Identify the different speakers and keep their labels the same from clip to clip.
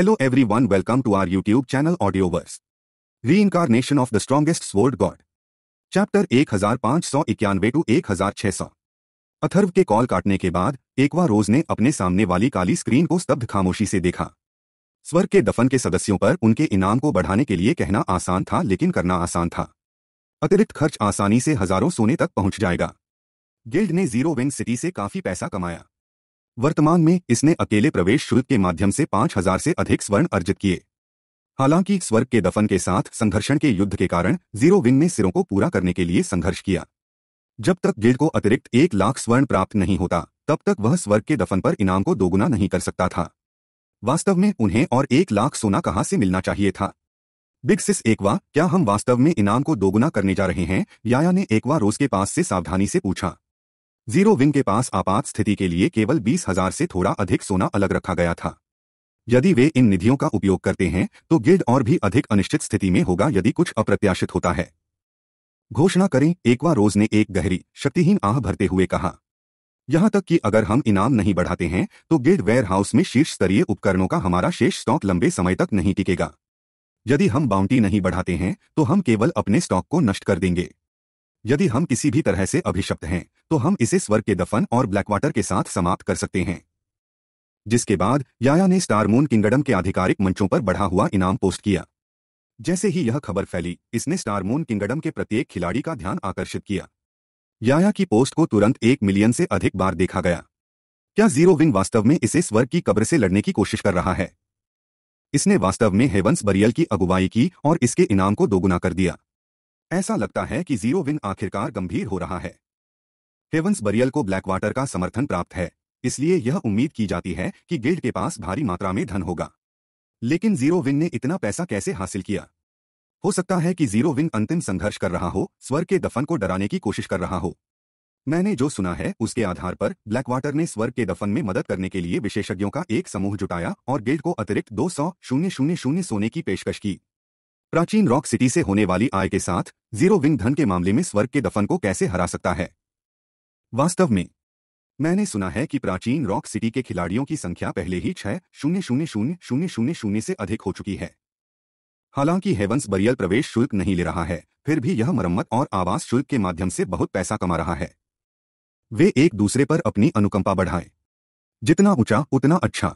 Speaker 1: Hello everyone welcome to our YouTube channel Audioverse. Reincarnation of the Strongest Sword God. Chapter 1591 to 1600 Atharva के call काटने के बाद एकवा रोज ने अपने सामने वाली काली स्क्रीन को स्तब्ध खामोशी से देखा स्वर के दफन के सदस्यों पर उनके इनाम को बढ़ाने के लिए कहना आसान था लेकिन करना आसान था अतिरिक्त खर्च आसानी से हजारों सोने तक पहुंच जाएगा गिल्ड ने जीरो विन सिटी से काफी पैसा कमाया वर्तमान में इसने अकेले प्रवेश शुल्क के माध्यम से पांच हजार से अधिक स्वर्ण अर्जित किए हालांकि स्वर्ग के दफन के साथ संघर्षण के युद्ध के कारण जीरो विंग ने सिरों को पूरा करने के लिए संघर्ष किया जब तक गिल्ड को अतिरिक्त एक लाख स्वर्ण प्राप्त नहीं होता तब तक वह स्वर्ग के दफन पर इनाम को दोगुना नहीं कर सकता था वास्तव में उन्हें और एक लाख सोना कहाँ से मिलना चाहिए था बिग सिस एकवा क्या हम वास्तव में इनाम को दोगुना करने जा रहे हैं याया ने एकवा रोज के पास से सावधानी से पूछा जीरो विंग के पास आपात स्थिति के लिए केवल बीस हजार से थोड़ा अधिक सोना अलग रखा गया था यदि वे इन निधियों का उपयोग करते हैं तो गिल्ड और भी अधिक अनिश्चित स्थिति में होगा यदि कुछ अप्रत्याशित होता है घोषणा करें एकवा रोज ने एक गहरी शक्तिहीन आह भरते हुए कहा यहां तक कि अगर हम इनाम नहीं बढ़ाते हैं तो गिल्ड वेयरहाउस में शीर्ष स्तरीय उपकरणों का हमारा शेष स्टॉक लंबे समय तक नहीं टिकेगा यदि हम बाउंटी नहीं बढ़ाते हैं तो हम केवल अपने स्टॉक को नष्ट कर देंगे यदि हम किसी भी तरह से अभिशप्त हैं तो हम इसे स्वर्ग के दफन और ब्लैकवाटर के साथ समाप्त कर सकते हैं जिसके बाद याया ने स्टार मून किंगडम के आधिकारिक मंचों पर बढ़ा हुआ इनाम पोस्ट किया जैसे ही यह खबर फैली इसने स्टार मून किंगडम के प्रत्येक खिलाड़ी का ध्यान आकर्षित किया याया की पोस्ट को तुरंत एक मिलियन से अधिक बार देखा गया क्या जीरो विंग वास्तव में इसे स्वर्ग की कब्र से लड़ने की कोशिश कर रहा है इसने वास्तव में हेवंस बरियल की अगुवाई की और इसके इनाम को दोगुना कर दिया ऐसा लगता है कि जीरो विन आखिरकार गंभीर हो रहा है हेवंस बरियल को ब्लैकवाटर का समर्थन प्राप्त है इसलिए यह उम्मीद की जाती है कि गिल्ड के पास भारी मात्रा में धन होगा लेकिन जीरो विन ने इतना पैसा कैसे हासिल किया हो सकता है कि जीरो विन अंतिम संघर्ष कर रहा हो स्वर के दफन को डराने की कोशिश कर रहा हो मैंने जो सुना है उसके आधार पर ब्लैकवाटर ने स्वर्ग के दफन में मदद करने के लिए विशेषज्ञों का एक समूह जुटाया और गिल्ड को अतिरिक्त दो सौ शून्य शून्य शून्य सोने की पेशकश की प्राचीन रॉक सिटी से होने वाली आय के साथ जीरो विंग धन के मामले में स्वर्ग के दफन को कैसे हरा सकता है वास्तव में मैंने सुना है कि प्राचीन रॉक सिटी के खिलाड़ियों की संख्या पहले ही छह शून्य शून्य शून्य शून्य शून्य शून्य से अधिक हो चुकी है हालांकि हेवंस बरियल प्रवेश शुल्क नहीं ले रहा है फिर भी यह मरम्मत और आवास शुल्क के माध्यम से बहुत पैसा कमा रहा है वे एक दूसरे पर अपनी अनुकंपा बढ़ाएं जितना ऊंचा उतना अच्छा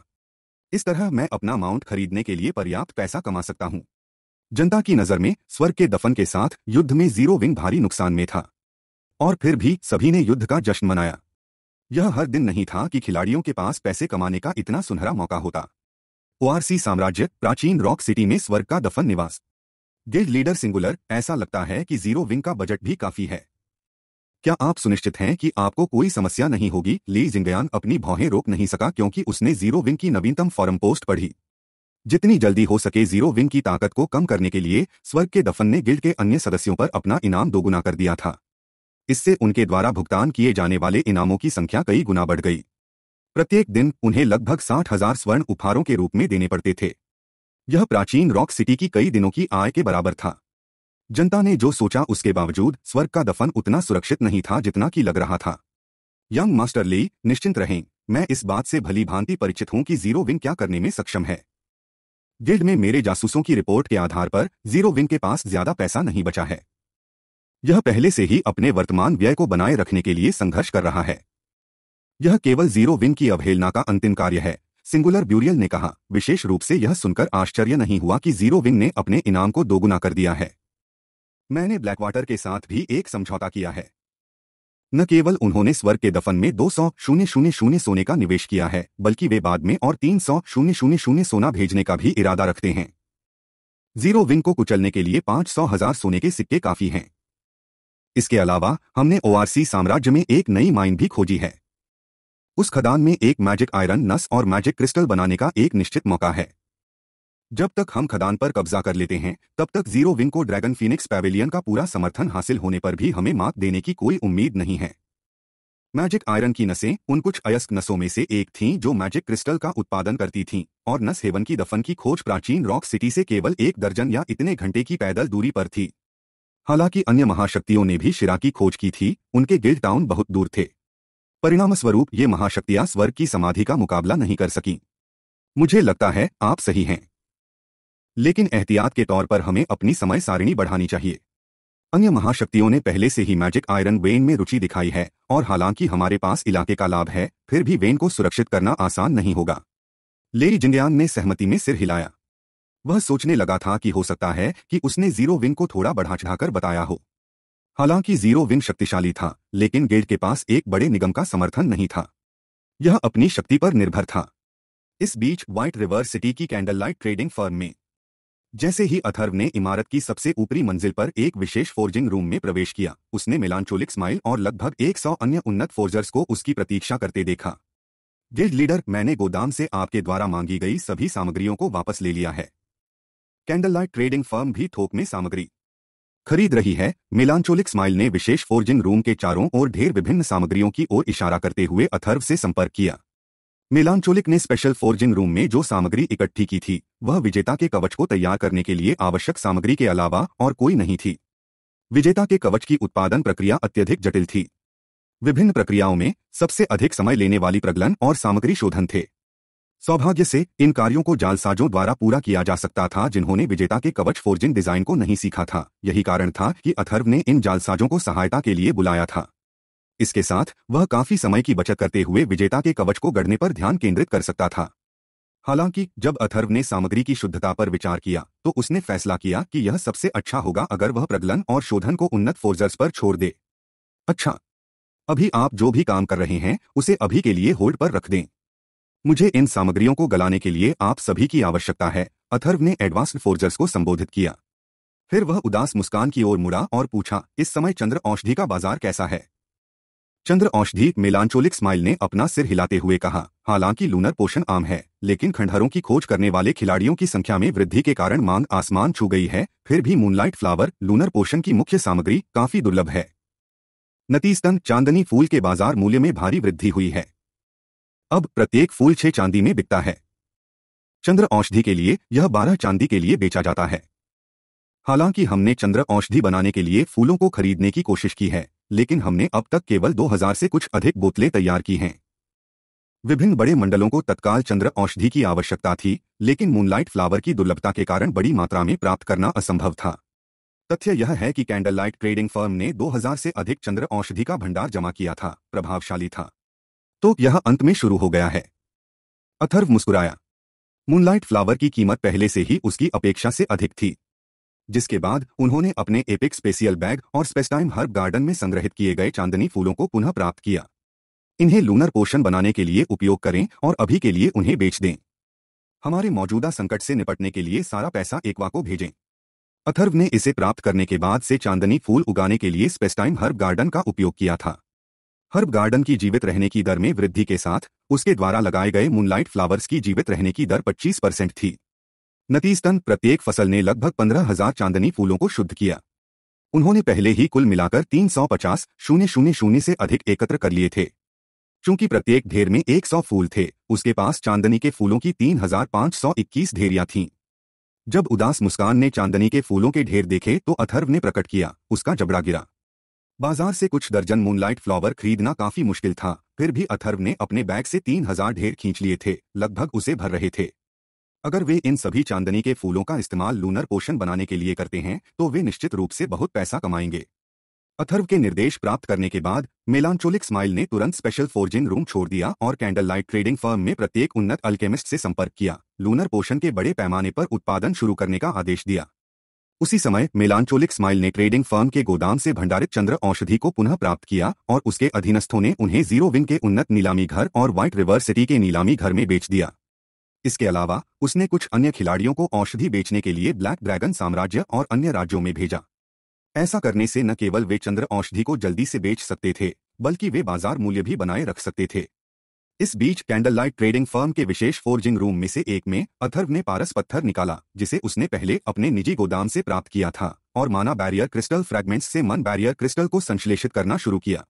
Speaker 1: इस तरह मैं अपना माउंट खरीदने के लिए पर्याप्त पैसा कमा सकता हूं जनता की नजर में स्वर्ग के दफन के साथ युद्ध में जीरो विंग भारी नुकसान में था और फिर भी सभी ने युद्ध का जश्न मनाया यह हर दिन नहीं था कि खिलाड़ियों के पास पैसे कमाने का इतना सुनहरा मौका होता ओआरसी साम्राज्य प्राचीन रॉक सिटी में स्वर्ग का दफन निवास गिल्ड लीडर सिंगुलर ऐसा लगता है कि जीरो विंग का बजट भी काफी है क्या आप सुनिश्चित हैं कि आपको कोई समस्या नहीं होगी ली जिंगयान अपनी भौहें रोक नहीं सका क्योंकि उसने जीरो विंग की नवीनतम फॉरम पोस्ट पढ़ी जितनी जल्दी हो सके जीरो विंग की ताकत को कम करने के लिए स्वर्ग के दफन ने गिल्ड के अन्य सदस्यों पर अपना इनाम दोगुना कर दिया था इससे उनके द्वारा भुगतान किए जाने वाले इनामों की संख्या कई गुना बढ़ गई प्रत्येक दिन उन्हें लगभग साठ हजार स्वर्ण उपहारों के रूप में देने पड़ते थे यह प्राचीन रॉक सिटी की कई दिनों की आय के बराबर था जनता ने जो सोचा उसके बावजूद स्वर्ग का दफन उतना सुरक्षित नहीं था जितना कि लग रहा था यंग मास्टर ली निश्चिंत रहें मैं इस बात से भली भांति परिचित हूं कि जीरो विंग क्या करने में सक्षम है गिल्ड में मेरे जासूसों की रिपोर्ट के आधार पर जीरो विंग के पास ज्यादा पैसा नहीं बचा है यह पहले से ही अपने वर्तमान व्यय को बनाए रखने के लिए संघर्ष कर रहा है यह केवल जीरो विन की अवहेलना का अंतिम कार्य है सिंगुलर ब्यूरियल ने कहा विशेष रूप से यह सुनकर आश्चर्य नहीं हुआ कि जीरो विन ने अपने इनाम को दोगुना कर दिया है मैंने ब्लैकवाटर के साथ भी एक समझौता किया है न केवल उन्होंने स्वर्ग के दफन में दो सौ शून्य शून्य शून्य सोने का निवेश किया है बल्कि वे बाद में और तीन सौ शून्य शून्य शून्य सोना भेजने का भी इरादा रखते हैं जीरो विन को कुचलने के लिए पांच सौ हजार सोने के सिक्के काफी हैं इसके अलावा हमने ओआरसी साम्राज्य में एक नई माइन भी खोजी है उस खदान में एक मैजिक आयरन नस और मैजिक क्रिस्टल बनाने का एक निश्चित मौका है जब तक हम खदान पर कब्जा कर लेते हैं तब तक जीरो विंग को ड्रैगन फिनिक्स पैवेलियन का पूरा समर्थन हासिल होने पर भी हमें मात देने की कोई उम्मीद नहीं है मैजिक आयरन की नसें उन कुछ अयस्क नसों में से एक थीं जो मैजिक क्रिस्टल का उत्पादन करती थीं और नस हेवन की दफन की खोज प्राचीन रॉक सिटी से केवल एक दर्जन या इतने घंटे की पैदल दूरी पर थी हालांकि अन्य महाशक्तियों ने भी शिरा की खोज की थी उनके गिल्ड टाउन बहुत दूर थे परिणाम स्वरूप ये महाशक्तियां स्वर्ग की समाधि का मुकाबला नहीं कर सकी मुझे लगता है आप सही हैं लेकिन एहतियात के तौर पर हमें अपनी समय सारिणी बढ़ानी चाहिए अन्य महाशक्तियों ने पहले से ही मैजिक आयरन वेन में रुचि दिखाई है और हालांकि हमारे पास इलाके का लाभ है फिर भी वेन को सुरक्षित करना आसान नहीं होगा लेरी जिंगयान ने सहमति में सिर हिलाया वह सोचने लगा था कि हो सकता है कि उसने जीरो विंग को थोड़ा बढ़ा चढ़ाकर बताया हो हालांकि जीरो विंग शक्तिशाली था लेकिन गेट के पास एक बड़े निगम का समर्थन नहीं था यह अपनी शक्ति पर निर्भर था इस बीच व्हाइट रिवर सिटी की कैंडल लाइट ट्रेडिंग फर्म में जैसे ही अथर्व ने इमारत की सबसे ऊपरी मंजिल पर एक विशेष फोर्जिंग रूम में प्रवेश किया उसने मिलानचोलिक स्माइल और लगभग 100 अन्य उन्नत फोर्जर्स को उसकी प्रतीक्षा करते देखा गिल्ड लीडर मैंने गोदाम से आपके द्वारा मांगी गई सभी सामग्रियों को वापस ले लिया है कैंडललाइट ट्रेडिंग फर्म भी थोक में सामग्री खरीद रही है मिलांचोलिक स्माइल ने विशेष फोर्जिंग रूम के चारों ओर ढेर विभिन्न सामग्रियों की ओर इशारा करते हुए अथर्व से संपर्क किया मिलांचोलिक ने स्पेशल फोर्जिंग रूम में जो सामग्री इकट्ठी की थी वह विजेता के कवच को तैयार करने के लिए आवश्यक सामग्री के अलावा और कोई नहीं थी विजेता के कवच की उत्पादन प्रक्रिया अत्यधिक जटिल थी विभिन्न प्रक्रियाओं में सबसे अधिक समय लेने वाली प्रगलन और सामग्री शोधन थे सौभाग्य से इन कार्यों को जालसाजों द्वारा पूरा किया जा सकता था जिन्होंने विजेता के कवच फोर्जिन डिजाइन को नहीं सीखा था यही कारण था कि अथर्व ने इन जालसाजों को सहायता के लिए बुलाया था इसके साथ वह काफी समय की बचत करते हुए विजेता के कवच को गढ़ने पर ध्यान केंद्रित कर सकता था हालांकि जब अथर्व ने सामग्री की शुद्धता पर विचार किया तो उसने फैसला किया कि यह सबसे अच्छा होगा अगर वह प्रगलन और शोधन को उन्नत फोर्जर्स पर छोड़ दे अच्छा अभी आप जो भी काम कर रहे हैं उसे अभी के लिए होल्ड पर रख दें मुझे इन सामग्रियों को गलाने के लिए आप सभी की आवश्यकता है अथर्व ने एडवांस्ड फोर्जर्स को संबोधित किया फिर वह उदास मुस्कान की ओर मुड़ा और पूछा इस समय चंद्र औषधि का बाजार कैसा है चंद्र औषधि मेलांचोलिक स्माइल ने अपना सिर हिलाते हुए कहा हालांकि लूनर पोषण आम है लेकिन खंडहरों की खोज करने वाले खिलाड़ियों की संख्या में वृद्धि के कारण मांग आसमान छू गई है फिर भी मूनलाइट फ्लावर लूनर पोषण की मुख्य सामग्री काफी दुर्लभ है नतीजतन चांदनी फूल के बाजार मूल्य में भारी वृद्धि हुई है अब प्रत्येक फूल छह चांदी में बिकता है चंद्र औषधि के लिए यह बारह चांदी के लिए बेचा जाता है हालांकि हमने चंद्र औषधि बनाने के लिए फूलों को खरीदने की कोशिश की है लेकिन हमने अब तक केवल 2000 से कुछ अधिक बोतलें तैयार की हैं विभिन्न बड़े मंडलों को तत्काल चंद्र औषधि की आवश्यकता थी लेकिन मूनलाइट फ्लावर की दुर्लभता के कारण बड़ी मात्रा में प्राप्त करना असंभव था तथ्य यह है कि कैंडल लाइट ट्रेडिंग फर्म ने 2000 से अधिक चंद्र औषधि का भंडार जमा किया था प्रभावशाली था तो यह अंत में शुरू हो गया है अथर्व मुस्कुराया मूनलाइट फ्लावर की कीमत पहले से ही उसकी अपेक्षा से अधिक थी जिसके बाद उन्होंने अपने एपिक स्पेशियल बैग और स्पेस्टाइम हर्ब गार्डन में संग्रहित किए गए चांदनी फूलों को पुनः प्राप्त किया इन्हें लूनर पोषण बनाने के लिए उपयोग करें और अभी के लिए उन्हें बेच दें हमारे मौजूदा संकट से निपटने के लिए सारा पैसा एकवा को भेजें अथर्व ने इसे प्राप्त करने के बाद से चांदनी फूल उगाने के लिए स्पेस्टाइम हर्ब गार्डन का उपयोग किया था हर्ब गार्डन की जीवित रहने की दर में वृद्धि के साथ उसके द्वारा लगाए गए मूनलाइट फ्लावर्स की जीवित रहने की दर 25 परसेंट थी नतीजतन प्रत्येक फसल ने लगभग पंद्रह हजार चांदनी फूलों को शुद्ध किया उन्होंने पहले ही कुल मिलाकर तीन सौ पचास शून्य शून्य शून्य से अधिक एकत्र कर लिए थे चूंकि प्रत्येक ढेर में सौ फूल थे उसके पास चांदनी के फूलों की इक्कीस ढेरियां थीं जब उदास मुस्कान ने चांदनी के फूलों के ढेर देखे तो अथर्व ने प्रकट किया उसका जबड़ा गिरा बाजार से कुछ दर्जन मूनलाइट फ्लावर खरीदना काफी मुश्किल था फिर भी अथर्व ने अपने बैग से तीन हजार ढेर खींच लिए थे लगभग उसे भर रहे थे अगर वे इन सभी चांदनी के फूलों का इस्तेमाल लूनर पोषण बनाने के लिए करते हैं तो वे निश्चित रूप से बहुत पैसा कमाएंगे अथर्व के निर्देश प्राप्त करने के बाद मेलांचोलिक स्माइल ने तुरंत स्पेशल फोर्जिंग रूम छोड़ दिया और कैंडल लाइट ट्रेडिंग फर्म में प्रत्येक उन्नत अल्केमिस्ट से संपर्क किया लूनर पोषण के बड़े पैमाने पर उत्पादन शुरू करने का आदेश दिया उसी समय मेलांचोलिक स्माइल ने ट्रेडिंग फर्म के गोदाम से भंडारित चंद्र औषधि को पुनः प्राप्त किया और उसके अधीनस्थों ने उन्हें जीरो विंग के उन्नत नीलामी घर और व्हाइट रिवर सिटी के नीलामी घर में बेच दिया इसके अलावा उसने कुछ अन्य खिलाड़ियों को औषधि बेचने के लिए ब्लैक ड्रैगन साम्राज्य और अन्य राज्यों में भेजा ऐसा करने से न केवल वे चंद्र औषधि को जल्दी से बेच सकते थे बल्कि वे बाजार मूल्य भी बनाए रख सकते थे इस बीच कैंडल लाइट ट्रेडिंग फर्म के विशेष फोर्जिंग रूम में से एक में अथर्व ने पारस पत्थर निकाला जिसे उसने पहले अपने निजी गोदाम से प्राप्त किया था और माना बैरियर क्रिस्टल फ्रैगमेंट्स से मन बैरियर क्रिस्टल को संश्लेषित करना शुरू किया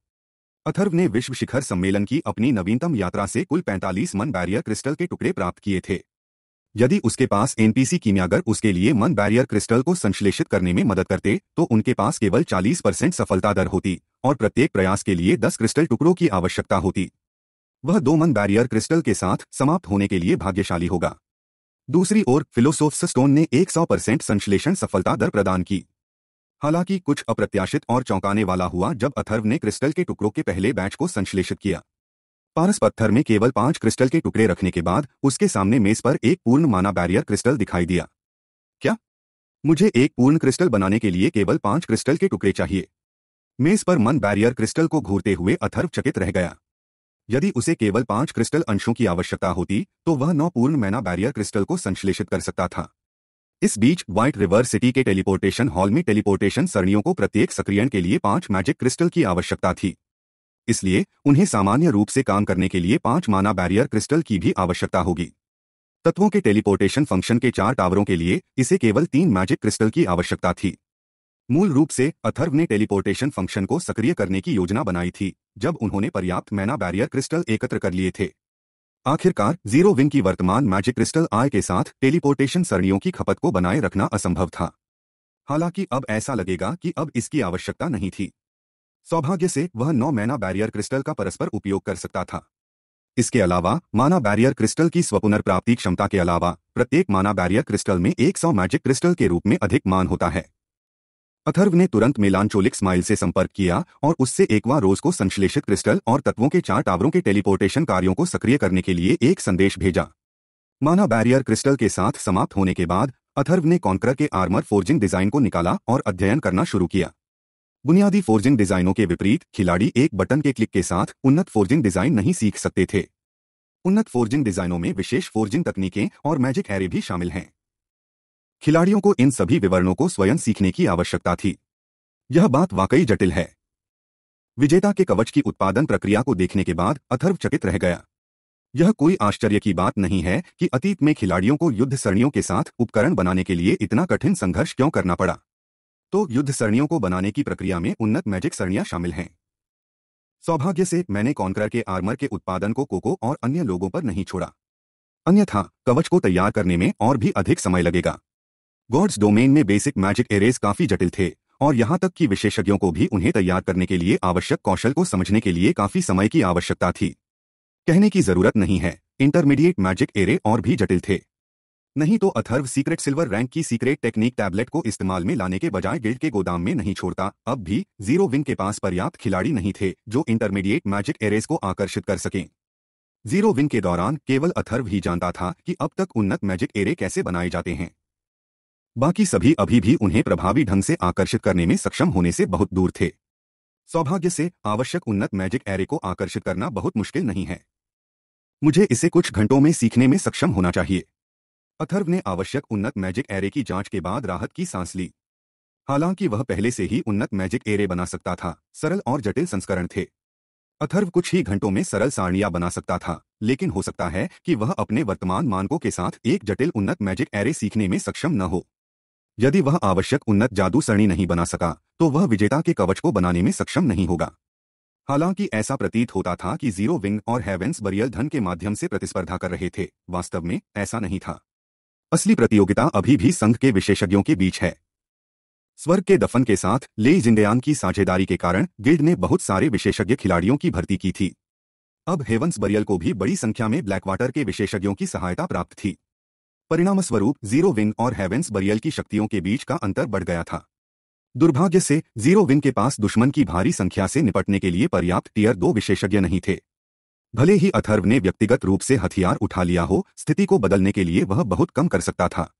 Speaker 1: अथर्व ने विश्व शिखर सम्मेलन की अपनी नवीनतम यात्रा से कुल 45 मन बैरियर क्रिस्टल के टुकड़े प्राप्त किए थे यदि उसके पास एनपीसी कीमियागर उसके लिए मन बैरियर क्रिस्टल को संश्लेषित करने में मदद करते तो उनके पास केवल 40 परसेंट सफलता दर होती और प्रत्येक प्रयास के लिए 10 क्रिस्टल टुकड़ों की आवश्यकता होती वह दो मन बैरियर क्रिस्टल के साथ समाप्त होने के लिए भाग्यशाली होगा दूसरी ओर फिलोसोफ्स स्टोन ने 100 परसेंट संश्लेषण सफलता दर प्रदान की हालांकि कुछ अप्रत्याशित और चौंकाने वाला हुआ जब अथर्व ने क्रिस्टल के टुकड़ों के पहले बैच को संश्लेषित किया पारस पत्थर में केवल पांच क्रिस्टल के टुकड़े रखने के बाद उसके सामने मेज पर एक पूर्ण माना बैरियर क्रिस्टल दिखाई दिया क्या मुझे एक पूर्ण क्रिस्टल बनाने के लिए केवल पांच क्रिस्टल के टुकड़े चाहिए मेज पर मन बैरियर क्रिस्टल को घूरते हुए अथर्व चकित रह गया यदि उसे केवल पांच क्रिस्टल अंशों की आवश्यकता होती तो वह नौ पूर्ण मैना बैरियर क्रिस्टल को संश्लेषित कर सकता था इस बीच व्हाइट रिवर सिटी के टेलीपोर्टेशन हॉल में टेलीपोर्टेशन सरणियों को प्रत्येक सक्रियण के लिए पांच मैजिक क्रिस्टल की आवश्यकता थी इसलिए उन्हें सामान्य रूप से काम करने के लिए पांच माना बैरियर क्रिस्टल की भी आवश्यकता होगी तत्वों के टेलीपोर्टेशन फंक्शन के चार टावरों के लिए इसे केवल तीन मैजिक क्रिस्टल की आवश्यकता थी मूल रूप से अथर्व ने टेलीपोर्टेशन फंक्शन को सक्रिय करने की योजना बनाई थी जब उन्होंने पर्याप्त मैना बैरियर क्रिस्टल एकत्र कर लिए थे आखिरकार जीरो विंग की वर्तमान मैजिक क्रिस्टल आय के साथ टेलीपोर्टेशन सरणियों की खपत को बनाए रखना असंभव था हालांकि अब ऐसा लगेगा कि अब इसकी आवश्यकता नहीं थी सौभाग्य से वह नौ मैना बैरियर क्रिस्टल का परस्पर उपयोग कर सकता था इसके अलावा माना बैरियर क्रिस्टल की स्वपुनर्प्राप्ति क्षमता के अलावा प्रत्येक माना बैरियर क्रिस्टल में 100 मैजिक क्रिस्टल के रूप में अधिक मान होता है अथर्व ने तुरंत मेलानचोलिक स्माइल से संपर्क किया और उससे एकवा रोज को संश्लेषित क्रिस्टल और तत्वों के चार टावरों के टेलीपोर्टेशन कार्यों को सक्रिय करने के लिए एक संदेश भेजा माना बैरियर क्रिस्टल के साथ समाप्त होने के बाद अथर्व ने कॉन्कर के आर्मर फोर्जिंग डिजाइन को निकाला और अध्ययन करना शुरू किया बुनियादी फोर्जिंग डिजाइनों के विपरीत खिलाड़ी एक बटन के क्लिक के साथ उन्नत फोर्जिंग डिजाइन नहीं सीख सकते थे उन्नत फोर्जिंग डिजाइनों में विशेष फोर्जिंग तकनीकें और मैजिक एरे भी शामिल हैं खिलाड़ियों को इन सभी विवरणों को स्वयं सीखने की आवश्यकता थी यह बात वाकई जटिल है विजेता के कवच की उत्पादन प्रक्रिया को देखने के बाद अथर्व चकित रह गया यह कोई आश्चर्य की बात नहीं है कि अतीत में खिलाड़ियों को युद्ध सरणियों के साथ उपकरण बनाने के लिए इतना कठिन संघर्ष क्यों करना पड़ा तो युद्ध सरणियों को बनाने की प्रक्रिया में उन्नत मैजिक सरणियां शामिल हैं सौभाग्य से मैंने कॉन्कर के आर्मर के उत्पादन को कोको और अन्य लोगों पर नहीं छोड़ा अन्यथा कवच को तैयार करने में और भी अधिक समय लगेगा गॉड्स डोमेन में बेसिक मैजिक एरेज काफी जटिल थे और यहां तक कि विशेषज्ञों को भी उन्हें तैयार करने के लिए आवश्यक कौशल को समझने के लिए काफी समय की आवश्यकता थी कहने की जरूरत नहीं है इंटरमीडिएट मैजिक एरे और भी जटिल थे नहीं तो अथर्व सीक्रेट सिल्वर रैंक की सीक्रेट टेक्निक टैबलेट को इस्तेमाल में लाने के बजाय गिल्ड के गोदाम में नहीं छोड़ता अब भी जीरो विन के पास पर्याप्त खिलाड़ी नहीं थे जो इंटरमीडिएट मैजिक एरेज को आकर्षित कर सकें जीरो विन के दौरान केवल अथर्व ही जानता था कि अब तक उन्नत मैजिक एरे कैसे बनाए जाते हैं बाकी सभी अभी भी उन्हें प्रभावी ढंग से आकर्षित करने में सक्षम होने से बहुत दूर थे सौभाग्य से आवश्यक उन्नत मैजिक एरे को आकर्षित करना बहुत मुश्किल नहीं है मुझे इसे कुछ घंटों में सीखने में सक्षम होना चाहिए अथर्व ने आवश्यक उन्नत मैजिक एरे की जांच के बाद राहत की सांस ली हालांकि वह पहले से ही उन्नत मैजिक एरे बना सकता था सरल और जटिल संस्करण थे अथर्व कुछ ही घंटों में सरल सारणिया बना सकता था लेकिन हो सकता है कि वह अपने वर्तमान मानकों के साथ एक जटिल उन्नत मैजिक एरे सीखने में सक्षम न हो यदि वह आवश्यक उन्नत जादू सरणी नहीं बना सका तो वह विजेता के कवच को बनाने में सक्षम नहीं होगा हालांकि ऐसा प्रतीत होता था कि जीरो विंग और हेवेंस बरियल धन के माध्यम से प्रतिस्पर्धा कर रहे थे वास्तव में ऐसा नहीं था असली प्रतियोगिता अभी भी संघ के विशेषज्ञों के बीच है स्वर्ग के दफन के साथ ले जिंदयान की साझेदारी के कारण गिल्ड ने बहुत सारे विशेषज्ञ खिलाड़ियों की भर्ती की थी अब हेवंस बरियल को भी बड़ी संख्या में ब्लैकवाटर के विशेषज्ञों की सहायता प्राप्त थी परिणामस्वरूप जीरो विन और हेवेंस बरियल की शक्तियों के बीच का अंतर बढ़ गया था दुर्भाग्य से जीरो विन के पास दुश्मन की भारी संख्या से निपटने के लिए पर्याप्त टीयर दो विशेषज्ञ नहीं थे भले ही अथर्व ने व्यक्तिगत रूप से हथियार उठा लिया हो स्थिति को बदलने के लिए वह बहुत कम कर सकता था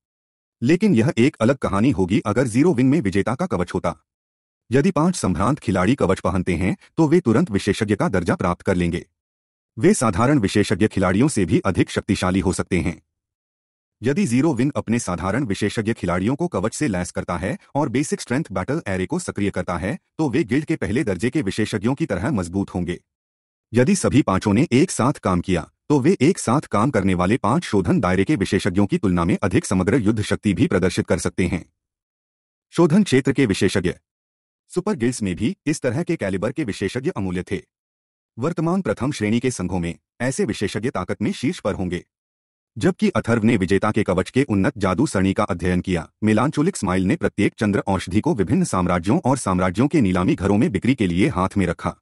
Speaker 1: लेकिन यह एक अलग कहानी होगी अगर जीरो विंग में विजेता का कवच होता यदि पांच संभ्रांत खिलाड़ी कवच पहनते हैं तो वे तुरंत विशेषज्ञ का दर्जा प्राप्त कर लेंगे वे साधारण विशेषज्ञ खिलाड़ियों से भी अधिक शक्तिशाली हो सकते हैं यदि जीरो विंग अपने साधारण विशेषज्ञ खिलाड़ियों को कवच से लैस करता है और बेसिक स्ट्रेंथ बैटल एरे को सक्रिय करता है तो वे गिल्ड के पहले दर्जे के विशेषज्ञों की तरह मजबूत होंगे यदि सभी पांचों ने एक साथ काम किया तो वे एक साथ काम करने वाले पांच शोधन दायरे के विशेषज्ञों की तुलना में अधिक समग्र युद्ध शक्ति भी प्रदर्शित कर सकते हैं शोधन क्षेत्र के विशेषज्ञ सुपर गिल्ड्स में भी इस तरह के कैलिबर के विशेषज्ञ अमूल्य थे वर्तमान प्रथम श्रेणी के संघों में ऐसे विशेषज्ञ ताकत में शीर्ष पर होंगे जबकि अथर्व ने विजेता के कवच के उन्नत जादू सरणी का अध्ययन किया मिलानचोलिक स्माइल ने प्रत्येक चंद्र औषधि को विभिन्न साम्राज्यों और साम्राज्यों के नीलामी घरों में बिक्री के लिए हाथ में रखा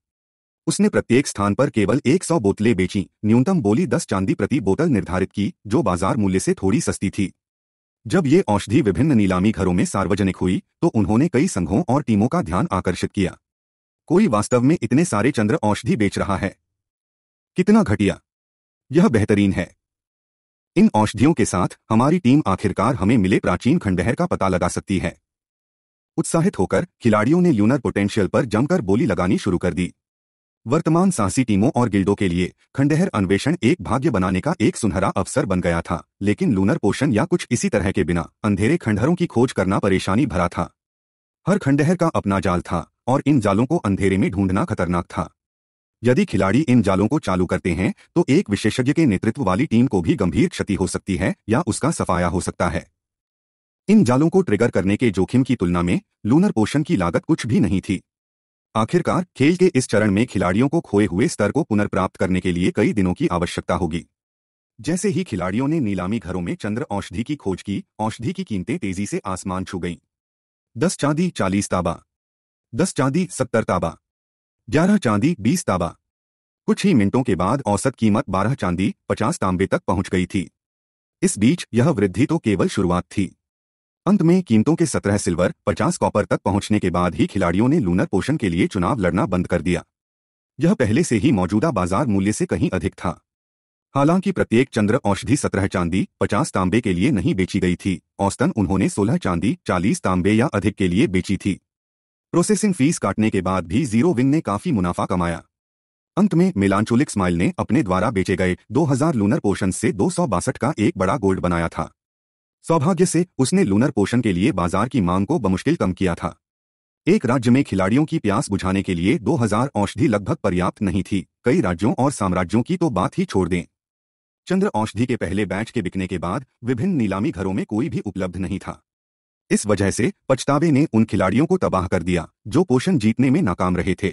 Speaker 1: उसने प्रत्येक स्थान पर केवल 100 बोतलें बेची न्यूनतम बोली 10 चांदी प्रति बोतल निर्धारित की जो बाजार मूल्य से थोड़ी सस्ती थी जब ये औषधि विभिन्न नीलामी घरों में सार्वजनिक हुई तो उन्होंने कई संघों और टीमों का ध्यान आकर्षित किया कोई वास्तव में इतने सारे चंद्र औषधि बेच रहा है कितना घटिया यह बेहतरीन है इन औषधियों के साथ हमारी टीम आखिरकार हमें मिले प्राचीन खंडहर का पता लगा सकती है उत्साहित होकर खिलाड़ियों ने ल्यूनर पोटेंशियल पर जमकर बोली लगानी शुरू कर दी वर्तमान साहसी टीमों और गिल्डों के लिए खंडहर अन्वेषण एक भाग्य बनाने का एक सुनहरा अवसर बन गया था लेकिन लूनर पोषण या कुछ इसी तरह के बिना अंधेरे खंडहरों की खोज करना परेशानी भरा था हर खंडहर का अपना जाल था और इन जालों को अंधेरे में ढूंढना खतरनाक था यदि खिलाड़ी इन जालों को चालू करते हैं तो एक विशेषज्ञ के नेतृत्व वाली टीम को भी गंभीर क्षति हो सकती है या उसका सफाया हो सकता है इन जालों को ट्रिगर करने के जोखिम की तुलना में लूनर पोषण की लागत कुछ भी नहीं थी आखिरकार खेल के इस चरण में खिलाड़ियों को खोए हुए स्तर को पुनर्प्राप्त करने के लिए कई दिनों की आवश्यकता होगी जैसे ही खिलाड़ियों ने नीलामी घरों में चंद्र औषधि की खोज की औषधि की कीमतें तेजी से आसमान छू गईं दस चांदी चालीस ताबा दस चांदी सत्तर ताबा ग्यारह चांदी बीस तांबा कुछ ही मिनटों के बाद औसत कीमत बारह चांदी पचास तांबे तक पहुंच गई थी इस बीच यह वृद्धि तो केवल शुरुआत थी अंत में कीमतों के सत्रह सिल्वर पचास कॉपर तक पहुंचने के बाद ही खिलाड़ियों ने लूनर पोषण के लिए चुनाव लड़ना बंद कर दिया यह पहले से ही मौजूदा बाजार मूल्य से कहीं अधिक था हालांकि प्रत्येक चंद्र औषधि सत्रह चांदी पचास तांबे के लिए नहीं बेची गई थी औसतन उन्होंने सोलह चांदी चालीस तांबे या अधिक के लिए बेची थी प्रोसेसिंग फीस काटने के बाद भी जीरो विंग ने काफी मुनाफा कमाया अंत में मिलानचुलिक स्माइल ने अपने द्वारा बेचे गए 2000 लूनर पोशन से दो का एक बड़ा गोल्ड बनाया था सौभाग्य से उसने लूनर पोशन के लिए बाजार की मांग को बमुश्किल कम किया था एक राज्य में खिलाड़ियों की प्यास बुझाने के लिए 2000 औषधि लगभग पर्याप्त नहीं थी कई राज्यों और साम्राज्यों की तो बात ही छोड़ दें चंद्र औषधि के पहले बैच के बिकने के बाद विभिन्न नीलामी घरों में कोई भी उपलब्ध नहीं था इस वजह से पछतावे ने उन खिलाड़ियों को तबाह कर दिया जो पोषण जीतने में नाकाम रहे थे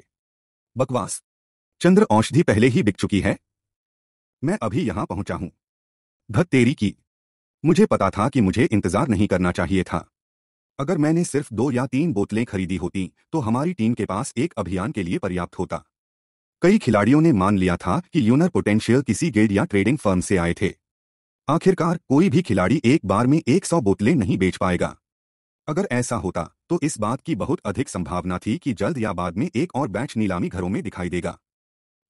Speaker 1: बकवास चंद्र औषधि पहले ही बिक चुकी है मैं अभी यहां पहुंचा हूं धत तेरी की मुझे पता था कि मुझे इंतजार नहीं करना चाहिए था अगर मैंने सिर्फ दो या तीन बोतलें खरीदी होती तो हमारी टीम के पास एक अभियान के लिए पर्याप्त होता कई खिलाड़ियों ने मान लिया था कि यूनर पोटेंशियल किसी गेड या ट्रेडिंग फर्म से आए थे आखिरकार कोई भी खिलाड़ी एक बार में 100 बोतलें नहीं बेच पाएगा अगर ऐसा होता तो इस बात की बहुत अधिक संभावना थी कि जल्द या बाद में एक और बैच नीलामी घरों में दिखाई देगा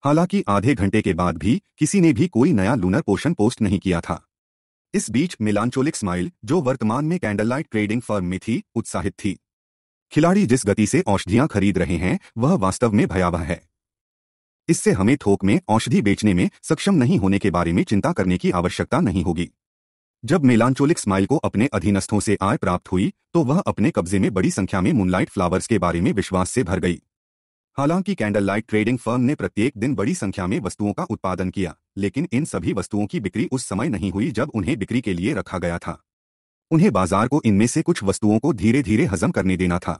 Speaker 1: हालांकि आधे घंटे के बाद भी किसी ने भी कोई नया लूनर पोषण पोस्ट नहीं किया था इस बीच मिलांचोलिक स्माइल जो वर्तमान में कैंडललाइट ट्रेडिंग फर्म में थी उत्साहित थी खिलाड़ी जिस गति से औषधियां खरीद रहे हैं वह वास्तव में भयावह है इससे हमें थोक में औषधि बेचने में सक्षम नहीं होने के बारे में चिंता करने की आवश्यकता नहीं होगी जब मेलांचोलिक स्माइल को अपने अधीनस्थों से आय प्राप्त हुई तो वह अपने कब्जे में बड़ी संख्या में मूनलाइट फ्लावर्स के बारे में विश्वास से भर गई हालांकि कैंडल लाइट ट्रेडिंग फर्म ने प्रत्येक दिन बड़ी संख्या में वस्तुओं का उत्पादन किया लेकिन इन सभी वस्तुओं की बिक्री उस समय नहीं हुई जब उन्हें बिक्री के लिए रखा गया था उन्हें बाजार को इनमें से कुछ वस्तुओं को धीरे धीरे हजम करने देना था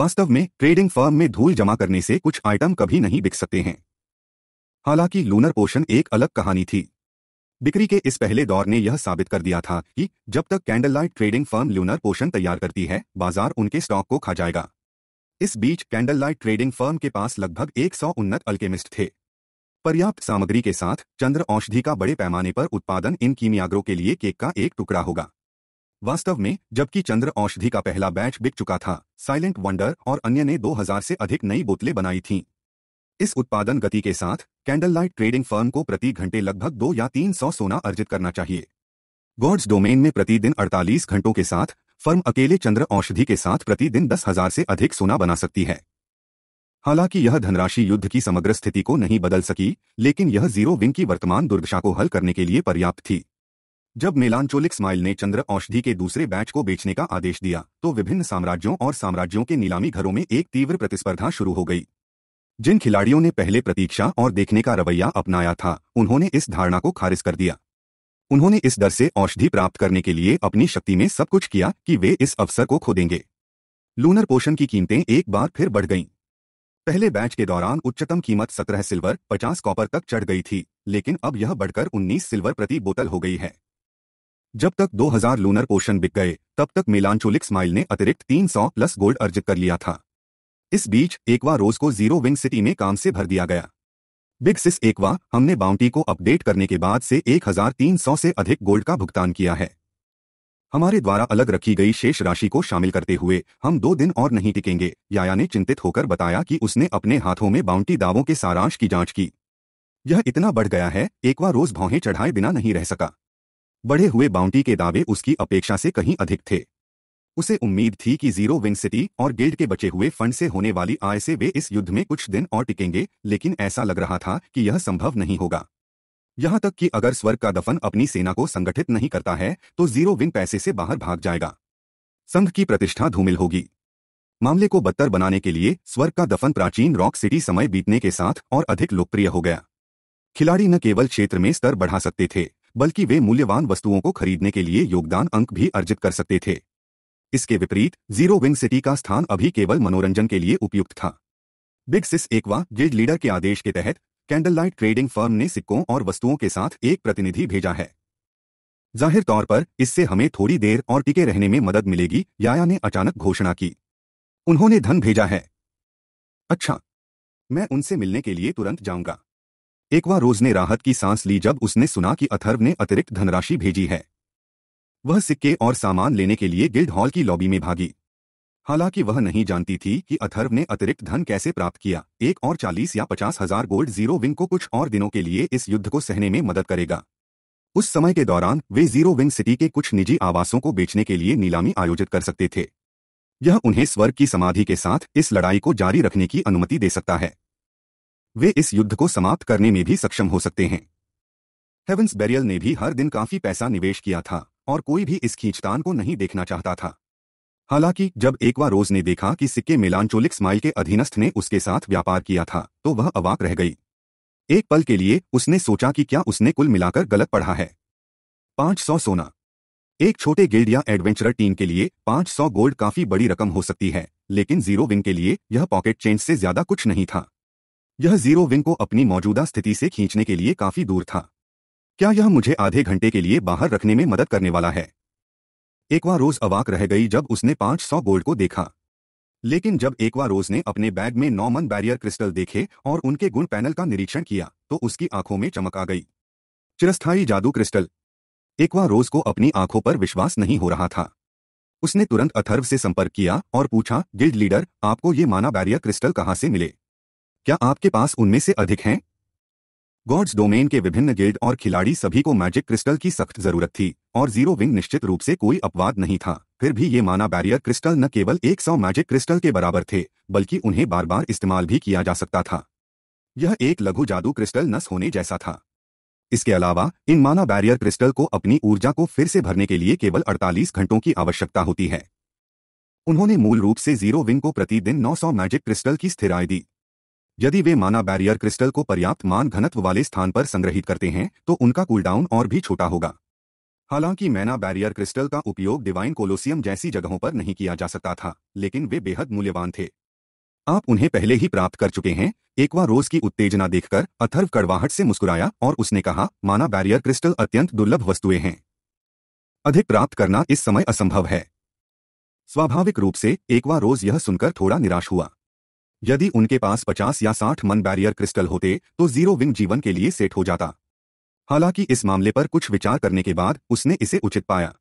Speaker 1: वास्तव में ट्रेडिंग फर्म में धूल जमा करने से कुछ आइटम कभी नहीं बिक सकते हैं हालांकि लूनर पोषण एक अलग कहानी थी बिक्री के इस पहले दौर ने यह साबित कर दिया था कि जब तक Candle Light Trading Firm lunar पोषण तैयार करती है बाजार उनके स्टॉक को खा जाएगा इस बीच कैंडल लाइट ट्रेडिंग फर्म के पास लगभग एक सौ उन्नत अल्केमिस्ट थे पर्याप्त सामग्री के साथ चंद्र औषधि का बड़े पैमाने पर उत्पादन इन कीमियाग्रो के लिए केक का एक टुकड़ा होगा वास्तव में जबकि चंद्र औषधि का पहला बैच बिक चुका था साइलेंट वंडर और अन्य ने 2000 से अधिक नई बोतलें बनाई थीं इस उत्पादन गति के साथ कैंडल लाइट ट्रेडिंग फर्म को प्रति घंटे लगभग दो या तीन सौ सोना अर्जित करना चाहिए गॉड्स डोमेन में प्रतिदिन 48 घंटों के साथ फर्म अकेले चंद्र औषधि के साथ प्रतिदिन दस हजार से अधिक सोना बना सकती है हालांकि यह धनराशि युद्ध की समग्र स्थिति को नहीं बदल सकी लेकिन यह जीरो विंग की वर्तमान दुर्दशा को हल करने के लिए पर्याप्त थी जब मेलांचोलिक स्माइल ने चंद्र औषधि के दूसरे बैच को बेचने का आदेश दिया तो विभिन्न साम्राज्यों और साम्राज्यों के नीलामी घरों में एक तीव्र प्रतिस्पर्धा शुरू हो गई जिन खिलाड़ियों ने पहले प्रतीक्षा और देखने का रवैया अपनाया था उन्होंने इस धारणा को खारिज कर दिया उन्होंने इस डर से औषधि प्राप्त करने के लिए अपनी शक्ति में सब कुछ किया कि वे इस अवसर को खो देंगे लूनर पोषण की कीमतें एक बार फिर बढ़ गईं पहले बैच के दौरान उच्चतम कीमत 17 सिल्वर 50 कॉपर तक चढ़ गई थी लेकिन अब यह बढ़कर 19 सिल्वर प्रति बोतल हो गई है जब तक 2000 लूनर पोषण बिक गए तब तक मिलांचोलिक स्माइल ने अतिरिक्त 300 प्लस गोल्ड अर्जित कर लिया था इस बीच एकवा रोज को जीरो विंग सिटी में काम से भर दिया गया बिग सिस एकवा हमने बाउंटी को अपडेट करने के बाद से 1300 से अधिक गोल्ड का भुगतान किया है हमारे द्वारा अलग रखी गई शेष राशि को शामिल करते हुए हम दो दिन और नहीं टिकेंगे याया ने चिंतित होकर बताया कि उसने अपने हाथों में बाउंटी दावों के सारांश की जांच की यह इतना बढ़ गया है एकवा रोज भौहें चढ़ाए बिना नहीं रह सका बढ़े हुए बाउंटी के दावे उसकी अपेक्षा से कहीं अधिक थे उसे उम्मीद थी कि जीरो विंग सिटी और गिल्ड के बचे हुए फंड से होने वाली आय से वे इस युद्ध में कुछ दिन और टिकेंगे लेकिन ऐसा लग रहा था कि यह संभव नहीं होगा यहां तक कि अगर स्वर्ग का दफन अपनी सेना को संगठित नहीं करता है तो जीरो विंग पैसे से बाहर भाग जाएगा संघ की प्रतिष्ठा धूमिल होगी मामले को बदतर बनाने के लिए स्वर्ग का दफन प्राचीन रॉक सिटी समय बीतने के साथ और अधिक लोकप्रिय हो गया खिलाड़ी न केवल क्षेत्र में स्तर बढ़ा सकते थे बल्कि वे मूल्यवान वस्तुओं को खरीदने के लिए योगदान अंक भी अर्जित कर सकते थे इसके विपरीत जीरो विंग सिटी का स्थान अभी केवल मनोरंजन के लिए उपयुक्त था Big Sis Aqua guild leader के आदेश के तहत कैंडल लाइट ट्रेडिंग फर्म ने सिक्कों और वस्तुओं के साथ एक प्रतिनिधि भेजा है जाहिर तौर पर इससे हमें थोड़ी देर और टिके रहने में मदद मिलेगी याया ने अचानक घोषणा की उन्होंने धन भेजा है अच्छा मैं उनसे मिलने के लिए तुरंत जाऊंगा एकवा रोज ने राहत की सांस ली जब उसने सुना कि अथर्व ने अतिरिक्त धनराशि भेजी है वह सिक्के और सामान लेने के लिए गिल्ड हॉल की लॉबी में भागी हालांकि वह नहीं जानती थी कि अथर्व ने अतिरिक्त धन कैसे प्राप्त किया एक और चालीस या पचास हजार गोल्ड जीरो विंग को कुछ और दिनों के लिए इस युद्ध को सहने में मदद करेगा उस समय के दौरान वे जीरो विंग सिटी के कुछ निजी आवासों को बेचने के लिए नीलामी आयोजित कर सकते थे यह उन्हें स्वर्ग की समाधि के साथ इस लड़ाई को जारी रखने की अनुमति दे सकता है वे इस युद्ध को समाप्त करने में भी सक्षम हो सकते हैं हेवंस बेरियल ने भी हर दिन काफी पैसा निवेश किया था और कोई भी इस खींचतान को नहीं देखना चाहता था हालांकि जब बार रोज ने देखा कि सिक्के मिलानचोलिक स्माइल के अधीनस्थ ने उसके साथ व्यापार किया था तो वह अवाक रह गई एक पल के लिए उसने सोचा कि क्या उसने कुल मिलाकर गलत पढ़ा है 500 सोना एक छोटे गिल्ड या एडवेंचरर टीम के लिए 500 गोल्ड काफी बड़ी रकम हो सकती है लेकिन जीरो विंग के लिए यह पॉकेट चेंज से ज्यादा कुछ नहीं था यह जीरो विंग को अपनी मौजूदा स्थिति से खींचने के लिए काफी दूर था क्या यह मुझे आधे घंटे के लिए बाहर रखने में मदद करने वाला है एक वार रोज अवाक रह गई जब उसने 500 गोल्ड को देखा लेकिन जब एकवा रोज ने अपने बैग में नॉमन बैरियर क्रिस्टल देखे और उनके गुण पैनल का निरीक्षण किया तो उसकी आंखों में चमक आ गई चिरस्थायी जादू क्रिस्टल एकवा रोज को अपनी आंखों पर विश्वास नहीं हो रहा था उसने तुरंत अथर्व से संपर्क किया और पूछा गिल्ड लीडर आपको ये माना बैरियर क्रिस्टल कहां से मिले क्या आपके पास उनमें से अधिक हैं गॉड्स डोमेन के विभिन्न गिल्ड और खिलाड़ी सभी को मैजिक क्रिस्टल की सख्त जरूरत थी और जीरो विंग निश्चित रूप से कोई अपवाद नहीं था फिर भी ये माना बैरियर क्रिस्टल न केवल 100 मैजिक क्रिस्टल के बराबर थे बल्कि उन्हें बार बार इस्तेमाल भी किया जा सकता था यह एक लघु जादू क्रिस्टल नस होने जैसा था इसके अलावा इन माना बैरियर क्रिस्टल को अपनी ऊर्जा को फिर से भरने के लिए केवल 48 घंटों की आवश्यकता होती है उन्होंने मूल रूप से जीरो विंग को प्रतिदिन 900 मैजिक क्रिस्टल की स्थिराई दी यदि वे माना बैरियर क्रिस्टल को पर्याप्त मान घनत्व वाले स्थान पर संग्रहित करते हैं तो उनका कूलडाउन और भी छोटा होगा हालांकि मैना बैरियर क्रिस्टल का उपयोग डिवाइन कोलोसियम जैसी जगहों पर नहीं किया जा सकता था लेकिन वे बेहद मूल्यवान थे आप उन्हें पहले ही प्राप्त कर चुके हैं एकवा रोज की उत्तेजना देखकर अथर्व कड़वाहट से मुस्कुराया और उसने कहा माना बैरियर क्रिस्टल अत्यंत दुर्लभ वस्तुएं हैं अधिक प्राप्त करना इस समय असंभव है स्वाभाविक रूप से एकवा रोज यह सुनकर थोड़ा निराश हुआ यदि उनके पास 50 या 60 मन बैरियर क्रिस्टल होते तो जीरो विंग जीवन के लिए सेट हो जाता हालांकि इस मामले पर कुछ विचार करने के बाद उसने इसे उचित पाया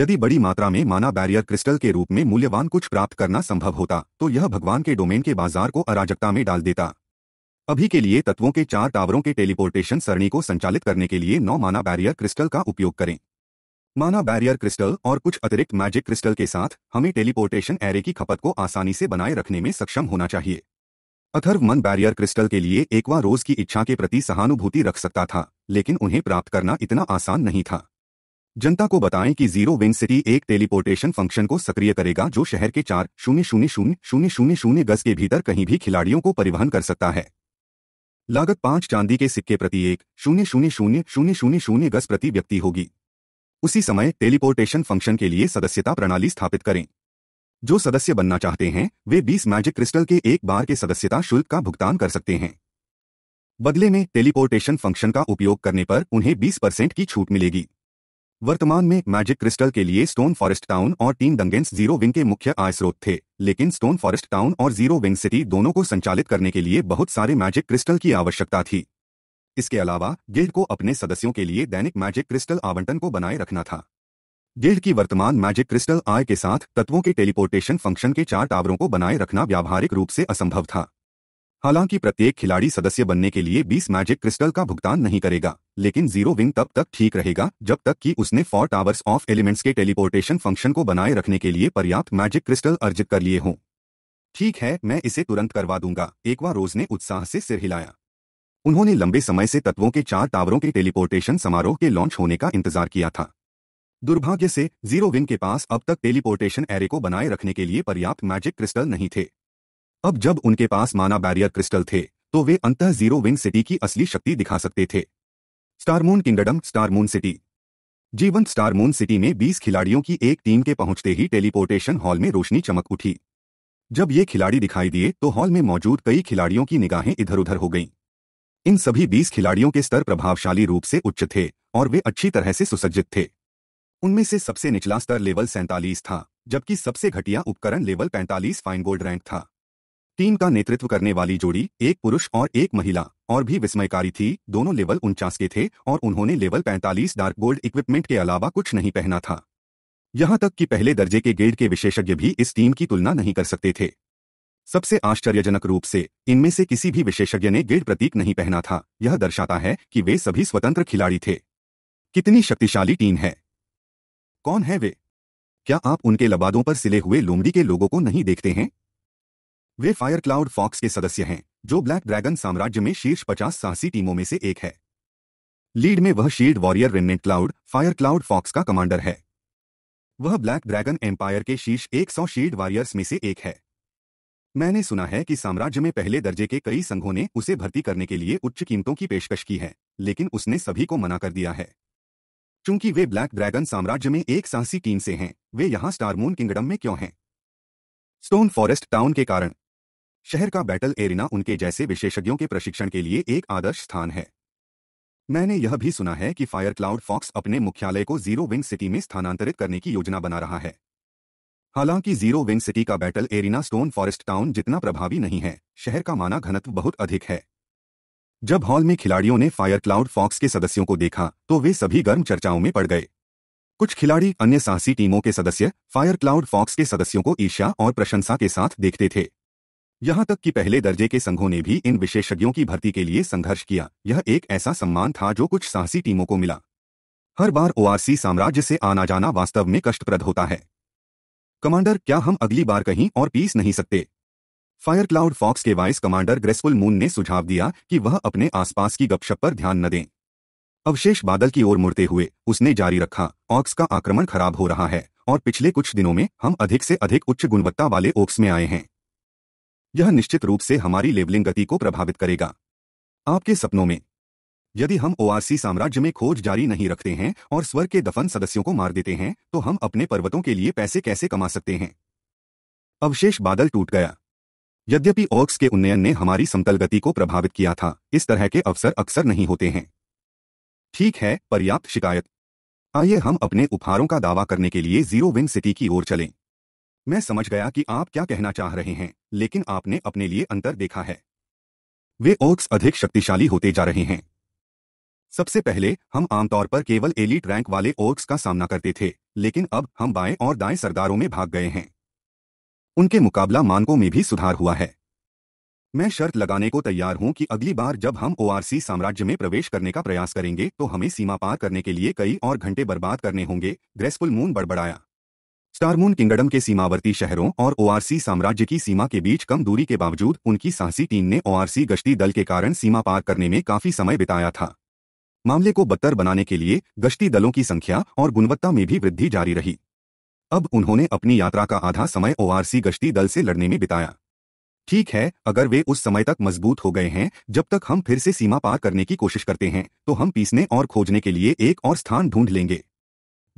Speaker 1: यदि बड़ी मात्रा में माना बैरियर क्रिस्टल के रूप में मूल्यवान कुछ प्राप्त करना संभव होता तो यह भगवान के डोमेन के बाजार को अराजकता में डाल देता अभी के लिए तत्वों के चार टावरों के टेलीपोर्टेशन सरणी को संचालित करने के लिए नौ माना बैरियर क्रिस्टल का उपयोग करें माना बैरियर क्रिस्टल और कुछ अतिरिक्त मैजिक क्रिस्टल के साथ हमें टेलीपोर्टेशन एरे की खपत को आसानी से बनाए रखने में सक्षम होना चाहिए अथर्व मन बैरियर क्रिस्टल के लिए एकवा रोज की इच्छा के प्रति सहानुभूति रख सकता था लेकिन उन्हें प्राप्त करना इतना आसान नहीं था जनता को बताएं कि जीरो विंग सिटी एक टेलीपोर्टेशन फंक्शन को सक्रिय करेगा जो शहर के चार शून्य शून्य शून्य शून्य शून्य शून्य गज के भीतर कहीं भी खिलाड़ियों को परिवहन कर सकता है लागत पांच चांदी के सिक्के प्रति एक शून्य शून्य शून्य शून्य शून्य शून्य गज प्रति व्यक्ति होगी उसी समय टेलीपोर्टेशन फंक्शन के लिए सदस्यता प्रणाली स्थापित करें जो सदस्य बनना चाहते हैं वे 20 मैजिक क्रिस्टल के एक बार के सदस्यता शुल्क का भुगतान कर सकते हैं बदले में टेलीपोर्टेशन फंक्शन का उपयोग करने पर उन्हें 20 परसेंट की छूट मिलेगी वर्तमान में मैजिक क्रिस्टल के लिए स्टोन फॉरेस्ट टाउन और टीम डंगेंस जीरो विंग के मुख्य आय स्रोत थे लेकिन स्टोन फॉरेस्ट टाउन और जीरो विंग सिटी दोनों को संचालित करने के लिए बहुत सारे मैजिक क्रिस्टल की आवश्यकता थी इसके अलावा गिल्ड को अपने सदस्यों के लिए दैनिक मैजिक क्रिस्टल आवंटन को बनाए रखना था गिल्ड की वर्तमान मैजिक क्रिस्टल आय के साथ तत्वों के टेलीपोर्टेशन फंक्शन के चार टावरों को बनाए रखना व्यावहारिक रूप से असंभव था हालांकि प्रत्येक खिलाड़ी सदस्य बनने के लिए 20 मैजिक क्रिस्टल का भुगतान नहीं करेगा लेकिन जीरो विंग तब तक ठीक रहेगा जब तक कि उसने फोर टावर्स ऑफ एलिमेंट्स के टेलीपोर्टेशन फंक्शन को बनाए रखने के लिए पर्याप्त मैजिक क्रिस्टल अर्जित कर लिए हों ठीक है मैं इसे तुरंत करवा दूंगा एक बार रोज ने उत्साह से सिर हिलाया उन्होंने लंबे समय से तत्वों के चार टावरों के टेलीपोर्टेशन समारोह के लॉन्च होने का इंतजार किया था दुर्भाग्य से जीरो विन के पास अब तक टेलीपोर्टेशन एरे को बनाए रखने के लिए पर्याप्त मैजिक क्रिस्टल नहीं थे अब जब उनके पास माना बैरियर क्रिस्टल थे तो वे अंत जीरो विन सिटी की असली शक्ति दिखा सकते थे स्टारमून किंगडम स्टारमून सिटी जीवन स्टारमून सिटी में 20 खिलाड़ियों की एक टीम के पहुंचते ही टेलीपोर्टेशन हॉल में रोशनी चमक उठी जब ये खिलाड़ी दिखाई दिए तो हॉल में मौजूद कई खिलाड़ियों की निगाहें इधर उधर हो गईं इन सभी 20 खिलाड़ियों के स्तर प्रभावशाली रूप से उच्च थे और वे अच्छी तरह से सुसज्जित थे उनमें से सबसे निचला स्तर लेवल सैंतालीस था जबकि सबसे घटिया उपकरण लेवल पैंतालीस फाइन गोल्ड रैंक था टीम का नेतृत्व करने वाली जोड़ी एक पुरुष और एक महिला और भी विस्मयकारी थी दोनों लेवल उनचास के थे और उन्होंने लेवल 45 डार्क गोल्ड इक्विपमेंट के अलावा कुछ नहीं पहना था यहां तक कि पहले दर्जे के गेड के विशेषज्ञ भी इस टीम की तुलना नहीं कर सकते थे सबसे आश्चर्यजनक रूप से इनमें से किसी भी विशेषज्ञ ने गेट प्रतीक नहीं पहना था यह दर्शाता है कि वे सभी स्वतंत्र खिलाड़ी थे कितनी शक्तिशाली टीम है कौन है वे क्या आप उनके लबादों पर सिले हुए लोमड़ी के लोगों को नहीं देखते हैं वे फायर क्लाउड फॉक्स के सदस्य हैं जो ब्लैक ड्रैगन साम्राज्य में शीर्ष पचास साहसी टीमों में से एक है लीड में वह shield warrior Remnant Cloud Fire Cloud Fox का कमांडर है वह ब्लैक ड्रैगन एम्पायर के शीर्ष 100 शील्ड वॉरियर्स में से एक है मैंने सुना है कि साम्राज्य में पहले दर्जे के कई संघों ने उसे भर्ती करने के लिए उच्च कीमतों की पेशकश की है लेकिन उसने सभी को मना कर दिया है चूंकि वे ब्लैक ड्रैगन साम्राज्य में एक साहसी टीम से हैं वे यहां स्टारमून किंगडम में क्यों हैं स्टोन फॉरेस्ट टाउन के कारण शहर का बैटल एरिना उनके जैसे विशेषज्ञों के प्रशिक्षण के लिए एक आदर्श स्थान है मैंने यह भी सुना है कि फायर क्लाउड फॉक्स अपने मुख्यालय को जीरो विंग सिटी में स्थानांतरित करने की योजना बना रहा है हालांकि जीरो विंग सिटी का battle arena Stone Forest Town जितना प्रभावी नहीं है शहर का माना घनत्व बहुत अधिक है जब हॉल में खिलाड़ियों ने फायर क्लाउड फॉक्स के सदस्यों को देखा तो वे सभी गर्म चर्चाओं में पड़ गए कुछ खिलाड़ी अन्य साहसी टीमों के सदस्य फायर क्लाउड फॉक्स के सदस्यों को ईर्ष्या और प्रशंसा के साथ देखते थे यहां तक कि पहले दर्जे के संघों ने भी इन विशेषज्ञों की भर्ती के लिए संघर्ष किया यह एक ऐसा सम्मान था जो कुछ साहसी टीमों को मिला हर बार ओआरसी साम्राज्य से आना जाना वास्तव में कष्टप्रद होता है कमांडर क्या हम अगली बार कहीं और पीस नहीं सकते फायर क्लाउड फॉक्स के वाइस कमांडर ग्रेसफुल मून ने सुझाव दिया कि वह अपने आसपास की गपशप पर ध्यान न दें अवशेष बादल की ओर मुड़ते हुए उसने जारी रखा ऑक्स का आक्रमण खराब हो रहा है और पिछले कुछ दिनों में हम अधिक से अधिक उच्च गुणवत्ता वाले ओक्स में आए हैं यह निश्चित रूप से हमारी लेबलिंग गति को प्रभावित करेगा आपके सपनों में यदि हम ओआरसी साम्राज्य में खोज जारी नहीं रखते हैं और स्वर के दफन सदस्यों को मार देते हैं तो हम अपने पर्वतों के लिए पैसे कैसे कमा सकते हैं अवशेष बादल टूट गया यद्यपि ऑक्स के उन्नयन ने हमारी समतल गति को प्रभावित किया था इस तरह के अवसर अक्सर नहीं होते हैं ठीक है पर्याप्त शिकायत आइए हम अपने उपहारों का दावा करने के लिए जीरो विन सिटी की ओर चलें मैं समझ गया कि आप क्या कहना चाह रहे हैं लेकिन आपने अपने लिए अंतर देखा है वे ओक्स अधिक शक्तिशाली होते जा रहे हैं सबसे पहले हम आमतौर पर केवल एलिट रैंक वाले ओर्क्स का सामना करते थे लेकिन अब हम बाएं और दाएं सरदारों में भाग गए हैं उनके मुकाबला मानकों में भी सुधार हुआ है मैं शर्त लगाने को तैयार हूं कि अगली बार जब हम ओआरसी साम्राज्य में प्रवेश करने का प्रयास करेंगे तो हमें सीमा पार करने के लिए कई और घंटे बर्बाद करने होंगे ग्रेसफुल मून बड़बड़ाया स्टारमून किंगडम के सीमावर्ती शहरों और ओआरसी साम्राज्य की सीमा के बीच कम दूरी के बावजूद उनकी साहसी टीम ने ओआरसी गश्ती दल के कारण सीमा पार करने में काफी समय बिताया था मामले को बदतर बनाने के लिए गश्ती दलों की संख्या और गुणवत्ता में भी वृद्धि जारी रही अब उन्होंने अपनी यात्रा का आधा समय ओआरसी गश्ती दल से लड़ने में बिताया ठीक है अगर वे उस समय तक मजबूत हो गए हैं जब तक हम फिर से सीमा पार करने की कोशिश करते हैं तो हम पीसने और खोजने के लिए एक और स्थान ढूंढ लेंगे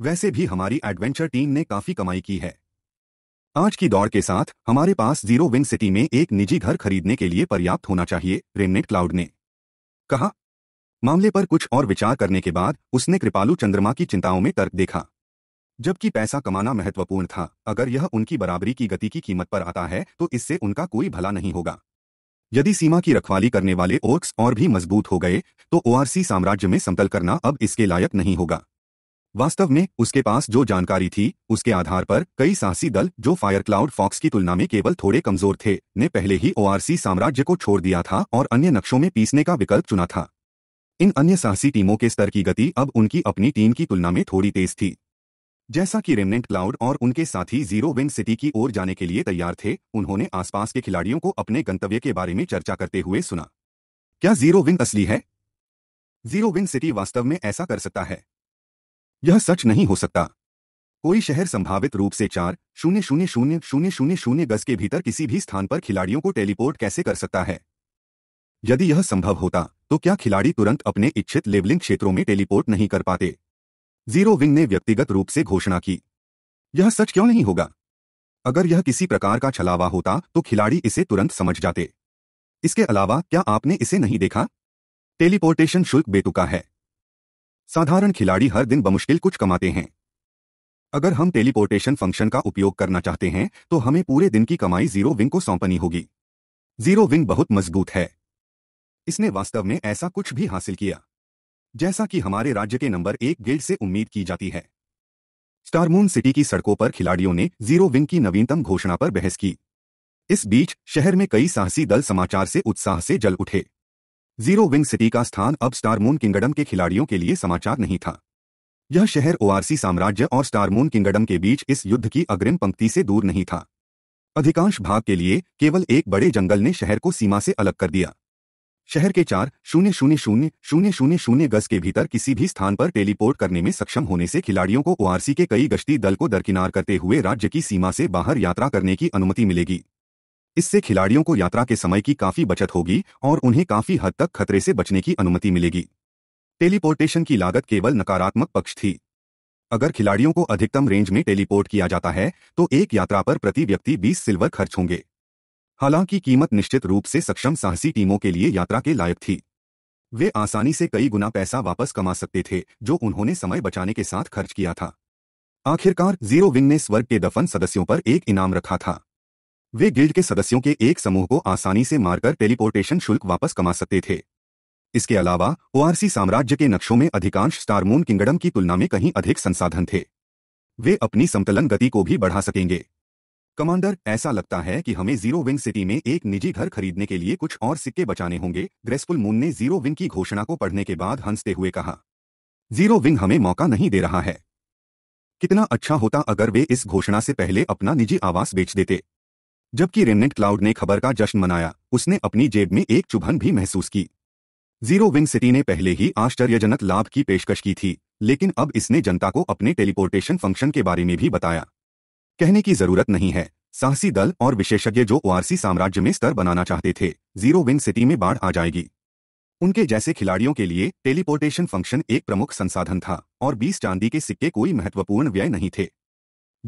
Speaker 1: वैसे भी हमारी एडवेंचर टीम ने काफी कमाई की है आज की दौड़ के साथ हमारे पास जीरो विंग सिटी में एक निजी घर खरीदने के लिए पर्याप्त होना चाहिए रेमनेट क्लाउड ने कहा मामले पर कुछ और विचार करने के बाद उसने कृपालु चंद्रमा की चिंताओं में तर्क देखा जबकि पैसा कमाना महत्वपूर्ण था अगर यह उनकी बराबरी की गति की कीमत पर आता है तो इससे उनका कोई भला नहीं होगा यदि सीमा की रखवाली करने वाले ओर्क्स और भी मजबूत हो गए तो ओआरसी साम्राज्य में समतल करना अब इसके लायक नहीं होगा वास्तव में उसके पास जो जानकारी थी उसके आधार पर कई साहसी दल जो फायर क्लाउड फॉक्स की तुलना में केवल थोड़े कमजोर थे ने पहले ही ओआरसी साम्राज्य को छोड़ दिया था और अन्य नक्शों में पीसने का विकल्प चुना था इन अन्य साहसी टीमों के स्तर की गति अब उनकी अपनी टीम की तुलना में थोड़ी तेज थी जैसा कि रेमनेंट क्लाउड और उनके साथी जीरो विन सिटी की ओर जाने के लिए तैयार थे उन्होंने आसपास के खिलाड़ियों को अपने गंतव्य के बारे में चर्चा करते हुए सुना क्या जीरो विन असली है जीरो विन सिटी वास्तव में ऐसा कर सकता है यह सच नहीं हो सकता कोई शहर संभावित रूप से चार शून्य शून्य शून्य शून्य शून्य शून्य गज के भीतर किसी भी स्थान पर खिलाड़ियों को टेलीपोर्ट कैसे कर सकता है यदि यह संभव होता तो क्या खिलाड़ी तुरंत अपने इच्छित लेवलिंग क्षेत्रों में टेलीपोर्ट नहीं कर पाते जीरो विंग ने व्यक्तिगत रूप से घोषणा की यह सच क्यों नहीं होगा अगर यह किसी प्रकार का छलावा होता तो खिलाड़ी इसे तुरंत समझ जाते इसके अलावा क्या आपने इसे नहीं देखा टेलीपोर्टेशन शुल्क बेतुका है साधारण खिलाड़ी हर दिन बमुश्किल कुछ कमाते हैं अगर हम टेलीपोर्टेशन फंक्शन का उपयोग करना चाहते हैं तो हमें पूरे दिन की कमाई जीरो विंग को सौंपनी होगी जीरो विंग बहुत मजबूत है इसने वास्तव में ऐसा कुछ भी हासिल किया जैसा कि हमारे राज्य के नंबर एक गिल्ड से उम्मीद की जाती है स्टारमून सिटी की सड़कों पर खिलाड़ियों ने जीरो विंग की नवीनतम घोषणा पर बहस की इस बीच शहर में कई साहसी दल समाचार से उत्साह से जल उठे जीरो विंग सिटी का स्थान अब स्टारमून किंगडम के खिलाड़ियों के लिए समाचार नहीं था यह शहर ओआरसी साम्राज्य और स्टारमून किंगडम के बीच इस युद्ध की अग्रिम पंक्ति से दूर नहीं था अधिकांश भाग के लिए केवल एक बड़े जंगल ने शहर को सीमा से अलग कर दिया शहर के चार शून्य शून्य शून्य शून्य शून्य शून्य गज के भीतर किसी भी स्थान पर टेलीपोर्ट करने में सक्षम होने से खिलाड़ियों को ओआरसी के कई गश्ती दल को दरकिनार करते हुए राज्य की सीमा से बाहर यात्रा करने की अनुमति मिलेगी इससे खिलाड़ियों को यात्रा के समय की काफी बचत होगी और उन्हें काफी हद तक खतरे से बचने की अनुमति मिलेगी टेलीपोर्टेशन की लागत केवल नकारात्मक पक्ष थी अगर खिलाड़ियों को अधिकतम रेंज में टेलीपोर्ट किया जाता है तो एक यात्रा पर प्रति व्यक्ति बीस सिल्वर खर्च होंगे हालांकि कीमत निश्चित रूप से सक्षम साहसी टीमों के लिए यात्रा के लायक थी वे आसानी से कई गुना पैसा वापस कमा सकते थे जो उन्होंने समय बचाने के साथ खर्च किया था आखिरकार जीरो विंग ने स्वर्ग के दफन सदस्यों पर एक इनाम रखा था वे गिल्ड के सदस्यों के एक समूह को आसानी से मारकर टेलीपोर्टेशन शुल्क वापस कमा सकते थे इसके अलावा ओआरसी साम्राज्य के नक्शों में अधिकांश स्टारमून किंगडम की तुलना में कहीं अधिक संसाधन थे वे अपनी समतलन गति को भी बढ़ा सकेंगे कमांडर ऐसा लगता है कि हमें जीरो विंग सिटी में एक निजी घर खरीदने के लिए कुछ और सिक्के बचाने होंगे ग्रेसफुल मून ने जीरो विंग की घोषणा को पढ़ने के बाद हंसते हुए कहा जीरो विंग हमें मौका नहीं दे रहा है कितना अच्छा होता अगर वे इस घोषणा से पहले अपना निजी आवास बेच देते जबकि रेमनेट क्लाउड ने खबर का जश्न मनाया उसने अपनी जेब में एक चुभन भी महसूस की जीरो विंग सिटी ने पहले ही आश्चर्यजनक लाभ की पेशकश की थी लेकिन अब इसने जनता को अपने टेलीपोर्टेशन फंक्शन के बारे में भी बताया कहने की जरूरत नहीं है साहसी दल और विशेषज्ञ जो ओआरसी साम्राज्य में स्तर बनाना चाहते थे जीरो विन सिटी में बाढ़ आ जाएगी उनके जैसे खिलाड़ियों के लिए टेलीपोर्टेशन फंक्शन एक प्रमुख संसाधन था और 20 चांदी के सिक्के कोई महत्वपूर्ण व्यय नहीं थे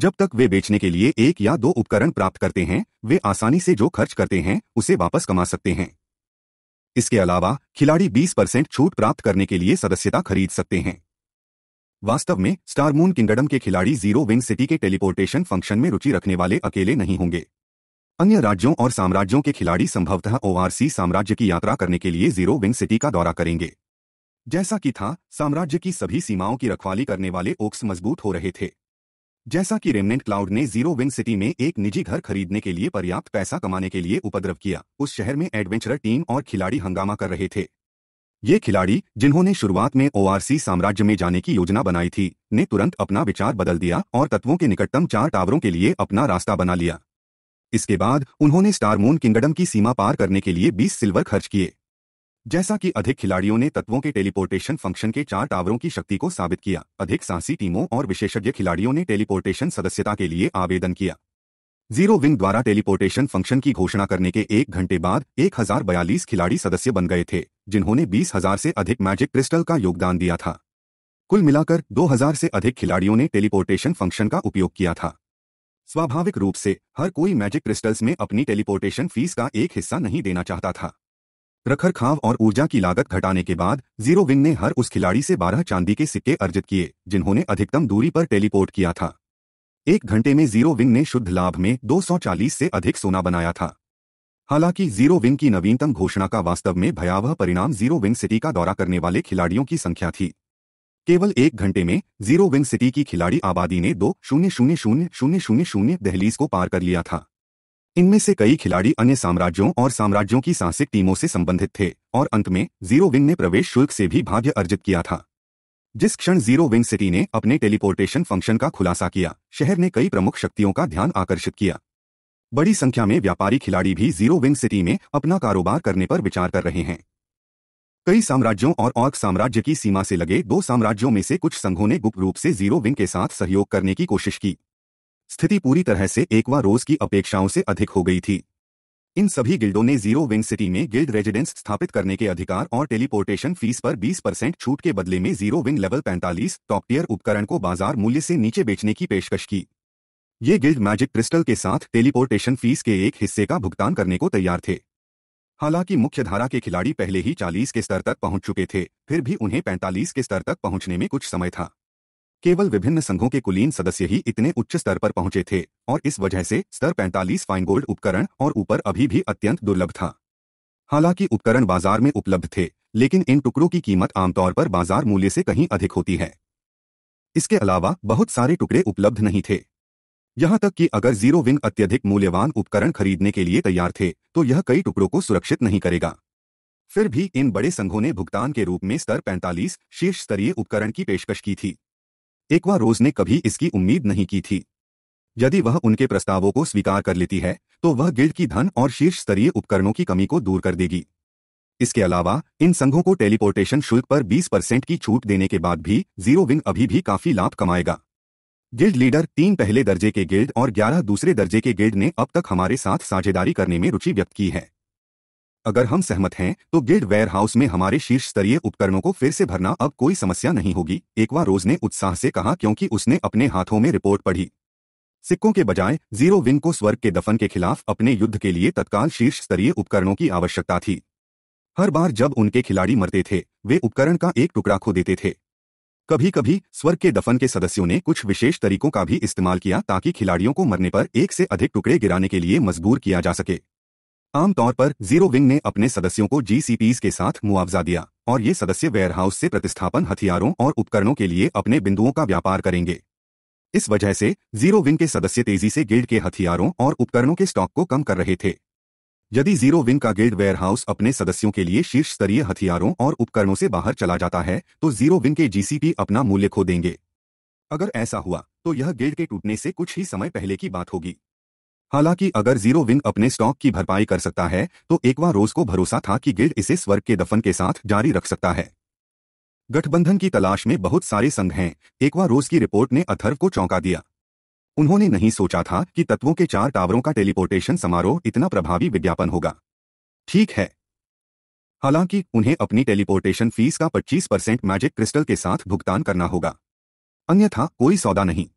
Speaker 1: जब तक वे बेचने के लिए एक या दो उपकरण प्राप्त करते हैं वे आसानी से जो खर्च करते हैं उसे वापस कमा सकते हैं इसके अलावा खिलाड़ी 20 परसेंट छूट प्राप्त करने के लिए सदस्यता खरीद सकते हैं वास्तव में स्टार मून किंगडम के खिलाड़ी जीरो विंग सिटी के टेलीपोर्टेशन फंक्शन में रुचि रखने वाले अकेले नहीं होंगे अन्य राज्यों और साम्राज्यों के खिलाड़ी संभवतः ओआरसी साम्राज्य की यात्रा करने के लिए जीरो विंग सिटी का दौरा करेंगे जैसा कि था साम्राज्य की सभी सीमाओं की रखवाली करने वाले ओक्स मजबूत हो रहे थे जैसा कि रेमनेंट क्लाउड ने जीरो विंग सिटी में एक निजी घर खरीदने के लिए पर्याप्त पैसा कमाने के लिए उपद्रव किया उस शहर में एडवेंचरर टीम और खिलाड़ी हंगामा कर रहे थे ये खिलाड़ी जिन्होंने शुरुआत में ओआरसी साम्राज्य में जाने की योजना बनाई थी ने तुरंत अपना विचार बदल दिया और तत्वों के निकटतम चार टावरों के लिए अपना रास्ता बना लिया इसके बाद उन्होंने स्टार मून किंगडम की सीमा पार करने के लिए 20 सिल्वर खर्च किए जैसा कि अधिक खिलाड़ियों ने तत्वों के टेलीपोर्टेशन फंक्शन के चार टावरों की शक्ति को साबित किया अधिक सांसी टीमों और विशेषज्ञ खिलाड़ियों ने टेलीपोर्टेशन सदस्यता के लिए आवेदन किया जीरो विंग द्वारा टेलीपोर्टेशन फंक्शन की घोषणा करने के एक घंटे बाद एक खिलाड़ी सदस्य बन गए थे जिन्होंने बीस हजार से अधिक मैजिक क्रिस्टल का योगदान दिया था कुल मिलाकर 2000 से अधिक खिलाड़ियों ने टेलीपोर्टेशन फंक्शन का उपयोग किया था स्वाभाविक रूप से हर कोई मैजिक क्रिस्टल्स में अपनी टेलीपोर्टेशन फीस का एक हिस्सा नहीं देना चाहता था रखरखाव और ऊर्जा की लागत घटाने के बाद जीरो विंग ने हर उस खिलाड़ी से बारह चांदी के सिक्के अर्जित किए जिन्होंने अधिकतम दूरी पर टेलीपोर्ट किया था एक घंटे में जीरो विंग ने शुद्ध लाभ में 240 से अधिक सोना बनाया था हालांकि जीरो विंग की नवीनतम घोषणा का वास्तव में भयावह परिणाम जीरो विंग सिटी का दौरा करने वाले खिलाड़ियों की संख्या थी केवल एक घंटे में जीरो विंग सिटी की खिलाड़ी आबादी ने दो शून्य शून्य शून्य शून्य शून्य शून्य दहलीज को पार कर लिया था इनमें से कई खिलाड़ी अन्य साम्राज्यों और साम्राज्यों की साहसिक टीमों से संबंधित थे और अंत में जीरो विंग ने प्रवेश शुल्क से भी भाग्य अर्जित किया था जिस क्षण जीरो विंग सिटी ने अपने टेलीपोर्टेशन फंक्शन का खुलासा किया शहर ने कई प्रमुख शक्तियों का ध्यान आकर्षित किया बड़ी संख्या में व्यापारी खिलाड़ी भी जीरो विंग सिटी में अपना कारोबार करने पर विचार कर रहे हैं कई साम्राज्यों और ऑर्क साम्राज्य की सीमा से लगे दो साम्राज्यों में से कुछ संघों ने गुप्त रूप से जीरो विंग के साथ सहयोग करने की कोशिश की स्थिति पूरी तरह से एकवा रोज की अपेक्षाओं से अधिक हो गई थी इन सभी गिल्डों ने जीरो विंग सिटी में गिल्ड रेजिडेंस स्थापित करने के अधिकार और टेलीपोर्टेशन फीस पर 20 परसेंट छूट के बदले में Zero Wing level 45 top tier उपकरण को बाजार मूल्य से नीचे बेचने की पेशकश की ये गिल्ड मैजिक क्रिस्टल के साथ टेलीपोर्टेशन फीस के एक हिस्से का भुगतान करने को तैयार थे हालांकि मुख्य धारा के खिलाड़ी पहले ही 40 के स्तर तक पहुंच चुके थे फिर भी उन्हें 45 के स्तर तक पहुंचने में कुछ समय था केवल विभिन्न संघों के कुलीन सदस्य ही इतने उच्च स्तर पर पहुंचे थे और इस वजह से स्तर 45 फाइन गोल्ड उपकरण और ऊपर अभी भी अत्यंत दुर्लभ था हालांकि उपकरण बाजार में उपलब्ध थे लेकिन इन टुकड़ों की कीमत आमतौर पर बाजार मूल्य से कहीं अधिक होती है इसके अलावा बहुत सारे टुकड़े उपलब्ध नहीं थे यहां तक कि अगर जीरो विंग अत्यधिक मूल्यवान उपकरण खरीदने के लिए तैयार थे तो यह कई टुकड़ों को सुरक्षित नहीं करेगा फिर भी इन बड़े संघों ने भुगतान के रूप में स्तर 45 शीर्ष स्तरीय उपकरण की पेशकश की थी एकवा रोज ने कभी इसकी उम्मीद नहीं की थी यदि वह उनके प्रस्तावों को स्वीकार कर लेती है तो वह गिल्ड की धन और शीर्ष स्तरीय उपकरणों की कमी को दूर कर देगी इसके अलावा इन संघों को टेलीपोर्टेशन शुल्क पर 20 परसेंट की छूट देने के बाद भी जीरो विंग अभी भी काफी लाभ कमाएगा गिल्ड लीडर तीन पहले दर्जे के गिल्ड और ग्यारह दूसरे दर्जे के गिल्ड ने अब तक हमारे साथ साझेदारी करने में रुचि व्यक्त की है अगर हम सहमत हैं तो गिल्ड वेयरहाउस में हमारे शीर्ष स्तरीय उपकरणों को फिर से भरना अब कोई समस्या नहीं होगी एकवा रोज ने उत्साह से कहा क्योंकि उसने अपने हाथों में रिपोर्ट पढ़ी सिक्कों के बजाय जीरो विंग को स्वर्ग के दफन के खिलाफ अपने युद्ध के लिए तत्काल शीर्ष स्तरीय उपकरणों की आवश्यकता थी हर बार जब उनके खिलाड़ी मरते थे वे उपकरण का एक टुकड़ा खो देते थे कभी कभी स्वर्ग के दफन के सदस्यों ने कुछ विशेष तरीकों का भी इस्तेमाल किया ताकि खिलाड़ियों को मरने पर एक से अधिक टुकड़े गिराने के लिए मजबूर किया जा सके आमतौर पर जीरो विंग ने अपने सदस्यों को जीसीपीज के साथ मुआवजा दिया और ये सदस्य वेयरहाउस से प्रतिस्थापन हथियारों और उपकरणों के लिए अपने बिंदुओं का व्यापार करेंगे इस वजह से जीरो विंग के सदस्य तेजी से गिल्ड के हथियारों और उपकरणों के स्टॉक को कम कर रहे थे यदि जीरो विंग का गिल्ड वेयरहाउस अपने सदस्यों के लिए शीर्ष स्तरीय हथियारों और उपकरणों से बाहर चला जाता है तो जीरो विंग के जीसीपी अपना मूल्य खो देंगे अगर ऐसा हुआ तो यह गिल्ड के टूटने से कुछ ही समय पहले की बात होगी हालांकि अगर जीरो विंग अपने स्टॉक की भरपाई कर सकता है तो एकवा रोज को भरोसा था कि गिल्ड इसे स्वर्ग के दफन के साथ जारी रख सकता है गठबंधन की तलाश में बहुत सारे संघ हैं एकवा रोज की रिपोर्ट ने अथर्व को चौंका दिया उन्होंने नहीं सोचा था कि तत्वों के चार टावरों का टेलीपोर्टेशन समारोह इतना प्रभावी विज्ञापन होगा ठीक है हालांकि उन्हें अपनी टेलीपोर्टेशन फीस का 25 परसेंट मैजिक क्रिस्टल के साथ भुगतान करना होगा अन्यथा कोई सौदा नहीं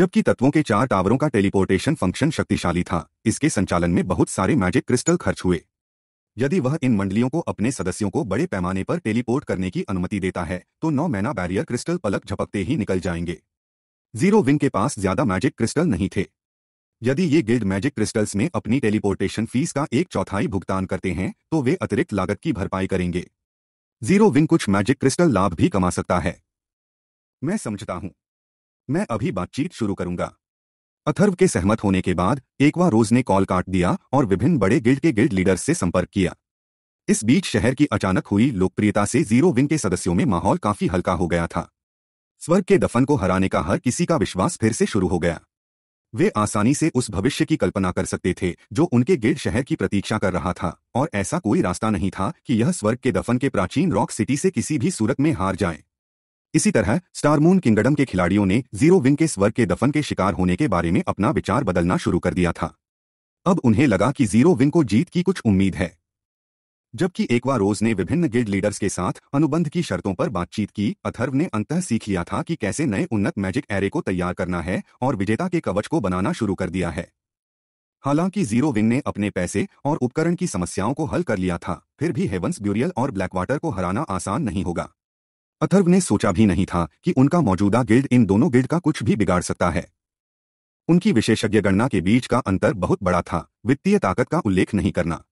Speaker 1: जबकि तत्वों के चार टावरों का टेलीपोर्टेशन फंक्शन शक्तिशाली था इसके संचालन में बहुत सारे मैजिक क्रिस्टल खर्च हुए यदि वह इन मंडलियों को अपने सदस्यों को बड़े पैमाने पर टेलीपोर्ट करने की अनुमति देता है तो नौ मैना बैरियर क्रिस्टल पलक झपकते ही निकल जाएंगे जीरो विंग के पास ज्यादा मैजिक क्रिस्टल नहीं थे यदि ये गिल्ड मैजिक क्रिस्टल्स में अपनी टेलीपोर्टेशन फीस का एक चौथाई भुगतान करते हैं तो वे अतिरिक्त लागत की भरपाई करेंगे जीरो विंग कुछ मैजिक क्रिस्टल लाभ भी कमा सकता है मैं समझता हूं मैं अभी बातचीत शुरू करूंगा अथर्व के सहमत होने के बाद एकवा रोज ने कॉल काट दिया और विभिन्न बड़े गिल्ड के गिल्ड लीडर्स से संपर्क किया इस बीच शहर की अचानक हुई लोकप्रियता से जीरो विंग के सदस्यों में माहौल काफी हल्का हो गया था स्वर्ग के दफन को हराने का हर किसी का विश्वास फिर से शुरू हो गया वे आसानी से उस भविष्य की कल्पना कर सकते थे जो उनके गिल्ड शहर की प्रतीक्षा कर रहा था और ऐसा कोई रास्ता नहीं था कि यह स्वर्ग के दफन के प्राचीन रॉक सिटी से किसी भी सूरत में हार जाए इसी तरह स्टारमून किंगडम के खिलाड़ियों ने जीरो विंग के स्वर्ग के दफन के शिकार होने के बारे में अपना विचार बदलना शुरू कर दिया था अब उन्हें लगा कि जीरो विंग को जीत की कुछ उम्मीद है जबकि बार रोज ने विभिन्न गिल्ड लीडर्स के साथ अनुबंध की शर्तों पर बातचीत की अथर्व ने अंतः सीख लिया था कि कैसे नए उन्नत मैजिक एरे को तैयार करना है और विजेता के कवच को बनाना शुरू कर दिया है हालांकि जीरो विन ने अपने पैसे और उपकरण की समस्याओं को हल कर लिया था फिर भी हेवंस ब्यूरियल और ब्लैकवाटर को हराना आसान नहीं होगा अथर्व ने सोचा भी नहीं था कि उनका मौजूदा गिल्ड इन दोनों गिल्ड का कुछ भी बिगाड़ सकता है उनकी विशेषज्ञ गणना के बीच का अंतर बहुत बड़ा था वित्तीय ताकत का उल्लेख नहीं करना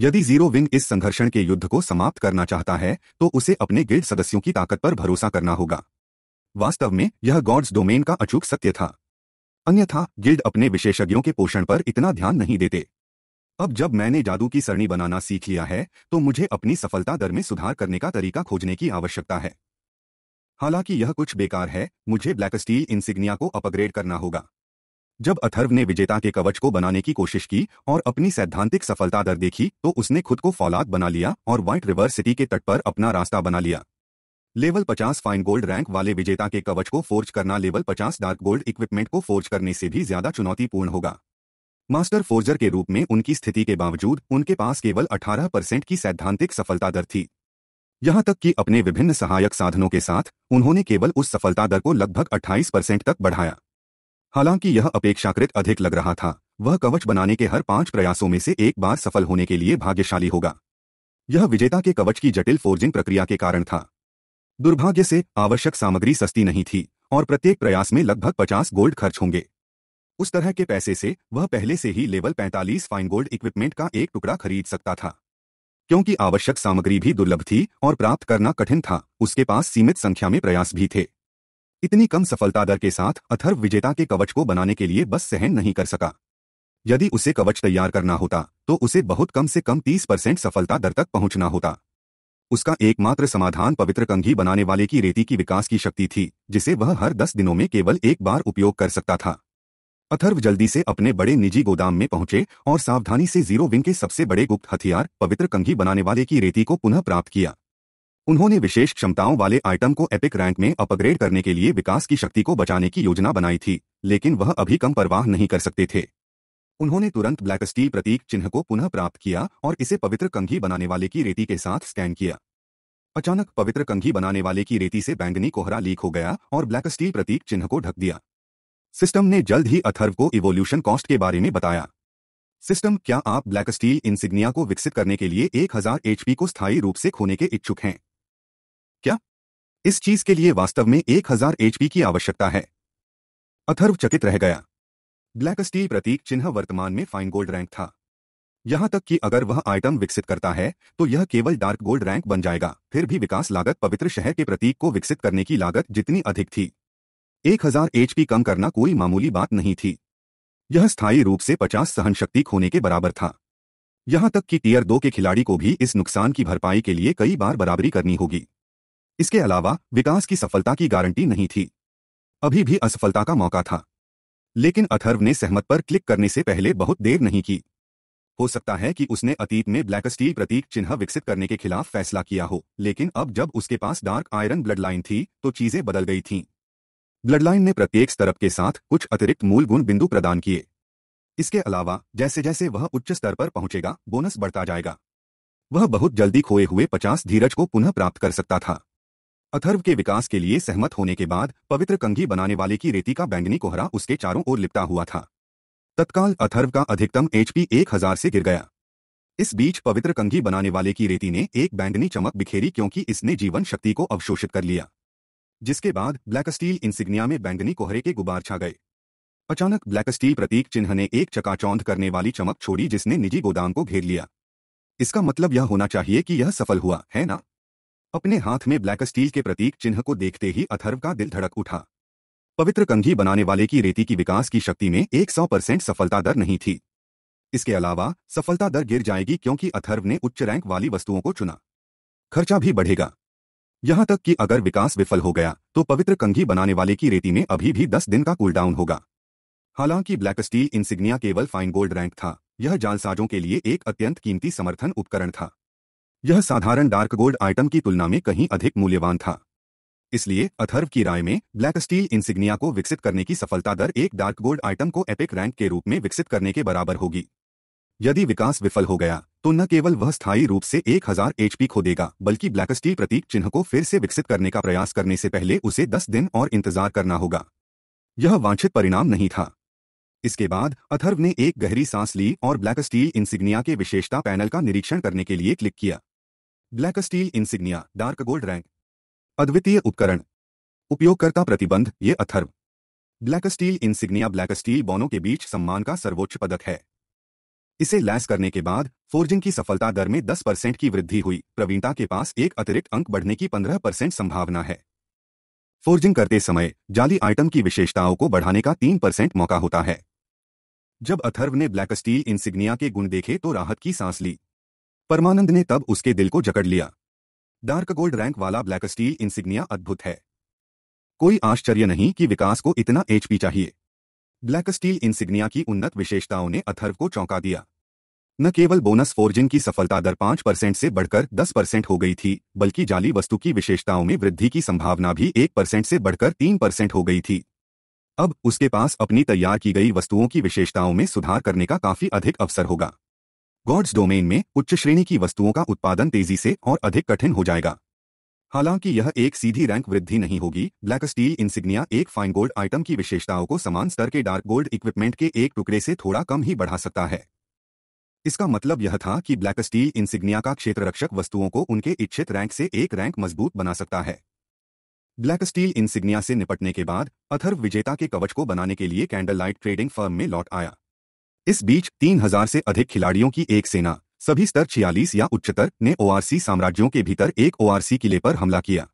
Speaker 1: यदि जीरो विंग इस संघर्षण के युद्ध को समाप्त करना चाहता है तो उसे अपने गिल्ड सदस्यों की ताकत पर भरोसा करना होगा वास्तव में यह गॉड्स डोमेन का अचूक सत्य था अन्यथा गिल्ड अपने विशेषज्ञों के पोषण पर इतना ध्यान नहीं देते अब जब मैंने जादू की सरणी बनाना सीख लिया है तो मुझे अपनी सफलता दर में सुधार करने का तरीका खोजने की आवश्यकता है हालांकि यह कुछ बेकार है मुझे ब्लैक स्टील इंसिग्निया को अपग्रेड करना होगा जब अथर्व ने विजेता के कवच को बनाने की कोशिश की और अपनी सैद्धांतिक सफलता दर देखी तो उसने खुद को फौलाद बना लिया और व्हाइट रिवर सिटी के तट पर अपना रास्ता बना लिया लेवल 50 फाइन गोल्ड रैंक वाले विजेता के कवच को फोर्ज करना लेवल 50 डार्क गोल्ड इक्विपमेंट को फोर्ज करने से भी ज्यादा चुनौतीपूर्ण होगा मास्टर फोर्जर के रूप में उनकी स्थिति के बावजूद उनके पास केवल 18 परसेंट की सैद्धांतिक सफलता दर थी यहां तक कि अपने विभिन्न सहायक साधनों के साथ उन्होंने केवल उस सफलता दर को लगभग अट्ठाईस परसेंट तक बढ़ाया हालांकि यह अपेक्षाकृत अधिक लग रहा था वह कवच बनाने के हर पांच प्रयासों में से एक बार सफल होने के लिए भाग्यशाली होगा यह विजेता के कवच की जटिल फोर्जिंग प्रक्रिया के कारण था दुर्भाग्य से आवश्यक सामग्री सस्ती नहीं थी और प्रत्येक प्रयास में लगभग पचास गोल्ड खर्च होंगे उस तरह के पैसे से वह पहले से ही लेवल 45 फाइन गोल्ड इक्विपमेंट का एक टुकड़ा खरीद सकता था क्योंकि आवश्यक सामग्री भी दुर्लभ थी और प्राप्त करना कठिन था उसके पास सीमित संख्या में प्रयास भी थे इतनी कम सफलता दर के साथ अथर्व विजेता के कवच को बनाने के लिए बस सहन नहीं कर सका यदि उसे कवच तैयार करना होता तो उसे बहुत कम से कम 30 परसेंट सफलता दर तक पहुंचना होता उसका एकमात्र समाधान पवित्र कंघी बनाने वाले की रेती की विकास की शक्ति थी जिसे वह हर दस दिनों में केवल एक बार उपयोग कर सकता था अथर्व जल्दी से अपने बड़े निजी गोदाम में पहुंचे और सावधानी से जीरो विंग के सबसे बड़े गुप्त हथियार पवित्र कंघी बनाने वाले की रेती को पुनः प्राप्त किया उन्होंने विशेष क्षमताओं वाले आइटम को एपिक रैंक में अपग्रेड करने के लिए विकास की शक्ति को बचाने की योजना बनाई थी लेकिन वह अभी कम परवाह नहीं कर सकते थे उन्होंने तुरंत ब्लैक स्टील प्रतीक चिन्ह को पुनः प्राप्त किया और इसे पवित्र कंघी बनाने वाले की रेती के साथ स्कैन किया अचानक पवित्र कंघी बनाने वाले की रेती से बैंगनी कोहरा लीक हो गया और ब्लैक स्टील प्रतीक चिन्ह को ढक दिया सिस्टम ने जल्द ही अथर्व को इवोल्यूशन कॉस्ट के बारे में बताया सिस्टम क्या आप ब्लैक स्टील इंसिग्निया को विकसित करने के लिए 1000 एचपी को स्थायी रूप से खोने के इच्छुक हैं क्या इस चीज के लिए वास्तव में एक हजार एचपी की आवश्यकता है अथर्व चकित रह गया ब्लैक स्टील प्रतीक चिन्ह वर्तमान में फाइन गोल्ड रैंक था यहां तक कि अगर वह आइटम विकसित करता है तो यह केवल डार्क गोल्ड रैंक बन जाएगा फिर भी विकास लागत पवित्र शहर के प्रतीक को विकसित करने की लागत जितनी अधिक थी एक हजार एचपी कम करना कोई मामूली बात नहीं थी यह स्थायी रूप से पचास सहन शक्ति खोने के बराबर था यहां तक कि टीयर दो के खिलाड़ी को भी इस नुकसान की भरपाई के लिए कई बार बराबरी करनी होगी इसके अलावा विकास की सफलता की गारंटी नहीं थी अभी भी असफलता का मौका था लेकिन अथर्व ने सहमत पर क्लिक करने से पहले बहुत देर नहीं की हो सकता है कि उसने अतीत में ब्लैक स्टील प्रतीक चिन्ह विकसित करने के खिलाफ फैसला किया हो लेकिन अब जब उसके पास डार्क आयरन ब्लडलाइन थी तो चीजें बदल गई थीं ब्लडलाइन ने प्रत्येक स्तर के साथ कुछ अतिरिक्त मूल गुण बिंदु प्रदान किए इसके अलावा जैसे जैसे वह उच्च स्तर पर पहुंचेगा बोनस बढ़ता जाएगा वह बहुत जल्दी खोए हुए पचास धीरज को पुनः प्राप्त कर सकता था अथर्व के विकास के लिए सहमत होने के बाद पवित्र कंघी बनाने वाले की रेती का बैंगनी कोहरा उसके चारों ओर लिपटा हुआ था तत्काल अथर्व का अधिकतम एचपी एक हजार से गिर गया इस बीच पवित्र कंघी बनाने वाले की रेती ने एक बैंगनी चमक बिखेरी क्योंकि इसने जीवन शक्ति को अवशोषित कर लिया जिसके बाद ब्लैक स्टील इंसिग्निया में बैंगनी कोहरे के गुब्बार छा गए अचानक ब्लैक स्टील प्रतीक चिन्ह ने एक चकाचौंध करने वाली चमक छोड़ी जिसने निजी गोदाम को घेर लिया इसका मतलब यह होना चाहिए कि यह सफल हुआ है ना अपने हाथ में ब्लैक स्टील के प्रतीक चिन्ह को देखते ही अथर्व का दिल धड़क उठा पवित्र कंघी बनाने वाले की रेती की विकास की शक्ति में 100 परसेंट सफलता दर नहीं थी इसके अलावा सफलता दर गिर जाएगी क्योंकि अथर्व ने उच्च रैंक वाली वस्तुओं को चुना खर्चा भी बढ़ेगा यहां तक कि अगर विकास विफल हो गया तो पवित्र कंघी बनाने वाले की रेती में अभी भी दस दिन का कूलडाउन होगा हालांकि ब्लैक स्टील इंसिग्निया केवल फाइन गोल्ड रैंक था यह जालसाजों के लिए एक अत्यंत कीमती समर्थन उपकरण था यह साधारण डार्क गोल्ड आइटम की तुलना में कहीं अधिक मूल्यवान था इसलिए अथर्व की राय में ब्लैक स्टील इंसिग्निया को विकसित करने की सफलता दर एक डार्क गोल्ड आइटम को एपिक रैंक के रूप में विकसित करने के बराबर होगी यदि विकास विफल हो गया तो न केवल वह स्थायी रूप से 1000 हजार एचपी खो देगा बल्कि ब्लैक स्टील प्रतीक चिन्ह को फिर से विकसित करने का प्रयास करने से पहले उसे 10 दिन और इंतजार करना होगा यह वांछित परिणाम नहीं था इसके बाद अथर्व ने एक गहरी सांस ली और ब्लैक स्टील इंसिग्निया के विशेषता पैनल का निरीक्षण करने के लिए क्लिक किया Black steel Insignia dark gold rank अद्वितीय उपकरण उपयोगकर्ता प्रतिबंध ये Atharva Black steel Insignia Black Steel बोनों के बीच सम्मान का सर्वोच्च पदक है इसे लैस करने के बाद फोर्जिंग की सफलता दर में 10 परसेंट की वृद्धि हुई प्रवीणता के पास एक अतिरिक्त अंक बढ़ने की 15 परसेंट संभावना है फोर्जिंग करते समय जाली आइटम की विशेषताओं को बढ़ाने का 3 परसेंट मौका होता है जब अथर्व ने ब्लैक स्टील इंसिग्निया के गुण देखे तो राहत की सांस ली परमानंद ने तब उसके दिल को जकड़ लिया डार्क गोल्ड रैंक वाला ब्लैक स्टील इंसिग्निया अद्भुत है कोई आश्चर्य नहीं कि विकास को इतना एचपी चाहिए ब्लैक स्टील इंसिग्निया की उन्नत विशेषताओं ने अथर्व को चौंका दिया न केवल बोनस फोर्जिंग की सफलता दर पांच परसेंट से बढ़कर दस परसेंट हो गई थी बल्कि जाली वस्तु की विशेषताओं में वृद्धि की संभावना भी एक परसेंट से बढ़कर तीन परसेंट हो गई थी अब उसके पास अपनी तैयार की गई वस्तुओं की विशेषताओं में सुधार करने का काफी अधिक अवसर होगा गॉड्स डोमेन में उच्च श्रेणी की वस्तुओं का उत्पादन तेजी से और अधिक कठिन हो जाएगा हालांकि यह एक सीधी रैंक वृद्धि नहीं होगी ब्लैक स्टील इंसिग्निया एक फाइन गोल्ड आइटम की विशेषताओं को समान स्तर के डार्क गोल्ड इक्विपमेंट के एक टुकड़े से थोड़ा कम ही बढ़ा सकता है इसका मतलब यह था कि ब्लैक स्टील इंसिग्निया का क्षेत्र रक्षक वस्तुओं को उनके इच्छित रैंक से एक रैंक मजबूत बना सकता है ब्लैक स्टील इंसिग्निया से निपटने के बाद अथर्व विजेता के कवच को बनाने के लिए कैंडल लाइट ट्रेडिंग फर्म में लौट आया इस बीच 3000 से अधिक खिलाड़ियों की एक सेना सभी स्तर छियालीस या उच्चतर ने ओआरसी साम्राज्यों के भीतर एक ओआरसी किले पर हमला किया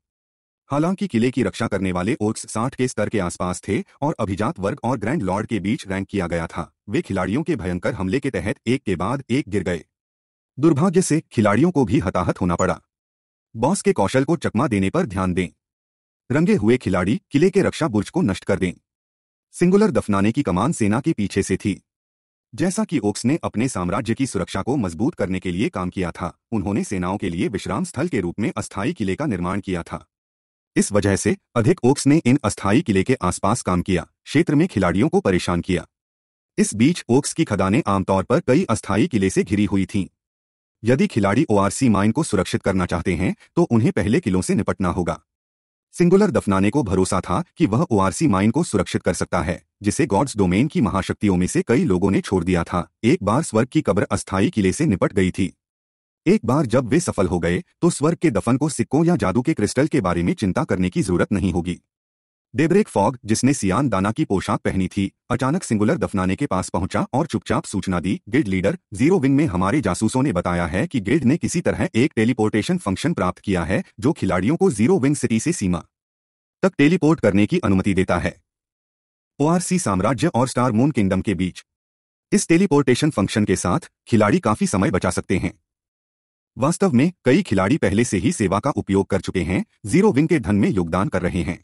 Speaker 1: हालांकि किले की रक्षा करने वाले ओक्स साठ के स्तर के आसपास थे और अभिजात वर्ग और ग्रैंड लॉर्ड के बीच रैंक किया गया था वे खिलाड़ियों के भयंकर हमले के तहत एक के बाद एक गिर गए दुर्भाग्य से खिलाड़ियों को भी हताहत होना पड़ा बॉस के कौशल को चकमा देने पर ध्यान दें रंगे हुए खिलाड़ी किले के रक्षा बुर्ज को नष्ट कर दें सिंगुलर दफनाने की कमान सेना के पीछे से थी जैसा कि ओक्स ने अपने साम्राज्य की सुरक्षा को मजबूत करने के लिए काम किया था उन्होंने सेनाओं के लिए विश्राम स्थल के रूप में अस्थायी किले का निर्माण किया था इस वजह से अधिक ओक्स ने इन अस्थायी किले के आसपास काम किया क्षेत्र में खिलाड़ियों को परेशान किया इस बीच ओक्स की खदानें आमतौर पर कई अस्थायी किले से घिरी हुई थीं यदि खिलाड़ी ओआरसी माइन को सुरक्षित करना चाहते हैं तो उन्हें पहले किलों से निपटना होगा सिंगुलर दफनाने को भरोसा था कि वह ओआरसी माइन को सुरक्षित कर सकता है जिसे गॉड्स डोमेन की महाशक्तियों में से कई लोगों ने छोड़ दिया था एक बार स्वर्ग की कब्र अस्थायी किले से निपट गई थी एक बार जब वे सफल हो गए तो स्वर्ग के दफन को सिक्कों या जादू के क्रिस्टल के बारे में चिंता करने की जरूरत नहीं होगी डेब्रेक फॉग जिसने सियान दाना की पोशाक पहनी थी अचानक सिंगुलर दफनाने के पास पहुंचा और चुपचाप सूचना दी गिल्ड लीडर जीरो विंग में हमारे जासूसों ने बताया है कि गिल्ड ने किसी तरह एक टेलीपोर्टेशन फंक्शन प्राप्त किया है जो खिलाड़ियों को जीरो विंग सिटी से सीमा तक टेलीपोर्ट करने की अनुमति देता है ओआरसी साम्राज्य और स्टार मून किंगडम के बीच इस टेलीपोर्टेशन फंक्शन के साथ खिलाड़ी काफी समय बचा सकते हैं वास्तव में कई खिलाड़ी पहले से ही सेवा का उपयोग कर चुके हैं जीरो विंग के धन में योगदान कर रहे हैं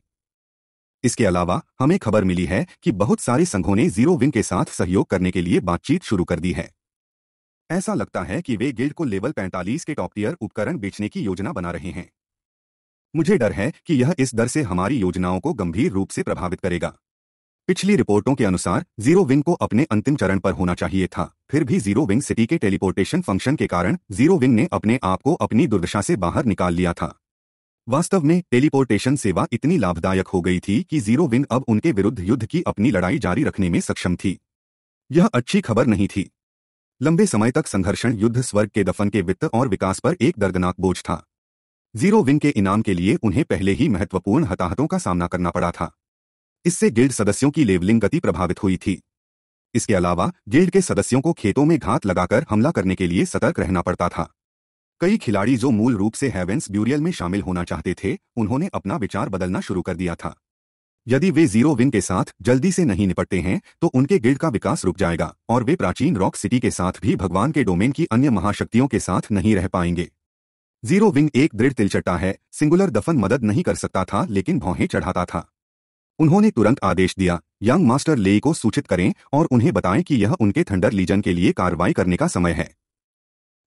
Speaker 1: इसके अलावा हमें खबर मिली है कि बहुत सारे संघों ने जीरो विंग के साथ सहयोग करने के लिए बातचीत शुरू कर दी है ऐसा लगता है कि वे गिल्ड को लेवल 45 के टॉप टीयर उपकरण बेचने की योजना बना रहे हैं मुझे डर है कि यह इस दर से हमारी योजनाओं को गंभीर रूप से प्रभावित करेगा पिछली रिपोर्टों के अनुसार जीरो विंग को अपने अंतिम चरण पर होना चाहिए था फिर भी जीरो विंग सिटी के टेलीपोर्टेशन फंक्शन के कारण जीरो विंग ने अपने आप को अपनी दुर्दशा से बाहर निकाल लिया था वास्तव में टेलीपोर्टेशन सेवा इतनी लाभदायक हो गई थी कि जीरो विन अब उनके विरुद्ध युद्ध की अपनी लड़ाई जारी रखने में सक्षम थी यह अच्छी खबर नहीं थी लंबे समय तक संघर्षण युद्ध स्वर्ग के दफन के वित्त और विकास पर एक दर्दनाक बोझ था जीरो विन के इनाम के लिए उन्हें पहले ही महत्वपूर्ण हताहतों का सामना करना पड़ा था इससे गिल्ड सदस्यों की लेवलिंग गति प्रभावित हुई थी इसके अलावा गिल्ड के सदस्यों को खेतों में घात लगाकर हमला करने के लिए सतर्क रहना पड़ता था कई खिलाड़ी जो मूल रूप से हेवेंस ब्यूरियल में शामिल होना चाहते थे उन्होंने अपना विचार बदलना शुरू कर दिया था यदि वे जीरो विन के साथ जल्दी से नहीं निपटते हैं तो उनके गिल्ड का विकास रुक जाएगा और वे प्राचीन रॉक सिटी के साथ भी भगवान के डोमेन की अन्य महाशक्तियों के साथ नहीं रह पाएंगे जीरो विंग एक दृढ़ तिलचट्टा है सिंगुलर दफन मदद नहीं कर सकता था लेकिन भौहें चढ़ाता था उन्होंने तुरंत आदेश दिया यंग मास्टर ले को सूचित करें और उन्हें बताएं कि यह उनके थंडर लीजन के लिए कार्रवाई करने का समय है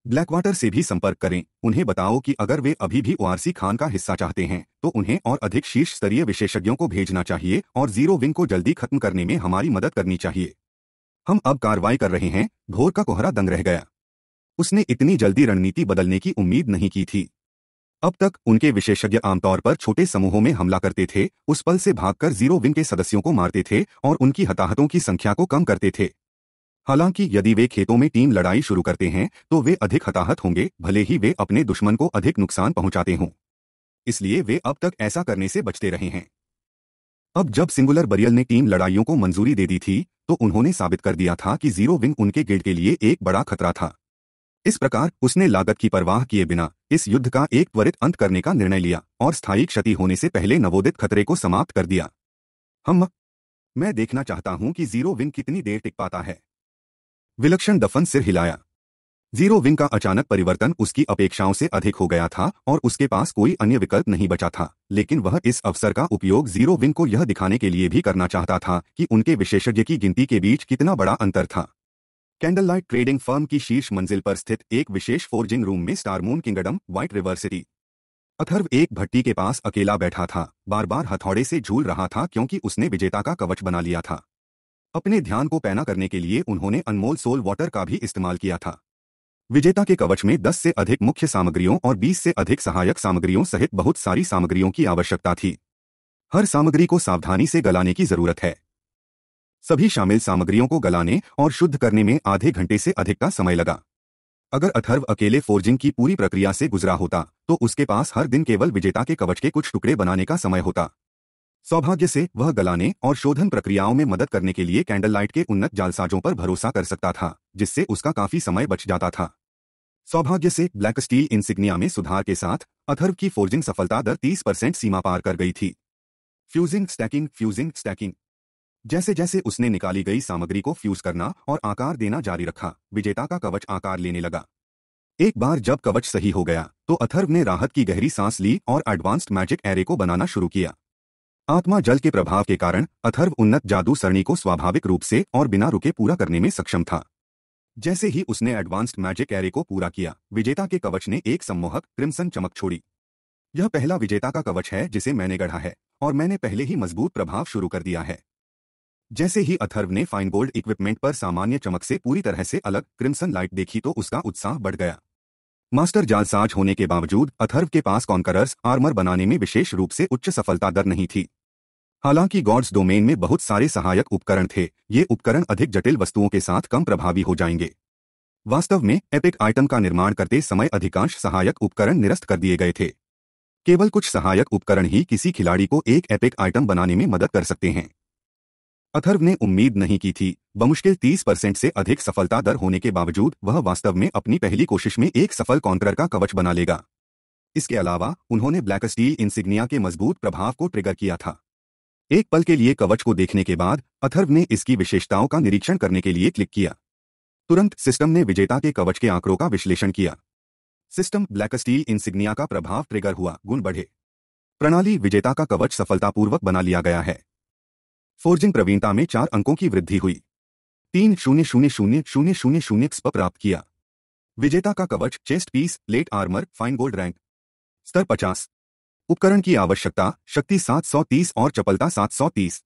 Speaker 1: ब्लैकवाटर से भी संपर्क करें उन्हें बताओ कि अगर वे अभी भी ओआरसी खान का हिस्सा चाहते हैं तो उन्हें और अधिक शीर्ष स्तरीय विशेषज्ञों को भेजना चाहिए और जीरो विंग को जल्दी खत्म करने में हमारी मदद करनी चाहिए हम अब कार्रवाई कर रहे हैं भोर का कोहरा दंग रह गया उसने इतनी जल्दी रणनीति बदलने की उम्मीद नहीं की थी अब तक उनके विशेषज्ञ आमतौर पर छोटे समूहों में हमला करते थे उस पल से भागकर जीरो विंग के सदस्यों को मारते थे और उनकी हताहतों की संख्या को कम करते थे हालांकि यदि वे खेतों में टीम लड़ाई शुरू करते हैं तो वे अधिक हताहत होंगे भले ही वे अपने दुश्मन को अधिक नुकसान पहुंचाते हों इसलिए वे अब तक ऐसा करने से बचते रहे हैं अब जब सिंगुलर बरियल ने टीम लड़ाइयों को मंजूरी दे दी थी तो उन्होंने साबित कर दिया था कि जीरो विंग उनके गिल्ड के लिए एक बड़ा खतरा था इस प्रकार उसने लागत की परवाह किए बिना इस युद्ध का एक त्वरित अंत करने का निर्णय लिया और स्थायी क्षति होने से पहले नवोदित खतरे को समाप्त कर दिया हम हम्म, मैं देखना चाहता हूं कि जीरो विंग कितनी देर टिक पाता है विलक्षण दफन सिर हिलाया जीरो विंग का अचानक परिवर्तन उसकी अपेक्षाओं से अधिक हो गया था और उसके पास कोई अन्य विकल्प नहीं बचा था लेकिन वह इस अवसर का उपयोग जीरो विंग को यह दिखाने के लिए भी करना चाहता था कि उनके विशेषज्ञ की गिनती के बीच कितना बड़ा अंतर था कैंडल लाइट ट्रेडिंग फर्म की शीर्ष मंजिल पर स्थित एक विशेष फोर्जिंग रूम में Starmoon Kingdom White River City Atharva एक भट्टी के पास अकेला बैठा था बार बार हथौड़े से झूल रहा था क्योंकि उसने विजेता का कवच बना लिया था अपने ध्यान को पैना करने के लिए उन्होंने अनमोल सोल वाटर का भी इस्तेमाल किया था विजेता के कवच में 10 से अधिक मुख्य सामग्रियों और 20 से अधिक सहायक सामग्रियों सहित बहुत सारी सामग्रियों की आवश्यकता थी हर सामग्री को सावधानी से गलाने की जरूरत है सभी शामिल सामग्रियों को गलाने और शुद्ध करने में आधे घंटे से अधिक का समय लगा अगर अथर्व अकेले फोर्जिंग की पूरी प्रक्रिया से गुजरा होता तो उसके पास हर दिन केवल विजेता के कवच के कुछ टुकड़े बनाने का समय होता सौभाग्य से वह गलाने और शोधन प्रक्रियाओं में मदद करने के लिए कैंडल लाइट के उन्नत जालसाजों पर भरोसा कर सकता था जिससे उसका काफी समय बच जाता था सौभाग्य से ब्लैक स्टील इंसिग्निया में सुधार के साथ अथर्व की फोर्जिंग सफलता दर 30 परसेंट सीमा पार कर गई थी फ्यूजिंग स्टैकिंग फ्यूजिंग स्टैकिंग जैसे जैसे उसने निकाली गई सामग्री को फ्यूज करना और आकार देना जारी रखा विजेता का कवच आकार लेने लगा एक बार जब कवच सही हो गया तो अथर्व ने राहत की गहरी सांस ली और एडवांस्ड मैजिक एरे को बनाना शुरू किया आत्मा जल के प्रभाव के कारण अथर्व उन्नत जादू सरणी को स्वाभाविक रूप से और बिना रुके पूरा करने में सक्षम था जैसे ही उसने एडवांस्ड मैजिक एरे को पूरा किया विजेता के कवच ने एक सम्मोहक क्रिमसन चमक छोड़ी यह पहला विजेता का कवच है जिसे मैंने गढ़ा है और मैंने पहले ही मजबूत प्रभाव शुरू कर दिया है जैसे ही अथर्व ने फाइन इक्विपमेंट पर सामान्य चमक से पूरी तरह से अलग क्रिमसन लाइट देखी तो उसका उत्साह बढ़ गया मास्टर जालसाज होने के बावजूद अथर्व के पास कॉन्करर्स आर्मर बनाने में विशेष रूप से उच्च सफलता दर नहीं थी हालांकि गॉड्स डोमेन में बहुत सारे सहायक उपकरण थे ये उपकरण अधिक जटिल वस्तुओं के साथ कम प्रभावी हो जाएंगे वास्तव में एपिक आइटम का निर्माण करते समय अधिकांश सहायक उपकरण निरस्त कर दिए गए थे केवल कुछ सहायक उपकरण ही किसी खिलाड़ी को एक एपिक आइटम बनाने में मदद कर सकते हैं अथर्व ने उम्मीद नहीं की थी बमुश्किल 30 परसेंट से अधिक सफलता दर होने के बावजूद वह वास्तव में अपनी पहली कोशिश में एक सफल काउंटर का कवच बना लेगा इसके अलावा उन्होंने ब्लैक स्टील इंसिग्निया के मजबूत प्रभाव को ट्रिगर किया था एक पल के लिए कवच को देखने के बाद अथर्व ने इसकी विशेषताओं का निरीक्षण करने के लिए क्लिक किया तुरंत सिस्टम ने विजेता के कवच के आंकड़ों का विश्लेषण किया सिस्टम ब्लैक स्टील इंसिग्निया का प्रभाव ट्रिगर हुआ गुण बढ़े प्रणाली विजेता का कवच सफलतापूर्वक बना लिया गया है फोर्जिंग प्रवीणता में चार अंकों की वृद्धि हुई तीन शून्य शून्य शून्य शून्य शून्य शून्य प्राप्त किया विजेता का कवच chest piece plate armour fine gold rank स्तर पचास उपकरण की आवश्यकता शक्ति 730 और चपलता 730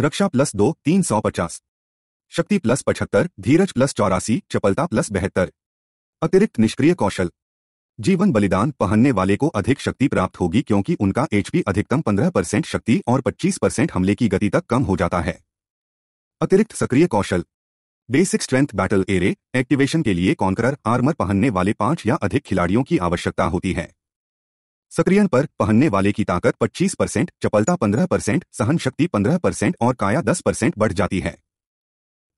Speaker 1: रक्षा प्लस दो तीन सौ पचास शक्ति प्लस पचहत्तर धीरज प्लस चौरासी चपलता प्लस बेहतर अतिरिक्त निष्क्रिय कौशल जीवन बलिदान पहनने वाले को अधिक शक्ति प्राप्त होगी क्योंकि उनका एचपी अधिकतम 15 परसेंट शक्ति और 25 परसेंट हमले की गति तक कम हो जाता है अतिरिक्त सक्रिय कौशल basic strength battle array activation के लिए कॉन्करर आर्मर पहनने वाले पांच या अधिक खिलाड़ियों की आवश्यकता होती है सक्रियण पर पहनने वाले की ताकत 25 परसेंट चपलता 15 परसेंट सहन शक्ति 15 परसेंट और काया 10 परसेंट बढ़ जाती है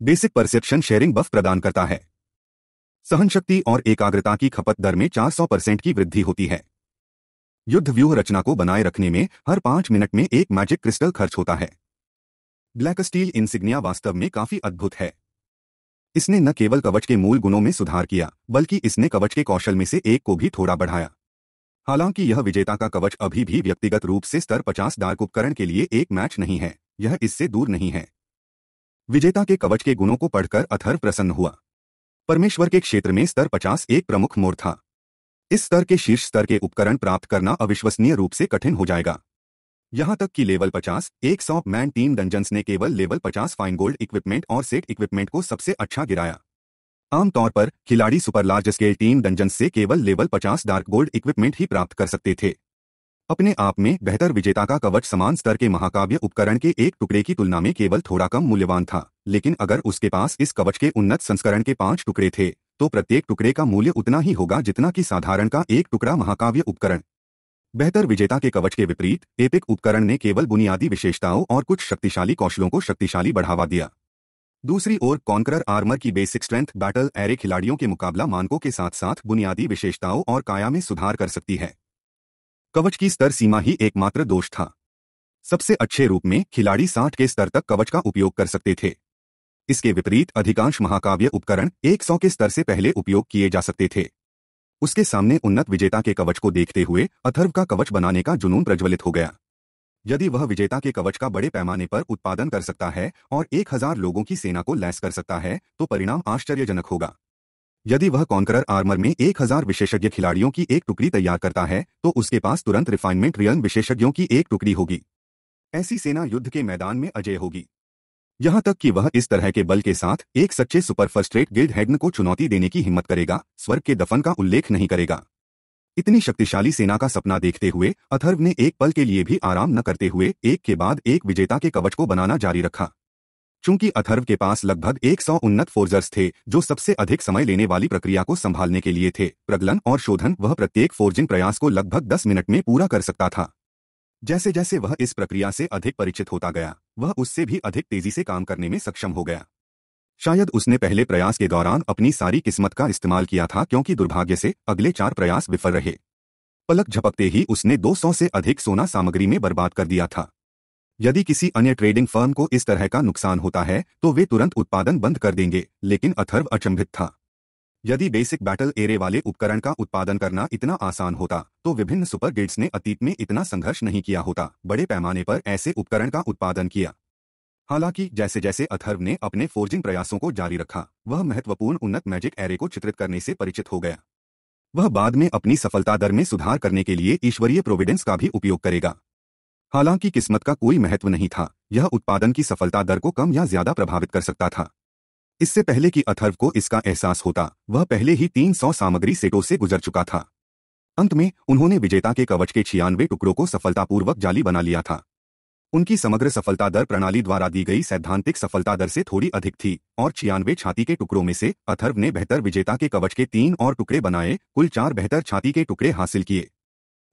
Speaker 1: बेसिक परसेप्शन शेयरिंग बफ प्रदान करता है सहन शक्ति और एकाग्रता की खपत दर में 400 परसेंट की वृद्धि होती है युद्ध व्यूह रचना को बनाए रखने में हर पांच मिनट में एक मैजिक क्रिस्टल खर्च होता है ब्लैक स्टील इंसिग्निया वास्तव में काफी अद्भुत है इसने न केवल कवच के मूल गुणों में सुधार किया बल्कि इसने कवच के कौशल में से एक को भी थोड़ा बढ़ाया हालांकि यह विजेता का कवच अभी भी व्यक्तिगत रूप से स्तर पचास डार्क उपकरण के लिए एक मैच नहीं है यह इससे दूर नहीं है विजेता के कवच के गुणों को पढ़कर अथर प्रसन्न हुआ परमेश्वर के क्षेत्र में स्तर पचास एक प्रमुख मोड़ था इस स्तर के शीर्ष स्तर के उपकरण प्राप्त करना अविश्वसनीय रूप से कठिन हो जाएगा यहां तक कि लेवल एक 100 मैन टीम डंजन्स ने केवल लेवल पचास फाइन गोल्ड इक्विपमेंट और सेट इक्विपमेंट को सबसे अच्छा गिराया आमतौर पर खिलाड़ी super large scale team dungeon से केवल लेवल 50 डार्क गोल्ड इक्विपमेंट ही प्राप्त कर सकते थे अपने आप में बेहतर विजेता का कवच समान स्तर के महाकाव्य उपकरण के एक टुकड़े की तुलना में केवल थोड़ा कम मूल्यवान था लेकिन अगर उसके पास इस कवच के उन्नत संस्करण के पांच टुकड़े थे तो प्रत्येक टुकड़े का मूल्य उतना ही होगा जितना कि साधारण का एक टुकड़ा महाकाव्य उपकरण बेहतर विजेता के कवच के विपरीत एपिक उपकरण ने केवल बुनियादी विशेषताओं और कुछ शक्तिशाली कौशलों को शक्तिशाली बढ़ावा दिया दूसरी ओर कॉन्करर आर्मर की बेसिक स्ट्रेंथ बैटल एरे खिलाड़ियों के मुकाबला मानकों के साथ साथ बुनियादी विशेषताओं और काया में सुधार कर सकती है कवच की स्तर सीमा ही एकमात्र दोष था सबसे अच्छे रूप में खिलाड़ी साठ के स्तर तक कवच का उपयोग कर सकते थे इसके विपरीत अधिकांश महाकाव्य उपकरण 100 के स्तर से पहले उपयोग किए जा सकते थे उसके सामने उन्नत विजेता के कवच को देखते हुए अथर्व का कवच बनाने का जुनून प्रज्वलित हो गया यदि वह विजेता के कवच का बड़े पैमाने पर उत्पादन कर सकता है और एक हजार लोगों की सेना को लैस कर सकता है तो परिणाम आश्चर्यजनक होगा यदि वह कॉन्करर आर्मर में एक हजार विशेषज्ञ खिलाड़ियों की एक टुकड़ी तैयार करता है तो उसके पास तुरंत रिफाइनमेंट रियल विशेषज्ञों की एक टुकड़ी होगी ऐसी सेना युद्ध के मैदान में अजय होगी यहां तक कि वह इस तरह के बल के साथ एक सच्चे सुपर गिल्ड हेडन को चुनौती देने की हिम्मत करेगा स्वर्ग के दफन का उल्लेख नहीं करेगा इतनी शक्तिशाली सेना का सपना देखते हुए अथर्व ने एक पल के लिए भी आराम न करते हुए एक के बाद एक विजेता के कवच को बनाना जारी रखा चूंकि अथर्व के पास लगभग एक सौ उन्नत फोर्जर्स थे जो सबसे अधिक समय लेने वाली प्रक्रिया को संभालने के लिए थे प्रगलन और शोधन वह प्रत्येक फोर्जिंग प्रयास को लगभग दस मिनट में पूरा कर सकता था जैसे जैसे वह इस प्रक्रिया से अधिक परिचित होता गया वह उससे भी अधिक तेजी से काम करने में सक्षम हो गया शायद उसने पहले प्रयास के दौरान अपनी सारी किस्मत का इस्तेमाल किया था क्योंकि दुर्भाग्य से अगले चार प्रयास विफल रहे पलक झपकते ही उसने 200 से अधिक सोना सामग्री में बर्बाद कर दिया था यदि किसी अन्य ट्रेडिंग फर्म को इस तरह का नुकसान होता है तो वे तुरंत उत्पादन बंद कर देंगे लेकिन अथर्व अचंभित था यदि बेसिक बैटल एरे वाले उपकरण का उत्पादन करना इतना आसान होता तो विभिन्न सुपर ग्रिड्स ने अतीत में इतना संघर्ष नहीं किया होता बड़े पैमाने पर ऐसे उपकरण का उत्पादन किया हालांकि जैसे जैसे अथर्व ने अपने फोर्जिंग प्रयासों को जारी रखा वह महत्वपूर्ण उन्नत मैजिक एरे को चित्रित करने से परिचित हो गया वह बाद में अपनी सफलता दर में सुधार करने के लिए ईश्वरीय प्रोविडेंस का भी उपयोग करेगा हालांकि किस्मत का कोई महत्व नहीं था यह उत्पादन की सफलता दर को कम या ज्यादा प्रभावित कर सकता था इससे पहले कि अथर्व को इसका एहसास होता वह पहले ही 300 सामग्री सेटों से गुजर चुका था अंत में उन्होंने विजेता के कवच के छियानवे टुकड़ों को सफलतापूर्वक जाली बना लिया था उनकी समग्र सफलता दर प्रणाली द्वारा दी गई सैद्धांतिक सफलता दर से थोड़ी अधिक थी और छियानवे छाती के टुकड़ों में से अथर्व ने बेहतर विजेता के कवच के तीन और टुकड़े बनाए कुल चार बेहतर छाती के टुकड़े हासिल किए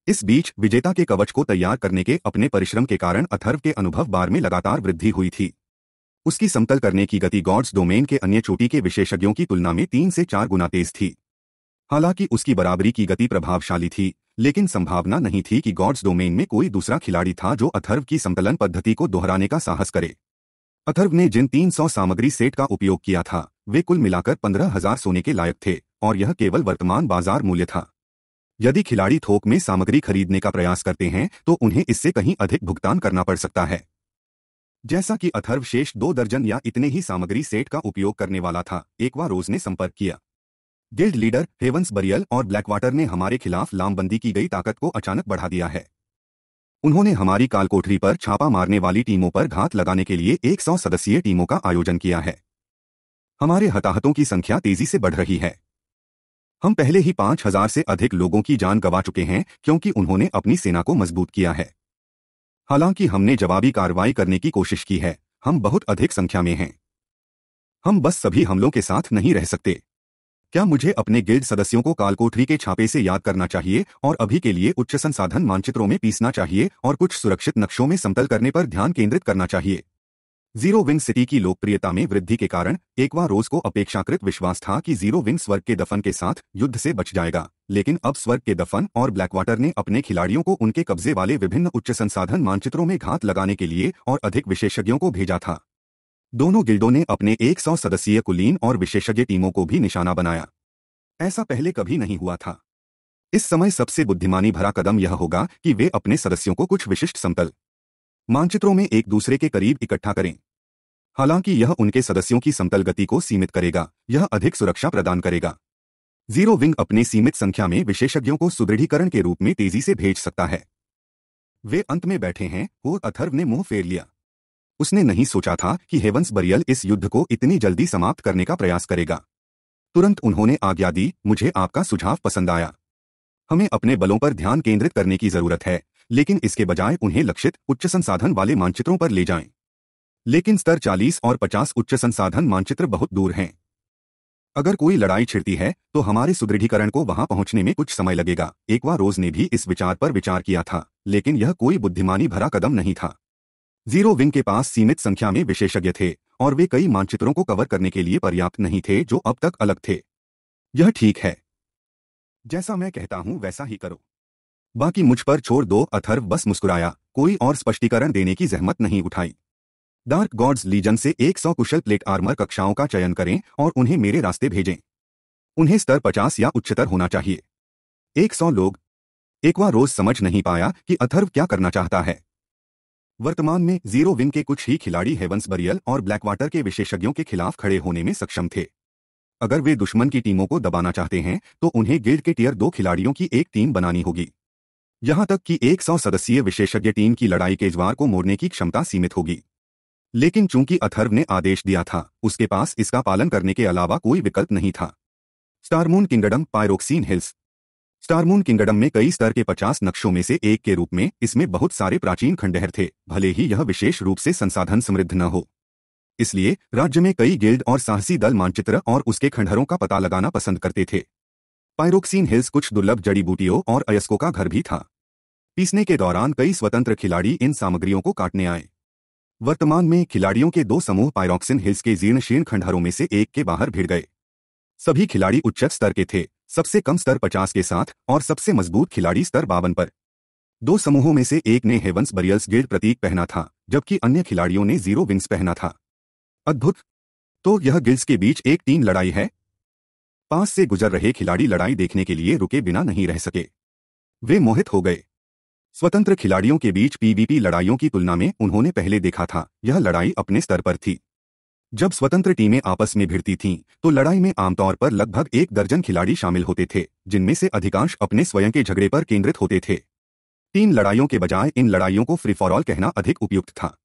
Speaker 1: इस बीच विजेता के कवच को तैयार करने के अपने परिश्रम के कारण अथर्व के अनुभव बार में लगातार वृद्धि हुई थी उसकी समतल करने की गति गॉड्स डोमेन के अन्य चोटी के विशेषज्ञों की तुलना में तीन से चार गुना तेज थी हालांकि उसकी बराबरी की गति प्रभावशाली थी लेकिन संभावना नहीं थी कि गॉड्स डोमेन में कोई दूसरा खिलाड़ी था जो अथर्व की संकलन पद्धति को दोहराने का साहस करे अथर्व ने जिन 300 सामग्री सेट का उपयोग किया था वे कुल मिलाकर 15,000 हजार सोने के लायक थे और यह केवल वर्तमान बाजार मूल्य था यदि खिलाड़ी थोक में सामग्री खरीदने का प्रयास करते हैं तो उन्हें इससे कहीं अधिक भुगतान करना पड़ सकता है जैसा कि अथर्व शेष दो दर्जन या इतने ही सामग्री सेट का उपयोग करने वाला था एक बार रोज ने संपर्क किया गिल्ड लीडर हेवंस बरियल और ब्लैकवाटर ने हमारे खिलाफ लामबंदी की गई ताकत को अचानक बढ़ा दिया है उन्होंने हमारी कालकोठरी पर छापा मारने वाली टीमों पर घात लगाने के लिए 100 सदस्यीय टीमों का आयोजन किया है हमारे हताहतों की संख्या तेजी से बढ़ रही है हम पहले ही पांच हजार से अधिक लोगों की जान गंवा चुके हैं क्योंकि उन्होंने अपनी सेना को मजबूत किया है हालांकि हमने जवाबी कार्रवाई करने की कोशिश की है हम बहुत अधिक संख्या में हैं हम बस सभी हमलों के साथ नहीं रह सकते क्या मुझे अपने गिल्ड सदस्यों को कालकोठरी के छापे से याद करना चाहिए और अभी के लिए उच्च संसाधन मानचित्रों में पीसना चाहिए और कुछ सुरक्षित नक्शों में समतल करने पर ध्यान केंद्रित करना चाहिए जीरो विंग सिटी की लोकप्रियता में वृद्धि के कारण एकवा रोज को अपेक्षाकृत विश्वास था कि जीरो विंग स्वर्ग के दफन के साथ युद्ध से बच जाएगा लेकिन अब स्वर्ग के दफन और ब्लैकवाटर ने अपने खिलाड़ियों को उनके कब्जे वाले विभिन्न उच्च संसाधन मानचित्रों में घात लगाने के लिए और अधिक विशेषज्ञों को भेजा था दोनों गिल्डों ने अपने 100 सदस्यीय कुलीन और विशेषज्ञ टीमों को भी निशाना बनाया ऐसा पहले कभी नहीं हुआ था इस समय सबसे बुद्धिमानी भरा कदम यह होगा कि वे अपने सदस्यों को कुछ विशिष्ट समतल मानचित्रों में एक दूसरे के करीब इकट्ठा करें हालांकि यह उनके सदस्यों की समतल गति को सीमित करेगा यह अधिक सुरक्षा प्रदान करेगा जीरो विंग अपने सीमित संख्या में विशेषज्ञों को सुदृढ़ीकरण के रूप में तेजी से भेज सकता है वे अंत में बैठे हैं और अथर्व ने मुंह फेर लिया उसने नहीं सोचा था कि हेवंस बरियल इस युद्ध को इतनी जल्दी समाप्त करने का प्रयास करेगा तुरंत उन्होंने आज्ञा दी मुझे आपका सुझाव पसंद आया हमें अपने बलों पर ध्यान केंद्रित करने की जरूरत है लेकिन इसके बजाय उन्हें लक्षित उच्च संसाधन वाले मानचित्रों पर ले जाएं। लेकिन स्तर 40 और 50 उच्च संसाधन मानचित्र बहुत दूर हैं अगर कोई लड़ाई छिड़ती है तो हमारे सुदृढ़ीकरण को वहां पहुंचने में कुछ समय लगेगा एक बार रोज ने भी इस विचार पर विचार किया था लेकिन यह कोई बुद्धिमानी भरा कदम नहीं था जीरो विंग के पास सीमित संख्या में विशेषज्ञ थे और वे कई मानचित्रों को कवर करने के लिए पर्याप्त नहीं थे जो अब तक अलग थे यह ठीक है जैसा मैं कहता हूं वैसा ही करो बाकी मुझ पर छोड़ दो अथर्व बस मुस्कुराया कोई और स्पष्टीकरण देने की जहमत नहीं उठाई डार्क गॉड्स लीजन से 100 कुशल प्लेट आर्मर कक्षाओं का चयन करें और उन्हें मेरे रास्ते भेजें उन्हें स्तर 50 या उच्चतर होना चाहिए 100 लोग एक बार रोज समझ नहीं पाया कि अथर्व क्या करना चाहता है वर्तमान में जीरो विन के कुछ ही खिलाड़ी हेवंस बरियल और ब्लैकवाटर के विशेषज्ञों के खिलाफ खड़े होने में सक्षम थे अगर वे दुश्मन की टीमों को दबाना चाहते हैं तो उन्हें गिल्ड के टीयर दो खिलाड़ियों की एक टीम बनानी होगी यहां तक कि 100 सदस्यीय विशेषज्ञ टीम की लड़ाई के ज्वार को मोड़ने की क्षमता सीमित होगी लेकिन चूंकि अथर्व ने आदेश दिया था उसके पास इसका पालन करने के अलावा कोई विकल्प नहीं था Starmoon Kingdom Pyroxene Hills Starmoon Kingdom में कई स्तर के 50 नक्शों में से एक के रूप में इसमें बहुत सारे प्राचीन खंडहर थे भले ही यह विशेष रूप से संसाधन समृद्ध न हो इसलिए राज्य में कई गिल्ड और साहसी दल मानचित्र और उसके खंडहरों का पता लगाना पसंद करते थे पायरोक्सीन हिल्स कुछ दुर्लभ जड़ी बूटियों और अयस्कों का घर भी था पीसने के दौरान कई स्वतंत्र खिलाड़ी इन सामग्रियों को काटने आए वर्तमान में खिलाड़ियों के दो समूह पायरोक्सिन हिल्स के जीर्ण शीर्ण खंडहरों में से एक के बाहर भिड़ गए सभी खिलाड़ी उच्च स्तर के थे सबसे कम स्तर 50 के साथ और सबसे मजबूत खिलाड़ी स्तर बावन पर दो समूहों में से एक ने हेवंस बरियल्स गिल्ड प्रतीक पहना था जबकि अन्य खिलाड़ियों ने जीरो विंग्स पहना था अद्भुत तो यह गिल्स के बीच एक टीम लड़ाई है पास से गुजर रहे खिलाड़ी लड़ाई देखने के लिए रुके बिना नहीं रह सके वे मोहित हो गए स्वतंत्र खिलाड़ियों के बीच पीवीपी लड़ाइयों की तुलना में उन्होंने पहले देखा था यह लड़ाई अपने स्तर पर थी जब स्वतंत्र टीमें आपस में भिड़ती थीं, तो लड़ाई में आमतौर पर लगभग एक दर्जन खिलाड़ी शामिल होते थे जिनमें से अधिकांश अपने स्वयं के झगड़े पर केंद्रित होते थे टीम लड़ाइयों के बजाय इन लड़ाइयों को फ्री फॉर ऑल कहना अधिक उपयुक्त था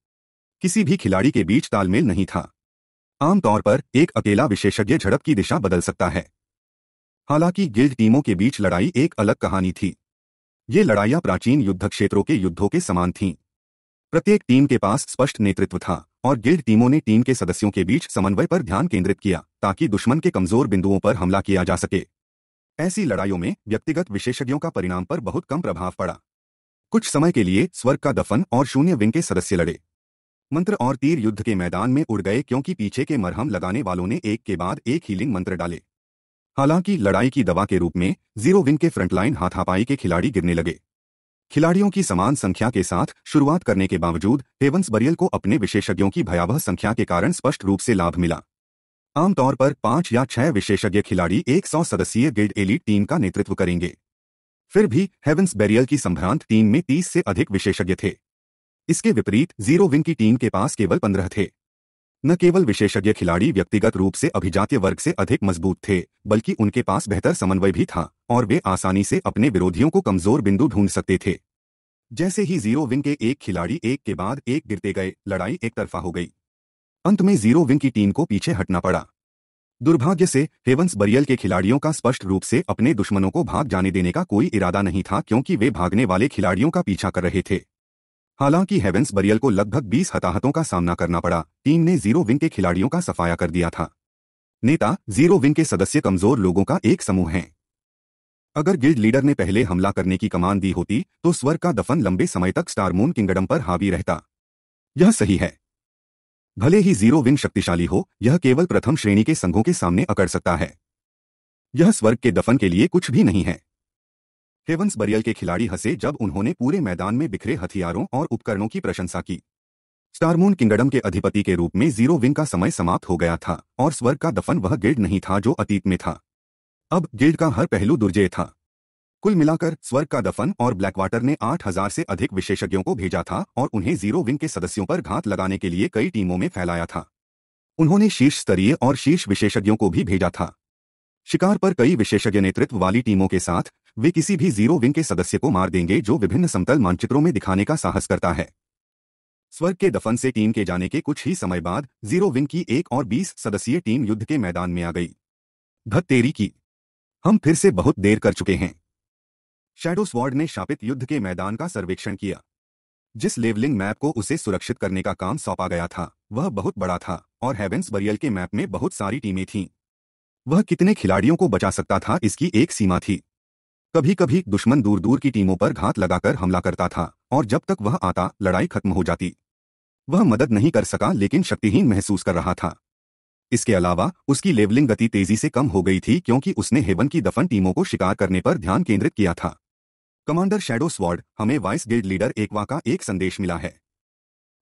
Speaker 1: किसी भी खिलाड़ी के बीच तालमेल नहीं था आमतौर पर एक अकेला विशेषज्ञ झड़प की दिशा बदल सकता है हालांकि गिल्ड टीमों के बीच लड़ाई एक अलग कहानी थी ये लड़ाइयां प्राचीन युद्ध क्षेत्रों के युद्धों के समान थीं प्रत्येक टीम के पास स्पष्ट नेतृत्व था और गिल्ड टीमों ने टीम के सदस्यों के बीच समन्वय पर ध्यान केंद्रित किया ताकि दुश्मन के कमजोर बिंदुओं पर हमला किया जा सके ऐसी लड़ाइयों में व्यक्तिगत विशेषज्ञों का परिणाम पर बहुत कम प्रभाव पड़ा कुछ समय के लिए स्वर्ग का दफन और शून्य विंग के सदस्य लड़े मंत्र और तीर युद्ध के मैदान में उड़ गए क्योंकि पीछे के मरहम लगाने वालों ने एक के बाद एक हीलिंग मंत्र डाले हालांकि लड़ाई की दवा के रूप में जीरो विंग के फ्रंटलाइन हाथापाई के खिलाड़ी गिरने लगे खिलाड़ियों की समान संख्या के साथ शुरुआत करने के बावजूद हेवंस बरियल को अपने विशेषज्ञों की भयावह संख्या के कारण स्पष्ट रूप से लाभ मिला आमतौर पर पांच या छह विशेषज्ञ खिलाड़ी एक सौ सदस्यीय गिल्ड एलिट टीम का नेतृत्व करेंगे फिर भी हेवंस बेरियल की संभ्रांत टीम में तीस से अधिक विशेषज्ञ थे इसके विपरीत जीरो विंग की टीम के पास केवल पंद्रह थे न केवल विशेषज्ञ खिलाड़ी व्यक्तिगत रूप से अभिजातीय वर्ग से अधिक मजबूत थे बल्कि उनके पास बेहतर समन्वय भी था और वे आसानी से अपने विरोधियों को कमजोर बिंदु ढूंढ सकते थे जैसे ही जीरो विंग के एक खिलाड़ी एक के बाद एक गिरते गए लड़ाई एक तरफा हो गई अंत में जीरो विंग की टीम को पीछे हटना पड़ा दुर्भाग्य से हेवंस बरियल के खिलाड़ियों का स्पष्ट रूप से अपने दुश्मनों को भाग जाने देने का कोई इरादा नहीं था क्योंकि वे भागने वाले खिलाड़ियों का पीछा कर रहे थे हालांकि हेवेंस बरियल को लगभग 20 हताहतों का सामना करना पड़ा टीम ने जीरो विंग के खिलाड़ियों का सफाया कर दिया था नेता जीरो विंग के सदस्य कमजोर लोगों का एक समूह हैं अगर गिल्ड लीडर ने पहले हमला करने की कमान दी होती तो स्वर का दफन लंबे समय तक स्टारमून किंगडम पर हावी रहता यह सही है भले ही जीरो विंग शक्तिशाली हो यह केवल प्रथम श्रेणी के संघों के सामने अकड़ सकता है यह स्वर्ग के दफन के लिए कुछ भी नहीं है हेवंस बरियल के खिलाड़ी हंसे जब उन्होंने पूरे मैदान में बिखरे हथियारों और उपकरणों की प्रशंसा की स्टारमून किंगडम के अधिपति के रूप में जीरो विंग का समय समाप्त हो गया था और स्वर्ग का दफन वह गिल्ड नहीं था जो अतीत में था अब गिल्ड का हर पहलू दुर्जय था कुल मिलाकर स्वर्ग का दफन और ब्लैकवाटर ने 8000 से अधिक विशेषज्ञों को भेजा था और उन्हें जीरो विंग के सदस्यों पर घात लगाने के लिए कई टीमों में फैलाया था उन्होंने शीर्ष स्तरीय और शीर्ष विशेषज्ञों को भी भेजा था शिकार पर कई विशेषज्ञ नेतृत्व वाली टीमों के साथ वे किसी भी जीरो विंग के सदस्य को मार देंगे जो विभिन्न समतल मानचित्रों में दिखाने का साहस करता है स्वर्ग के दफन से टीम के जाने के कुछ ही समय बाद जीरो विंग की एक और बीस सदस्यीय टीम युद्ध के मैदान में आ गई धत्तेरी की हम फिर से बहुत देर कर चुके हैं शैडो स्वॉर्ड ने शापित युद्ध के मैदान का सर्वेक्षण किया जिस लेवलिंग मैप को उसे सुरक्षित करने का काम सौंपा गया था वह बहुत बड़ा था और हेवेंस बरियल के मैप में बहुत सारी टीमें थीं वह कितने खिलाड़ियों को बचा सकता था इसकी एक सीमा थी कभी कभी दुश्मन दूर दूर की टीमों पर घात लगाकर हमला करता था और जब तक वह आता लड़ाई खत्म हो जाती वह मदद नहीं कर सका लेकिन शक्तिहीन महसूस कर रहा था इसके अलावा उसकी लेवलिंग गति तेजी से कम हो गई थी क्योंकि उसने हेवन की दफन टीमों को शिकार करने पर ध्यान केंद्रित किया था कमांडर शेडो स्वॉर्ड हमें वाइस गिल्ड लीडर एकवा का एक संदेश मिला है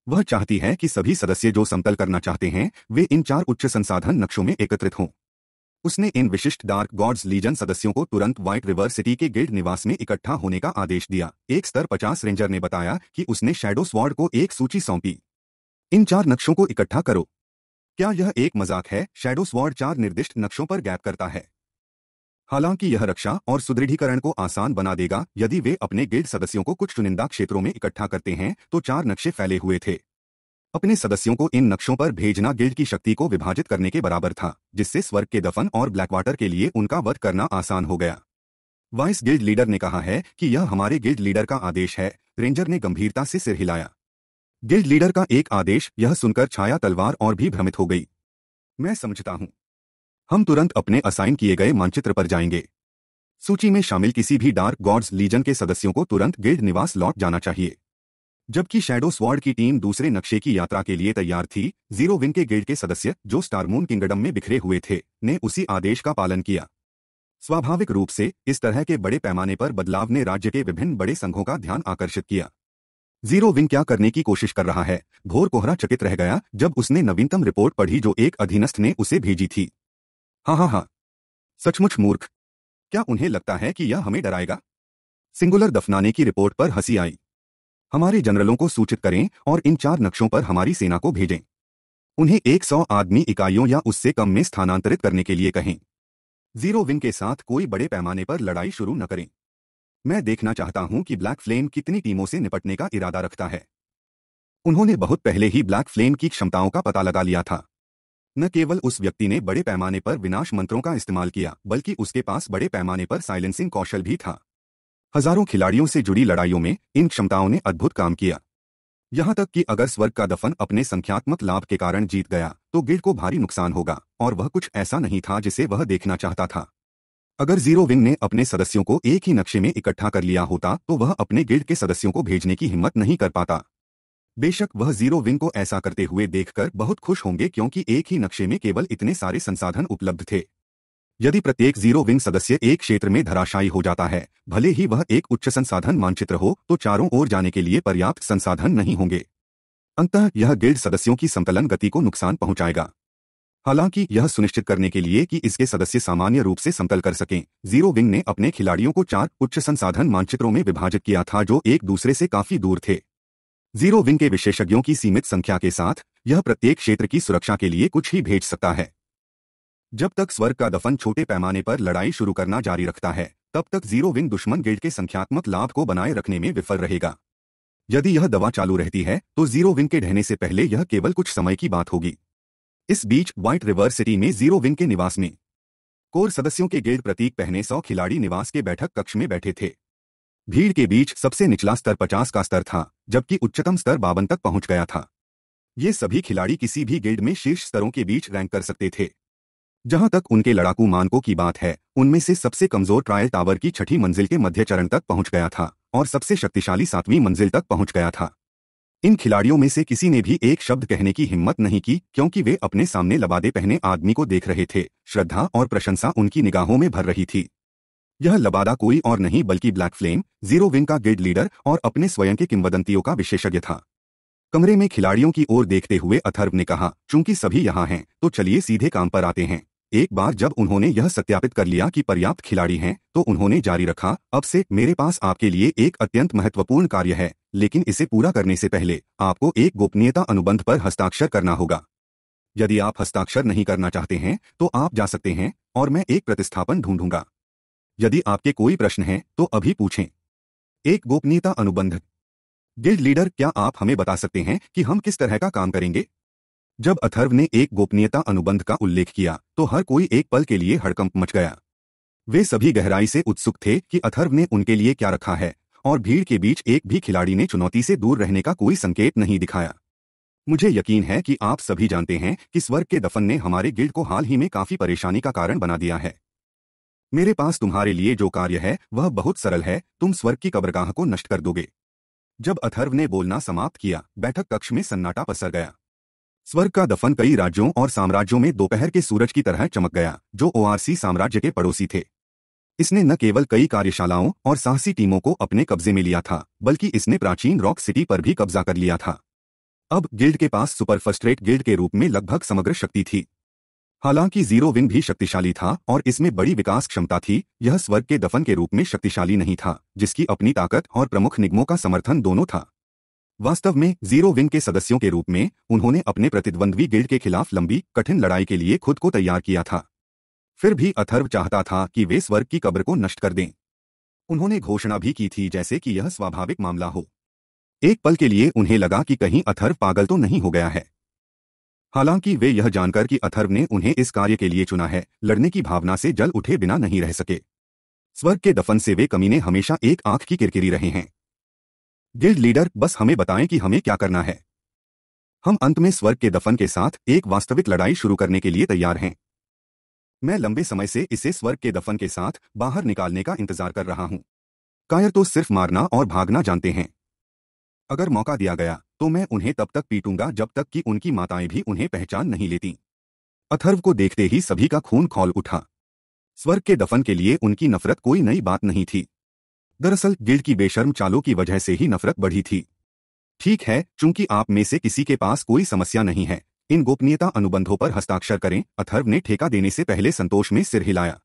Speaker 1: वह चाहती है कि सभी सदस्य जो समतल करना चाहते हैं वे इन चार उच्च संसाधन नक्शों में एकत्रित हों उसने इन विशिष्ट डार्क गॉड्स लीजन सदस्यों को तुरंत व्हाइट रिवर सिटी के गिल्ड निवास में इकट्ठा होने का आदेश दिया एक स्तर पचास रेंजर ने बताया कि उसने शेडो स्वॉर्ड को एक सूची सौंपी इन चार नक्शों को इकट्ठा करो क्या यह एक मजाक है शेडो स्वॉर्ड चार निर्दिष्ट नक्शों पर गैप करता है हालांकि यह रक्षा और सुदृढ़ीकरण को आसान बना देगा यदि वे अपने गिल्ड सदस्यों को कुछ चुनिंदा क्षेत्रों में इकट्ठा करते हैं तो चार नक्शे फैले हुए थे अपने सदस्यों को इन नक्शों पर भेजना गिल्ड की शक्ति को विभाजित करने के बराबर था जिससे स्वर्ग के दफन और ब्लैकवाटर के लिए उनका वध करना आसान हो गया वाइस गिल्ड लीडर ने कहा है कि यह हमारे गिल्ड लीडर का आदेश है रेंजर ने गंभीरता से सिर हिलाया गिल्ड लीडर का एक आदेश यह सुनकर छाया तलवार और भी भ्रमित हो गई मैं समझता हूं हम तुरंत अपने असाइन किए गए मानचित्र पर जाएंगे सूची में शामिल किसी भी डार्क गॉड्स लीजन के सदस्यों को तुरंत गिल्ड निवास लौट जाना चाहिए जबकि शेडो स्वॉर्ड की टीम दूसरे नक्शे की यात्रा के लिए तैयार थी जीरो विन के गिल्ड के सदस्य जो स्टारमून किंगडम में बिखरे हुए थे ने उसी आदेश का पालन किया स्वाभाविक रूप से इस तरह के बड़े पैमाने पर बदलाव ने राज्य के विभिन्न बड़े संघों का ध्यान आकर्षित किया जीरो विन क्या करने की कोशिश कर रहा है घोर कोहरा चकित रह गया जब उसने नवीनतम रिपोर्ट पढ़ी जो एक अधीनस्थ ने उसे भेजी थी हाँ हाँ हाँ सचमुच मूर्ख क्या उन्हें लगता है कि यह हमें डराएगा सिंगुलर दफनाने की रिपोर्ट पर हंसी आई हमारे जनरलों को सूचित करें और इन चार नक्शों पर हमारी सेना को भेजें उन्हें 100 आदमी इकाइयों या उससे कम में स्थानांतरित करने के लिए कहें जीरो विन के साथ कोई बड़े पैमाने पर लड़ाई शुरू न करें मैं देखना चाहता हूं कि ब्लैक फ्लेम कितनी टीमों से निपटने का इरादा रखता है उन्होंने बहुत पहले ही ब्लैक फ्लेम की क्षमताओं का पता लगा लिया था न केवल उस व्यक्ति ने बड़े पैमाने पर विनाश मंत्रों का इस्तेमाल किया बल्कि उसके पास बड़े पैमाने पर साइलेंसिंग कौशल भी था हजारों खिलाड़ियों से जुड़ी लड़ाइयों में इन क्षमताओं ने अद्भुत काम किया यहां तक कि अगर स्वर्ग का दफन अपने संख्यात्मक लाभ के कारण जीत गया तो गिल्ड को भारी नुकसान होगा और वह कुछ ऐसा नहीं था जिसे वह देखना चाहता था अगर जीरो विंग ने अपने सदस्यों को एक ही नक्शे में इकट्ठा कर लिया होता तो वह अपने गिल्ड के सदस्यों को भेजने की हिम्मत नहीं कर पाता बेशक वह जीरो विंग को ऐसा करते हुए देखकर बहुत खुश होंगे क्योंकि एक ही नक्शे में केवल इतने सारे संसाधन उपलब्ध थे यदि प्रत्येक जीरो विंग सदस्य एक क्षेत्र में धराशायी हो जाता है भले ही वह एक उच्च संसाधन मानचित्र हो तो चारों ओर जाने के लिए पर्याप्त संसाधन नहीं होंगे अंततः यह गिल्ड सदस्यों की संतलन गति को नुकसान पहुंचाएगा हालांकि यह सुनिश्चित करने के लिए कि इसके सदस्य सामान्य रूप से समतल कर सकें जीरो विंग ने अपने खिलाड़ियों को चार उच्च संसाधन मानचित्रों में विभाजित किया था जो एक दूसरे से काफी दूर थे जीरो विंग के विशेषज्ञों की सीमित संख्या के साथ यह प्रत्येक क्षेत्र की सुरक्षा के लिए कुछ ही भेज सकता है जब तक स्वर्ग का दफन छोटे पैमाने पर लड़ाई शुरू करना जारी रखता है तब तक जीरो विंग दुश्मन गिल्ड के संख्यात्मक लाभ को बनाए रखने में विफल रहेगा यदि यह दवा चालू रहती है तो जीरो विंग के ढहने से पहले यह केवल कुछ समय की बात होगी इस बीच व्हाइट रिवर सिटी में जीरो विंग के निवास में कोर सदस्यों के गिल्ड प्रतीक पहने सौ खिलाड़ी निवास के बैठक कक्ष में बैठे थे भीड़ के बीच सबसे निचला स्तर पचास का स्तर था जबकि उच्चतम स्तर बावन तक पहुंच गया था ये सभी खिलाड़ी किसी भी गिल्ड में शीर्ष स्तरों के बीच रैंक कर सकते थे जहां तक उनके लड़ाकू मानकों की बात है उनमें से सबसे कमजोर ट्रायल टावर की छठी मंजिल के मध्य चरण तक पहुंच गया था और सबसे शक्तिशाली सातवीं मंजिल तक पहुंच गया था इन खिलाड़ियों में से किसी ने भी एक शब्द कहने की हिम्मत नहीं की क्योंकि वे अपने सामने लबादे पहने आदमी को देख रहे थे श्रद्धा और प्रशंसा उनकी निगाहों में भर रही थी यह लबादा कोई और नहीं बल्कि ब्लैक फ्लेम जीरो विंग का ग्रिड लीडर और अपने स्वयं के किंवदंतियों का विशेषज्ञ था कमरे में खिलाड़ियों की ओर देखते हुए अथर्व ने कहा चूंकि सभी यहाँ हैं तो चलिए सीधे काम पर आते हैं एक बार जब उन्होंने यह सत्यापित कर लिया कि पर्याप्त खिलाड़ी हैं तो उन्होंने जारी रखा अब से मेरे पास आपके लिए एक अत्यंत महत्वपूर्ण कार्य है लेकिन इसे पूरा करने से पहले आपको एक गोपनीयता अनुबंध पर हस्ताक्षर करना होगा यदि आप हस्ताक्षर नहीं करना चाहते हैं तो आप जा सकते हैं और मैं एक प्रतिस्थापन ढूंढूंगा यदि आपके कोई प्रश्न हैं तो अभी पूछें एक गोपनीयता अनुबंध गिल्ड लीडर क्या आप हमें बता सकते हैं कि हम किस तरह का काम करेंगे जब अथर्व ने एक गोपनीयता अनुबंध का उल्लेख किया तो हर कोई एक पल के लिए हड़कंप मच गया वे सभी गहराई से उत्सुक थे कि अथर्व ने उनके लिए क्या रखा है और भीड़ के बीच एक भी खिलाड़ी ने चुनौती से दूर रहने का कोई संकेत नहीं दिखाया मुझे यकीन है कि आप सभी जानते हैं कि स्वर्ग के दफन ने हमारे गिल्ड को हाल ही में काफी परेशानी का कारण बना दिया है मेरे पास तुम्हारे लिए जो कार्य है वह बहुत सरल है तुम स्वर्ग की कब्रगाह को नष्ट कर दोगे जब अथर्व ने बोलना समाप्त किया बैठक कक्ष में सन्नाटा पसर गया स्वर्ग का दफन कई राज्यों और साम्राज्यों में दोपहर के सूरज की तरह चमक गया जो ओआरसी साम्राज्य के पड़ोसी थे इसने न केवल कई कार्यशालाओं और साहसी टीमों को अपने कब्जे में लिया था बल्कि इसने प्राचीन रॉक सिटी पर भी कब्जा कर लिया था अब गिल्ड के पास सुपर गिल्ड के रूप में लगभग समग्र शक्ति थी हालांकि जीरो विन भी शक्तिशाली था और इसमें बड़ी विकास क्षमता थी यह स्वर्ग के दफन के रूप में शक्तिशाली नहीं था जिसकी अपनी ताकत और प्रमुख निगमों का समर्थन दोनों था वास्तव में जीरो विंग के सदस्यों के रूप में उन्होंने अपने प्रतिद्वंद्वी गिल्ड के खिलाफ लंबी कठिन लड़ाई के लिए खुद को तैयार किया था फिर भी अथर्व चाहता था कि वे स्वर्ग की कब्र को नष्ट कर दें उन्होंने घोषणा भी की थी जैसे कि यह स्वाभाविक मामला हो एक पल के लिए उन्हें लगा कि कहीं अथर्व पागल तो नहीं हो गया है हालांकि वे यह जानकर कि अथर्व ने उन्हें इस कार्य के लिए चुना है लड़ने की भावना से जल उठे बिना नहीं रह सके स्वर्ग के दफन से वे कमीने हमेशा एक आंख की किरकिरी रहे हैं गिल्ड लीडर बस हमें बताएं कि हमें क्या करना है हम अंत में स्वर्ग के दफन के साथ एक वास्तविक लड़ाई शुरू करने के लिए तैयार हैं मैं लंबे समय से इसे स्वर्ग के दफन के साथ बाहर निकालने का इंतजार कर रहा हूं कायर तो सिर्फ मारना और भागना जानते हैं अगर मौका दिया गया तो मैं उन्हें तब तक पीटूंगा जब तक कि उनकी माताएं भी उन्हें पहचान नहीं लेती अथर्व को देखते ही सभी का खून खोल उठा स्वर्ग के दफन के लिए उनकी नफरत कोई नई बात नहीं थी दरअसल गिल्ड की बेशर्म चालों की वजह से ही नफरत बढ़ी थी ठीक है चूंकि आप में से किसी के पास कोई समस्या नहीं है इन गोपनीयता अनुबंधों पर हस्ताक्षर करें अथर्व ने ठेका देने से पहले संतोष में सिर हिलाया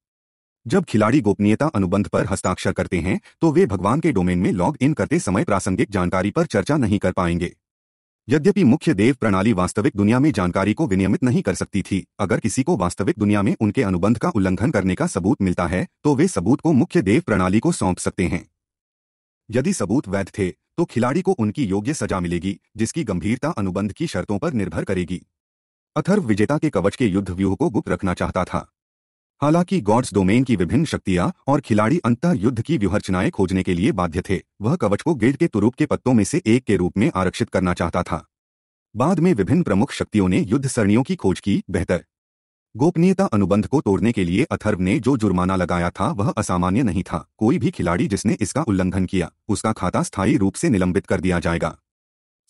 Speaker 1: जब खिलाड़ी गोपनीयता अनुबंध पर हस्ताक्षर करते हैं तो वे भगवान के डोमेन में लॉग इन करते समय प्रासंगिक जानकारी पर चर्चा नहीं कर पाएंगे यद्यपि मुख्य देव प्रणाली वास्तविक दुनिया में जानकारी को विनियमित नहीं कर सकती थी अगर किसी को वास्तविक दुनिया में उनके अनुबंध का उल्लंघन करने का सबूत मिलता है तो वे सबूत को मुख्य देव प्रणाली को सौंप सकते हैं यदि सबूत वैध थे तो खिलाड़ी को उनकी योग्य सजा मिलेगी जिसकी गंभीरता अनुबंध की शर्तों पर निर्भर करेगी अथर्व विजेता के कवच के युद्ध व्यूह को गुप्त रखना चाहता था हालांकि गॉड्स डोमेन की विभिन्न शक्तियां और खिलाड़ी अंतः युद्ध की व्यूहरचनाएं खोजने के लिए बाध्य थे वह कवच को गेड के तुरूप के पत्तों में से एक के रूप में आरक्षित करना चाहता था बाद में विभिन्न प्रमुख शक्तियों ने युद्ध सरणियों की खोज की बेहतर गोपनीयता अनुबंध को तोड़ने के लिए अथर्व ने जो जुर्माना लगाया था वह असामान्य नहीं था कोई भी खिलाड़ी जिसने इसका उल्लंघन किया उसका खाता स्थायी रूप से निलंबित कर दिया जाएगा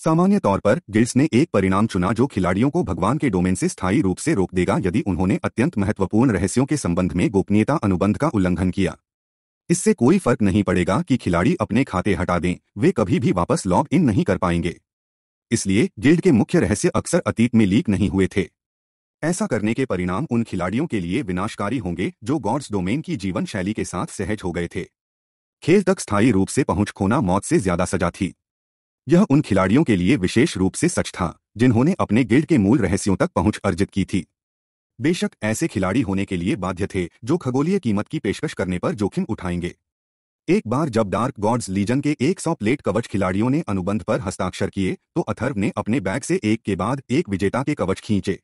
Speaker 1: सामान्य तौर पर गिल्ड्स ने एक परिणाम चुना जो खिलाड़ियों को भगवान के डोमेन से स्थायी रूप से रोक देगा यदि उन्होंने अत्यंत महत्वपूर्ण रहस्यों के संबंध में गोपनीयता अनुबंध का उल्लंघन किया इससे कोई फर्क नहीं पड़ेगा कि खिलाड़ी अपने खाते हटा दें वे कभी भी वापस लॉग इन नहीं कर पाएंगे इसलिए गिल्ड के मुख्य रहस्य अक्सर अतीत में लीक नहीं हुए थे ऐसा करने के परिणाम उन खिलाड़ियों के लिए विनाशकारी होंगे जो गॉड्स डोमेन की जीवन शैली के साथ सहज हो गए थे खेल तक स्थायी रूप से पहुंच खोना मौत से ज्यादा सजा थी यह उन खिलाड़ियों के लिए विशेष रूप से सच था जिन्होंने अपने गिल्ड के मूल रहस्यों तक पहुंच अर्जित की थी बेशक ऐसे खिलाड़ी होने के लिए बाध्य थे जो खगोलीय कीमत की पेशकश करने पर जोखिम उठाएंगे एक बार जब डार्क गॉड्स लीजन के 100 प्लेट कवच खिलाड़ियों ने अनुबंध पर हस्ताक्षर किए तो अथर्व ने अपने बैग से एक के बाद एक विजेता के कवच खींचे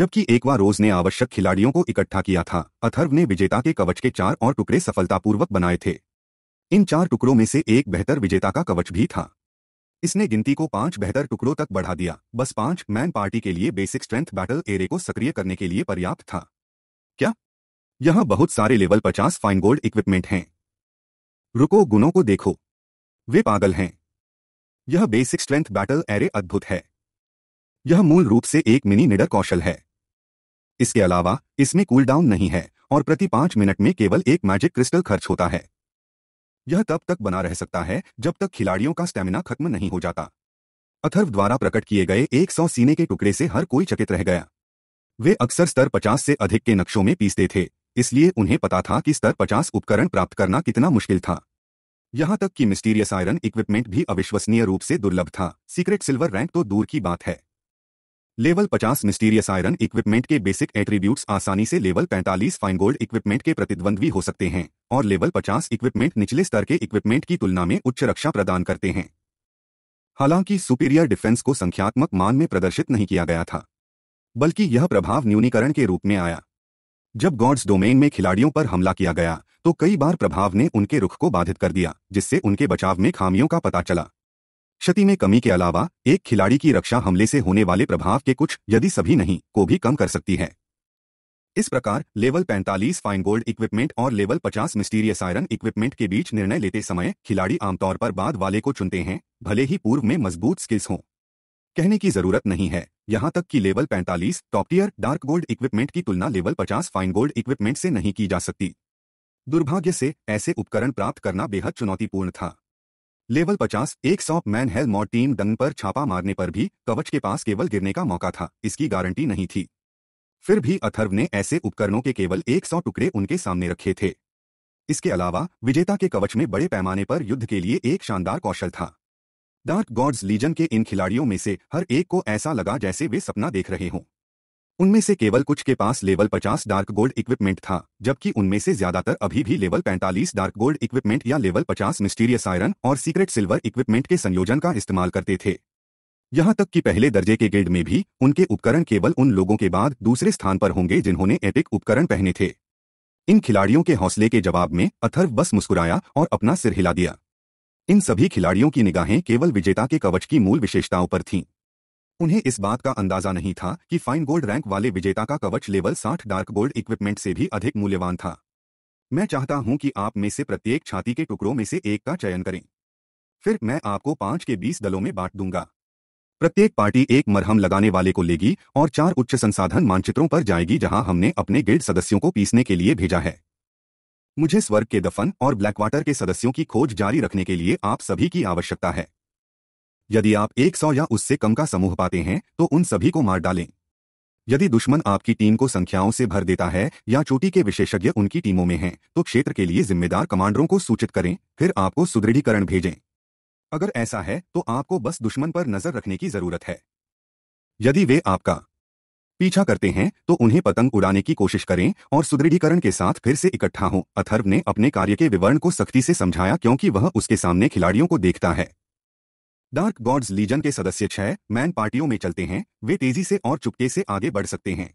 Speaker 1: जबकि एक बार रोज ने आवश्यक खिलाड़ियों को इकट्ठा किया था अथर्व ने विजेता के कवच के चार और टुकड़े सफलतापूर्वक बनाए थे इन चार टुकड़ों में से एक बेहतर विजेता का कवच भी था इसने गिनती को पांच बेहतर टुकड़ों तक बढ़ा दिया बस पांच मैन पार्टी के लिए बेसिक स्ट्रेंथ बैटल एरे को सक्रिय करने के लिए पर्याप्त था क्या यहां बहुत सारे लेवल पचास फाइन गोल्ड इक्विपमेंट हैं रुको गुणों को देखो वे पागल हैं यह बेसिक स्ट्रेंथ बैटल एरे अद्भुत है यह मूल रूप से एक मिनी निडर कौशल है इसके अलावा इसमें कूल डाउन नहीं है और प्रति पांच मिनट में केवल एक मैजिक क्रिस्टल खर्च होता है यह तब तक बना रह सकता है जब तक खिलाड़ियों का स्टेमिना खत्म नहीं हो जाता अथर्व द्वारा प्रकट किए गए 100 सीने के टुकड़े से हर कोई चकित रह गया वे अक्सर स्तर 50 से अधिक के नक्शों में पीसते थे इसलिए उन्हें पता था कि स्तर 50 उपकरण प्राप्त करना कितना मुश्किल था यहां तक कि मिस्टीरियस आयरन इक्विपमेंट भी अविश्वसनीय रूप से दुर्लभ था सीक्रेट सिल्वर रैंक तो दूर की बात है लेवल 50 मिस्टीरियस आयरन इक्विपमेंट के बेसिक एट्रीब्यूट्स आसानी से लेवल 45 फाइन गोल्ड इक्विपमेंट के प्रतिद्वंद्वी हो सकते हैं और लेवल 50 इक्विपमेंट निचले स्तर के इक्विपमेंट की तुलना में उच्च रक्षा प्रदान करते हैं हालांकि सुपीरियर डिफेंस को संख्यात्मक मान में प्रदर्शित नहीं किया गया था बल्कि यह प्रभाव न्यूनीकरण के रूप में आया जब गॉड्स डोमेन में खिलाड़ियों पर हमला किया गया तो कई बार प्रभाव ने उनके रुख को बाधित कर दिया जिससे उनके बचाव में खामियों का पता चला क्षति में कमी के अलावा एक खिलाड़ी की रक्षा हमले से होने वाले प्रभाव के कुछ यदि सभी नहीं को भी कम कर सकती है इस प्रकार लेवल 45 फाइन गोल्ड इक्विपमेंट और लेवल 50 मिस्टीरियस आयरन इक्विपमेंट के बीच निर्णय लेते समय खिलाड़ी आमतौर पर बाद वाले को चुनते हैं भले ही पूर्व में मजबूत स्किल्स हों कहने की जरूरत नहीं है यहां तक कि level 45 top tier dark gold equipment की तुलना लेवल 50 फाइन गोल्ड इक्विपमेंट से नहीं की जा सकती दुर्भाग्य से ऐसे उपकरण प्राप्त करना बेहद चुनौतीपूर्ण था लेवल 50 एक सौ मैन हेल मॉड टीम पर छापा मारने पर भी कवच के पास केवल गिरने का मौका था इसकी गारंटी नहीं थी फिर भी अथर्व ने ऐसे उपकरणों के केवल 100 टुकड़े उनके सामने रखे थे इसके अलावा विजेता के कवच में बड़े पैमाने पर युद्ध के लिए एक शानदार कौशल था डार्क गॉड्स लीजन के इन खिलाड़ियों में से हर एक को ऐसा लगा जैसे वे सपना देख रहे हों उनमें से केवल कुछ के पास लेवल 50 डार्क गोल्ड इक्विपमेंट था जबकि उनमें से ज्यादातर अभी भी लेवल 45 डार्क गोल्ड इक्विपमेंट या लेवल 50 मिस्टीरियस आयरन और सीक्रेट सिल्वर इक्विपमेंट के संयोजन का इस्तेमाल करते थे यहां तक कि पहले दर्जे के गिल्ड में भी उनके उपकरण केवल उन लोगों के बाद दूसरे स्थान पर होंगे जिन्होंने एपिक उपकरण पहने थे इन खिलाड़ियों के हौसले के जवाब में अथर्व बस मुस्कुराया और अपना सिर हिला दिया इन सभी खिलाड़ियों की निगाहें केवल विजेता के कवच की मूल विशेषताओं पर थीं उन्हें इस बात का अंदाजा नहीं था कि फाइन गोल्ड रैंक वाले विजेता का कवच लेवल 60 डार्क गोल्ड इक्विपमेंट से भी अधिक मूल्यवान था मैं चाहता हूं कि आप में से प्रत्येक छाती के टुकड़ों में से एक का चयन करें फिर मैं आपको पांच के बीस दलों में बांट दूंगा प्रत्येक पार्टी एक मरहम लगाने वाले को लेगी और चार उच्च संसाधन मानचित्रों पर जाएगी जहां हमने अपने गिल्ड सदस्यों को पीसने के लिए भेजा है मुझे स्वर्ग के दफन और ब्लैकवाटर के सदस्यों की खोज जारी रखने के लिए आप सभी की आवश्यकता है यदि आप 100 या उससे कम का समूह पाते हैं तो उन सभी को मार डालें यदि दुश्मन आपकी टीम को संख्याओं से भर देता है या चोटी के विशेषज्ञ उनकी टीमों में हैं तो क्षेत्र के लिए जिम्मेदार कमांडरों को सूचित करें फिर आपको सुदृढ़ीकरण भेजें अगर ऐसा है तो आपको बस दुश्मन पर नजर रखने की जरूरत है यदि वे आपका पीछा करते हैं तो उन्हें पतंग उड़ाने की कोशिश करें और सुदृढ़ीकरण के साथ फिर से इकट्ठा हो अथर्व ने अपने कार्य के विवरण को सख्ती से समझाया क्योंकि वह उसके सामने खिलाड़ियों को देखता है डार्क गॉड्स लीजन के सदस्य छह मैन पार्टियों में चलते हैं वे तेजी से और चुपके से आगे बढ़ सकते हैं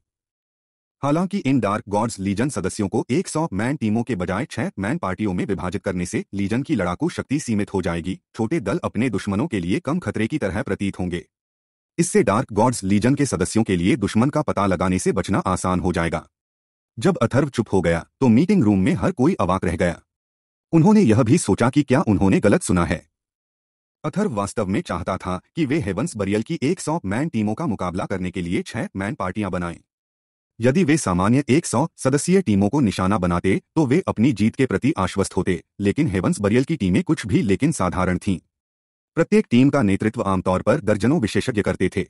Speaker 1: हालांकि इन डार्क गॉड्स लीजन सदस्यों को 100 मैन टीमों के बजाय 6 मैन पार्टियों में विभाजित करने से लीजन की लड़ाकू शक्ति सीमित हो जाएगी छोटे दल अपने दुश्मनों के लिए कम खतरे की तरह प्रतीत होंगे इससे डार्क गॉड्स लीजन के सदस्यों के लिए दुश्मन का पता लगाने से बचना आसान हो जाएगा जब अथर्व चुप हो गया तो मीटिंग रूम में हर कोई अवाक रह गया उन्होंने यह भी सोचा कि क्या उन्होंने गलत सुना है अथर्व वास्तव में चाहता था कि वे हेवंस बरियल की 100 मैन टीमों का मुकाबला करने के लिए छह मैन पार्टियां बनाएं यदि वे सामान्य 100 सदस्यीय टीमों को निशाना बनाते तो वे अपनी जीत के प्रति आश्वस्त होते लेकिन हेवंस बरियल की टीमें कुछ भी लेकिन साधारण थीं प्रत्येक टीम का नेतृत्व आमतौर पर दर्जनों विशेषज्ञ करते थे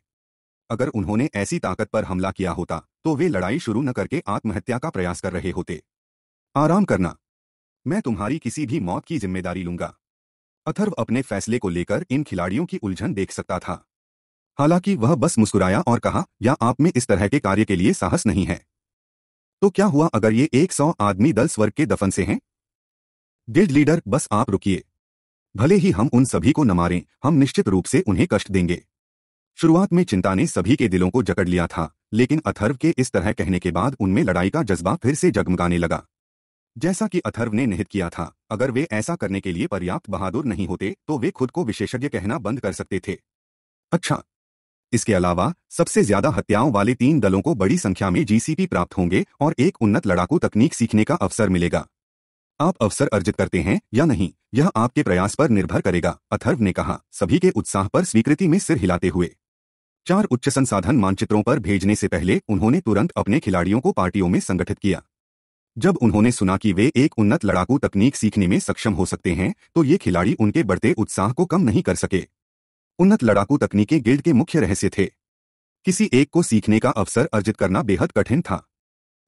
Speaker 1: अगर उन्होंने ऐसी ताकत पर हमला किया होता तो वे लड़ाई शुरू न करके आत्महत्या का प्रयास कर रहे होते आराम करना मैं तुम्हारी किसी भी मौत की जिम्मेदारी लूंगा अथर्व अपने फैसले को लेकर इन खिलाड़ियों की उलझन देख सकता था हालांकि वह बस मुस्कुराया और कहा या आप में इस तरह के कार्य के लिए साहस नहीं है तो क्या हुआ अगर ये एक सौ आदमी दल स्वर्ग के दफन से हैं गिल्ड लीडर बस आप रुकिए भले ही हम उन सभी को न मारें हम निश्चित रूप से उन्हें कष्ट देंगे शुरुआत में चिंता ने सभी के दिलों को जकड़ लिया था लेकिन अथर्व के इस तरह कहने के बाद उनमें लड़ाई का जज्बा फिर से जगमगाने लगा जैसा कि अथर्व ने निहित किया था अगर वे ऐसा करने के लिए पर्याप्त बहादुर नहीं होते तो वे खुद को विशेषज्ञ कहना बंद कर सकते थे अच्छा इसके अलावा सबसे ज्यादा हत्याओं वाले तीन दलों को बड़ी संख्या में जीसीपी प्राप्त होंगे और एक उन्नत लड़ाकू तकनीक सीखने का अवसर मिलेगा आप अवसर अर्जित करते हैं या नहीं यह आपके प्रयास पर निर्भर करेगा अथर्व ने कहा सभी के उत्साह पर स्वीकृति में सिर हिलाते हुए चार उच्च संसाधन मानचित्रों पर भेजने से पहले उन्होंने तुरंत अपने खिलाड़ियों को पार्टियों में संगठित किया जब उन्होंने सुना कि वे एक उन्नत लड़ाकू तकनीक सीखने में सक्षम हो सकते हैं तो ये खिलाड़ी उनके बढ़ते उत्साह को कम नहीं कर सके उन्नत लड़ाकू तकनीकें गिल्ड के मुख्य रहस्य थे किसी एक को सीखने का अवसर अर्जित करना बेहद कठिन था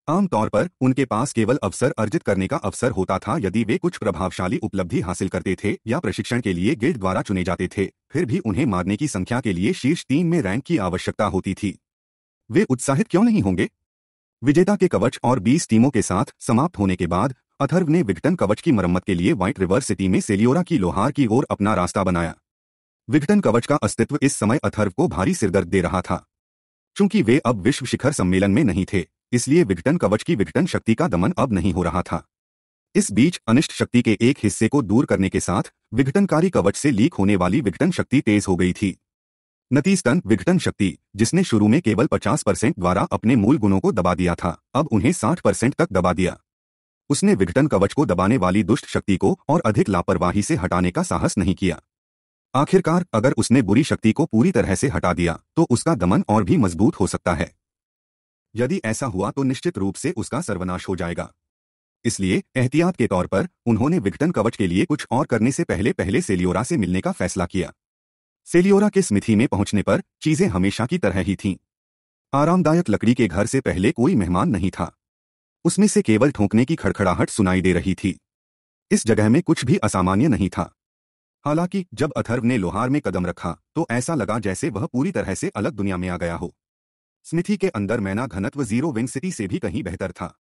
Speaker 1: आमतौर पर उनके पास केवल अवसर अर्जित करने का अवसर होता था यदि वे कुछ प्रभावशाली उपलब्धि हासिल करते थे या प्रशिक्षण के लिए गिल्ड द्वारा चुने जाते थे फिर भी उन्हें मारने की संख्या के लिए शीर्ष तीन में रैंक की आवश्यकता होती थी वे उत्साहित क्यों नहीं होंगे विजेता के कवच और 20 टीमों के साथ समाप्त होने के बाद अथर्व ने विघटन कवच की मरम्मत के लिए व्हाइट रिवर सिटी में सेलियोरा की लोहार की ओर अपना रास्ता बनाया विघटन कवच का अस्तित्व इस समय अथर्व को भारी सिरदर्द दे रहा था चूंकि वे अब विश्व शिखर सम्मेलन में नहीं थे इसलिए विघटन कवच की विघटन शक्ति का दमन अब नहीं हो रहा था इस बीच अनिष्ट शक्ति के एक हिस्से को दूर करने के साथ विघटनकारी कवच से लीक होने वाली विघटन शक्ति तेज हो गई थी नतीजतन विघटन शक्ति जिसने शुरू में केवल 50 परसेंट द्वारा अपने मूल गुणों को दबा दिया था अब उन्हें 60 परसेंट तक दबा दिया उसने विघटन कवच को दबाने वाली दुष्ट शक्ति को और अधिक लापरवाही से हटाने का साहस नहीं किया आखिरकार अगर उसने बुरी शक्ति को पूरी तरह से हटा दिया तो उसका दमन और भी मजबूत हो सकता है यदि ऐसा हुआ तो निश्चित रूप से उसका सर्वनाश हो जाएगा इसलिए एहतियात के तौर पर उन्होंने विघटन कवच के लिए कुछ और करने से पहले पहले सेलियोरा से मिलने का फैसला किया सेलियोरा के स्मिथि में पहुंचने पर चीजें हमेशा की तरह ही थीं आरामदायक लकड़ी के घर से पहले कोई मेहमान नहीं था उसमें से केवल ठोंकने की खड़खड़ाहट सुनाई दे रही थी इस जगह में कुछ भी असामान्य नहीं था हालांकि जब अथर्व ने लोहार में कदम रखा तो ऐसा लगा जैसे वह पूरी तरह से अलग दुनिया में आ गया हो स्मिथी के अंदर मैना घनत्व जीरो विंग सिटी से भी कहीं बेहतर था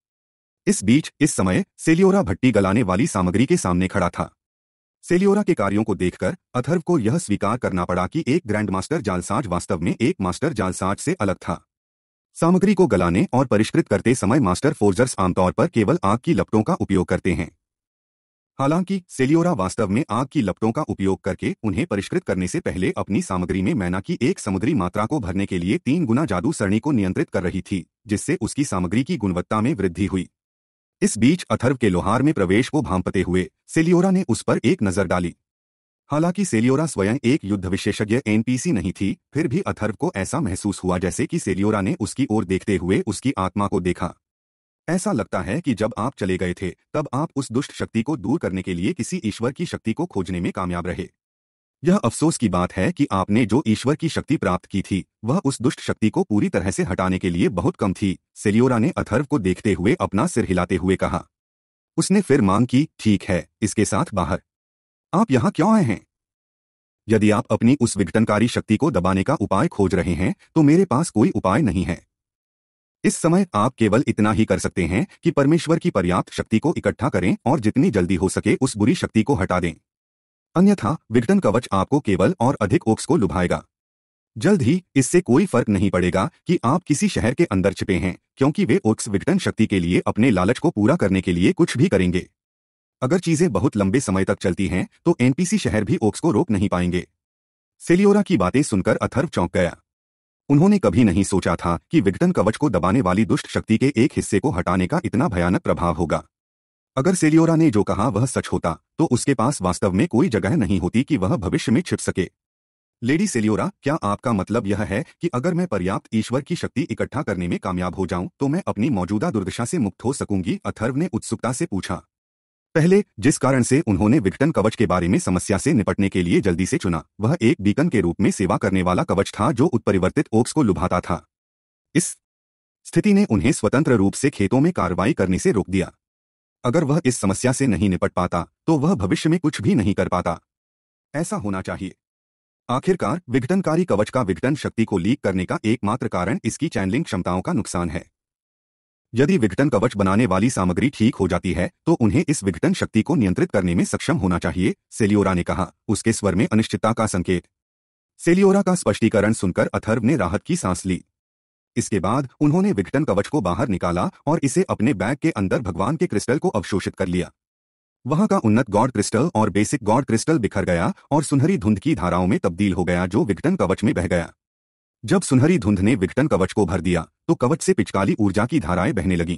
Speaker 1: इस बीच इस समय सेलियोरा भट्टी गलाने वाली सामग्री के सामने खड़ा था सेलियोरा के कार्यों को देखकर अथर्व को यह स्वीकार करना पड़ा कि एक ग्रैंड मास्टर जालसाज वास्तव में एक मास्टर जालसाज से अलग था सामग्री को गलाने और परिष्कृत करते समय मास्टर फोर्जर्स आमतौर पर केवल आग की लपटों का उपयोग करते हैं हालांकि सेलियोरा वास्तव में आग की लपटों का उपयोग करके उन्हें परिष्कृत करने से पहले अपनी सामग्री में मैना की एक समुद्री मात्रा को भरने के लिए तीन गुना जादू सरणी को नियंत्रित कर रही थी जिससे उसकी सामग्री की गुणवत्ता में वृद्धि हुई इस बीच अथर्व के लोहार में प्रवेश को भांपते हुए सेलियोरा ने उस पर एक नजर डाली हालांकि सेलियोरा स्वयं एक युद्ध विशेषज्ञ एनपीसी नहीं थी फिर भी अथर्व को ऐसा महसूस हुआ जैसे कि सेलियोरा ने उसकी ओर देखते हुए उसकी आत्मा को देखा ऐसा लगता है कि जब आप चले गए थे तब आप उस दुष्ट शक्ति को दूर करने के लिए किसी ईश्वर की शक्ति को खोजने में कामयाब रहे यह अफसोस की बात है कि आपने जो ईश्वर की शक्ति प्राप्त की थी वह उस दुष्ट शक्ति को पूरी तरह से हटाने के लिए बहुत कम थी सेलियोरा ने अथर्व को देखते हुए अपना सिर हिलाते हुए कहा उसने फिर मांग की ठीक है इसके साथ बाहर आप यहाँ क्यों आए हैं यदि आप अपनी उस विघटनकारी शक्ति को दबाने का उपाय खोज रहे हैं तो मेरे पास कोई उपाय नहीं है इस समय आप केवल इतना ही कर सकते हैं कि परमेश्वर की पर्याप्त शक्ति को इकट्ठा करें और जितनी जल्दी हो सके उस बुरी शक्ति को हटा दें अन्यथा विघटन कवच आपको केवल और अधिक ओक्स को लुभाएगा जल्द ही इससे कोई फर्क नहीं पड़ेगा कि आप किसी शहर के अंदर छिपे हैं क्योंकि वे ओक्स विघटन शक्ति के लिए अपने लालच को पूरा करने के लिए कुछ भी करेंगे अगर चीजें बहुत लंबे समय तक चलती हैं तो एनपीसी शहर भी ओक्स को रोक नहीं पाएंगे सेलियोरा की बातें सुनकर अथर्व चौंक गया उन्होंने कभी नहीं सोचा था कि विघटन कवच को दबाने वाली दुष्ट शक्ति के एक हिस्से को हटाने का इतना भयानक प्रभाव होगा अगर सेलियोरा ने जो कहा वह सच होता तो उसके पास वास्तव में कोई जगह नहीं होती कि वह भविष्य में छिप सके लेडी सेलियोरा क्या आपका मतलब यह है कि अगर मैं पर्याप्त ईश्वर की शक्ति इकट्ठा करने में कामयाब हो जाऊं तो मैं अपनी मौजूदा दुर्दशा से मुक्त हो सकूंगी अथर्व ने उत्सुकता से पूछा पहले जिस कारण से उन्होंने विघटन कवच के बारे में समस्या से निपटने के लिए जल्दी से चुना वह एक बीकन के रूप में सेवा करने वाला कवच था जो उत्परिवर्तित ओक्स को लुभाता था इस स्थिति ने उन्हें स्वतंत्र रूप से खेतों में कार्रवाई करने से रोक दिया अगर वह इस समस्या से नहीं निपट पाता तो वह भविष्य में कुछ भी नहीं कर पाता ऐसा होना चाहिए आखिरकार विघटनकारी कवच का विघटन शक्ति को लीक करने का एकमात्र कारण इसकी चैनलिंग क्षमताओं का नुकसान है यदि विघटन कवच बनाने वाली सामग्री ठीक हो जाती है तो उन्हें इस विघटन शक्ति को नियंत्रित करने में सक्षम होना चाहिए सेलियोरा ने कहा उसके स्वर में अनिश्चितता का संकेत सेलियोरा का स्पष्टीकरण सुनकर अथर्व ने राहत की सांस ली इसके बाद उन्होंने विघटन कवच को बाहर निकाला और इसे अपने बैग के अंदर भगवान के क्रिस्टल को अवशोषित कर लिया वहां का उन्नत गॉड क्रिस्टल और बेसिक गॉड क्रिस्टल बिखर गया और सुनहरी धुंध की धाराओं में तब्दील हो गया जो विघटन कवच में बह गया जब सुनहरी धुंध ने विघटन कवच को भर दिया तो कवच से पिचकाली ऊर्जा की धाराएं बहने लगीं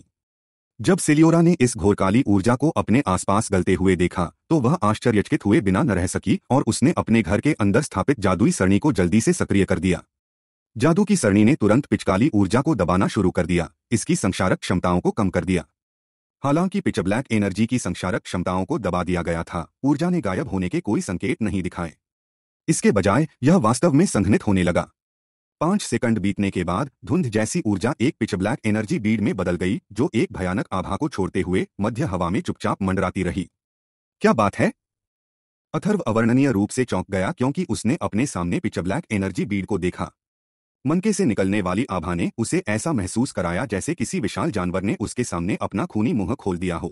Speaker 1: जब सिलियोरा ने इस घोरकाली ऊर्जा को अपने आसपास गलते हुए देखा तो वह आश्चर्यचकित हुए बिना न रह सकी और उसने अपने घर के अंदर स्थापित जादुई सरणी को जल्दी से सक्रिय कर दिया जादू की सरणी ने तुरंत पिचकाली ऊर्जा को दबाना शुरू कर दिया इसकी संक्षारक क्षमताओं को कम कर दिया हालांकि पिचब्लैक एनर्जी की संक्षारक क्षमताओं को दबा दिया गया था ऊर्जा ने गायब होने के कोई संकेत नहीं दिखाए इसके बजाय यह वास्तव में संघनित होने लगा पांच सेकंड बीतने के बाद धुंध जैसी ऊर्जा एक पिच ब्लैक एनर्जी बीड में बदल गई जो एक भयानक आभा को छोड़ते हुए मध्य हवा में चुपचाप मंडराती रही क्या बात है अथर्व अवर्णनीय रूप से चौंक गया क्योंकि उसने अपने सामने पिच ब्लैक एनर्जी बीड को देखा मनके से निकलने वाली आभा ने उसे ऐसा महसूस कराया जैसे किसी विशाल जानवर ने उसके सामने अपना खूनी मुंह खोल दिया हो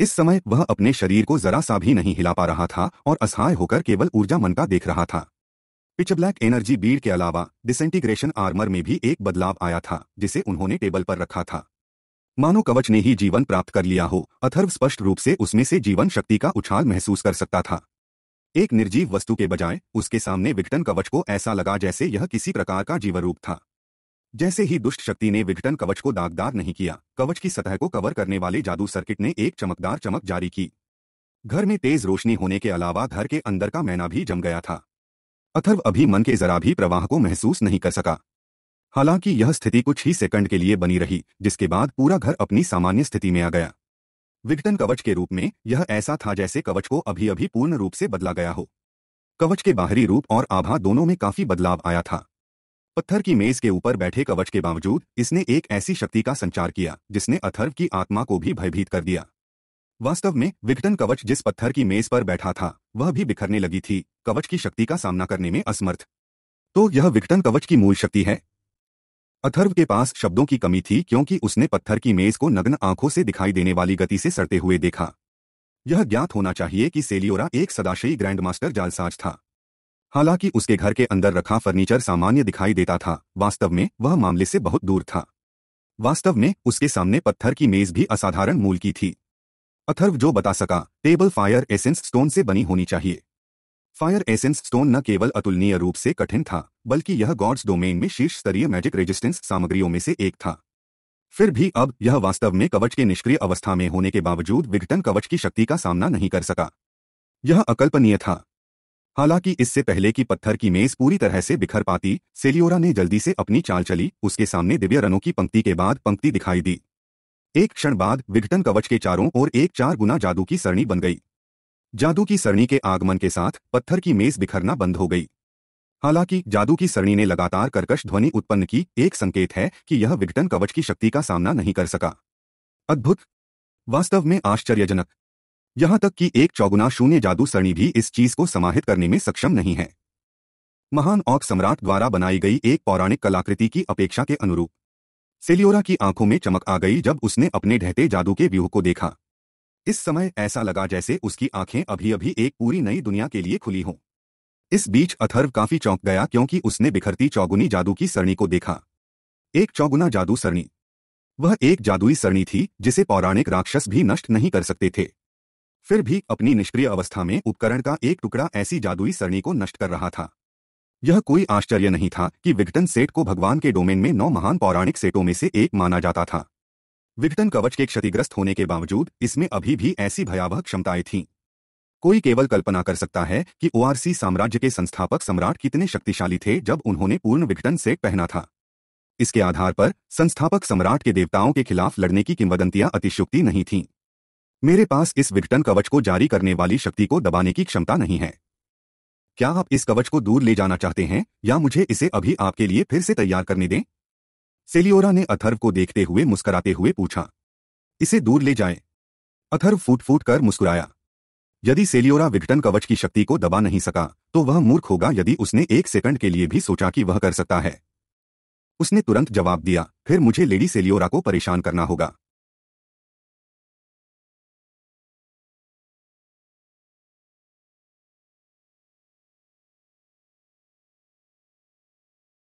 Speaker 1: इस समय वह अपने शरीर को जरा सा भी नहीं हिला पा रहा था और असहाय होकर केवल ऊर्जा मन का देख रहा था पिच ब्लैक एनर्जी बीड के अलावा डिसइंटीग्रेशन आर्मर में भी एक बदलाव आया था जिसे उन्होंने टेबल पर रखा था मानो कवच ने ही जीवन प्राप्त कर लिया हो अथर्व स्पष्ट रूप से उसमें से जीवन शक्ति का उछाल महसूस कर सकता था एक निर्जीव वस्तु के बजाय उसके सामने विघटन कवच को ऐसा लगा जैसे यह किसी प्रकार का जीवरूप था जैसे ही दुष्ट शक्ति ने विघटन कवच को दागदार नहीं किया कवच की सतह को कवर करने वाले जादू सर्किट ने एक चमकदार चमक जारी की घर में तेज रोशनी होने के अलावा घर के अंदर का मैना भी जम गया था अथर्व अभी मन के जरा भी प्रवाह को महसूस नहीं कर सका हालांकि यह स्थिति कुछ ही सेकंड के लिए बनी रही जिसके बाद पूरा घर अपनी सामान्य स्थिति में आ गया विघटन कवच के रूप में यह ऐसा था जैसे कवच को अभी अभी पूर्ण रूप से बदला गया हो कवच के बाहरी रूप और आभा दोनों में काफी बदलाव आया था पत्थर की मेज के ऊपर बैठे कवच के बावजूद इसने एक ऐसी शक्ति का संचार किया जिसने अथर्व की आत्मा को भी भयभीत कर दिया वास्तव में विघटन कवच जिस पत्थर की मेज पर बैठा था वह भी बिखरने लगी थी कवच की शक्ति का सामना करने में असमर्थ तो यह विघटन कवच की मूल शक्ति है अथर्व के पास शब्दों की कमी थी क्योंकि उसने पत्थर की मेज को नग्न आंखों से दिखाई देने वाली गति से सड़ते हुए देखा यह ज्ञात होना चाहिए कि सेलियोरा एक सदाशयी ग्रैंडमास्टर जालसाज था हालांकि उसके घर के अंदर रखा फर्नीचर सामान्य दिखाई देता था वास्तव में वह मामले से बहुत दूर था वास्तव में उसके सामने पत्थर की मेज भी असाधारण मूल की थी अथर्व जो बता सका टेबल फायर एसेंस स्टोन से बनी होनी चाहिए फायर एसेंस स्टोन न केवल अतुलनीय रूप से कठिन था बल्कि यह गॉड्स डोमेन में शीर्ष स्तरीय मैजिक रेजिस्टेंस सामग्रियों में से एक था फिर भी अब यह वास्तव में कवच के निष्क्रिय अवस्था में होने के बावजूद विघटन कवच की शक्ति का सामना नहीं कर सका यह अकल्पनीय था हालांकि इससे पहले कि पत्थर की मेज पूरी तरह से बिखर पाती सेलियोरा ने जल्दी से अपनी चाल चली उसके सामने दिव्य रनों की पंक्ति के बाद पंक्ति दिखाई दी एक क्षण बाद विघटन कवच के चारों ओर एक चार गुना जादू की सरणी बन गई जादू की सरणी के आगमन के साथ पत्थर की मेज बिखरना बंद हो गई हालांकि जादू की सरणी ने लगातार कर्कश ध्वनि उत्पन्न की एक संकेत है कि यह विघटन कवच की शक्ति का सामना नहीं कर सका अद्भुत वास्तव में आश्चर्यजनक यहां तक कि एक चौगुना शून्य जादू सरणी भी इस चीज को समाहित करने में सक्षम नहीं है महान औक सम्राट द्वारा बनाई गई एक पौराणिक कलाकृति की अपेक्षा के अनुरूप सेलियोरा की आंखों में चमक आ गई जब उसने अपने ढहते जादू के व्यूह को देखा इस समय ऐसा लगा जैसे उसकी आंखें अभी अभी एक पूरी नई दुनिया के लिए खुली हों इस बीच अथर्व काफी चौंक गया क्योंकि उसने बिखरती चौगुनी जादू की सरणी को देखा एक चौगुना जादू सरणी वह एक जादुई सरणी थी जिसे पौराणिक राक्षस भी नष्ट नहीं कर सकते थे फिर भी अपनी निष्क्रिय अवस्था में उपकरण का एक टुकड़ा ऐसी जादुई सरणी को नष्ट कर रहा था यह कोई आश्चर्य नहीं था कि विघटन सेट को भगवान के डोमेन में नौ महान पौराणिक सेटों में से एक माना जाता था विघटन कवच के क्षतिग्रस्त होने के बावजूद इसमें अभी भी ऐसी भयावह क्षमताएं थीं कोई केवल कल्पना कर सकता है कि ओआरसी साम्राज्य के संस्थापक सम्राट कितने शक्तिशाली थे जब उन्होंने पूर्ण विघटन सेट पहना था इसके आधार पर संस्थापक सम्राट के देवताओं के खिलाफ लड़ने की किंवदंतियां अतिशुक्ति नहीं थीं मेरे पास इस विघटन कवच को जारी करने वाली शक्ति को दबाने की क्षमता नहीं है क्या आप इस कवच को दूर ले जाना चाहते हैं या मुझे इसे अभी आपके लिए फिर से तैयार करने दें सेलियोरा ने अथर्व को देखते हुए मुस्कुराते हुए पूछा इसे दूर ले जाएं। अथर्व फूट फूट कर मुस्कुराया यदि सेलियोरा विघटन कवच की शक्ति को दबा नहीं सका तो वह मूर्ख होगा यदि उसने एक सेकंड के लिए भी सोचा कि वह कर सकता है उसने तुरंत जवाब दिया फिर मुझे लेडी सेलियोरा को परेशान करना होगा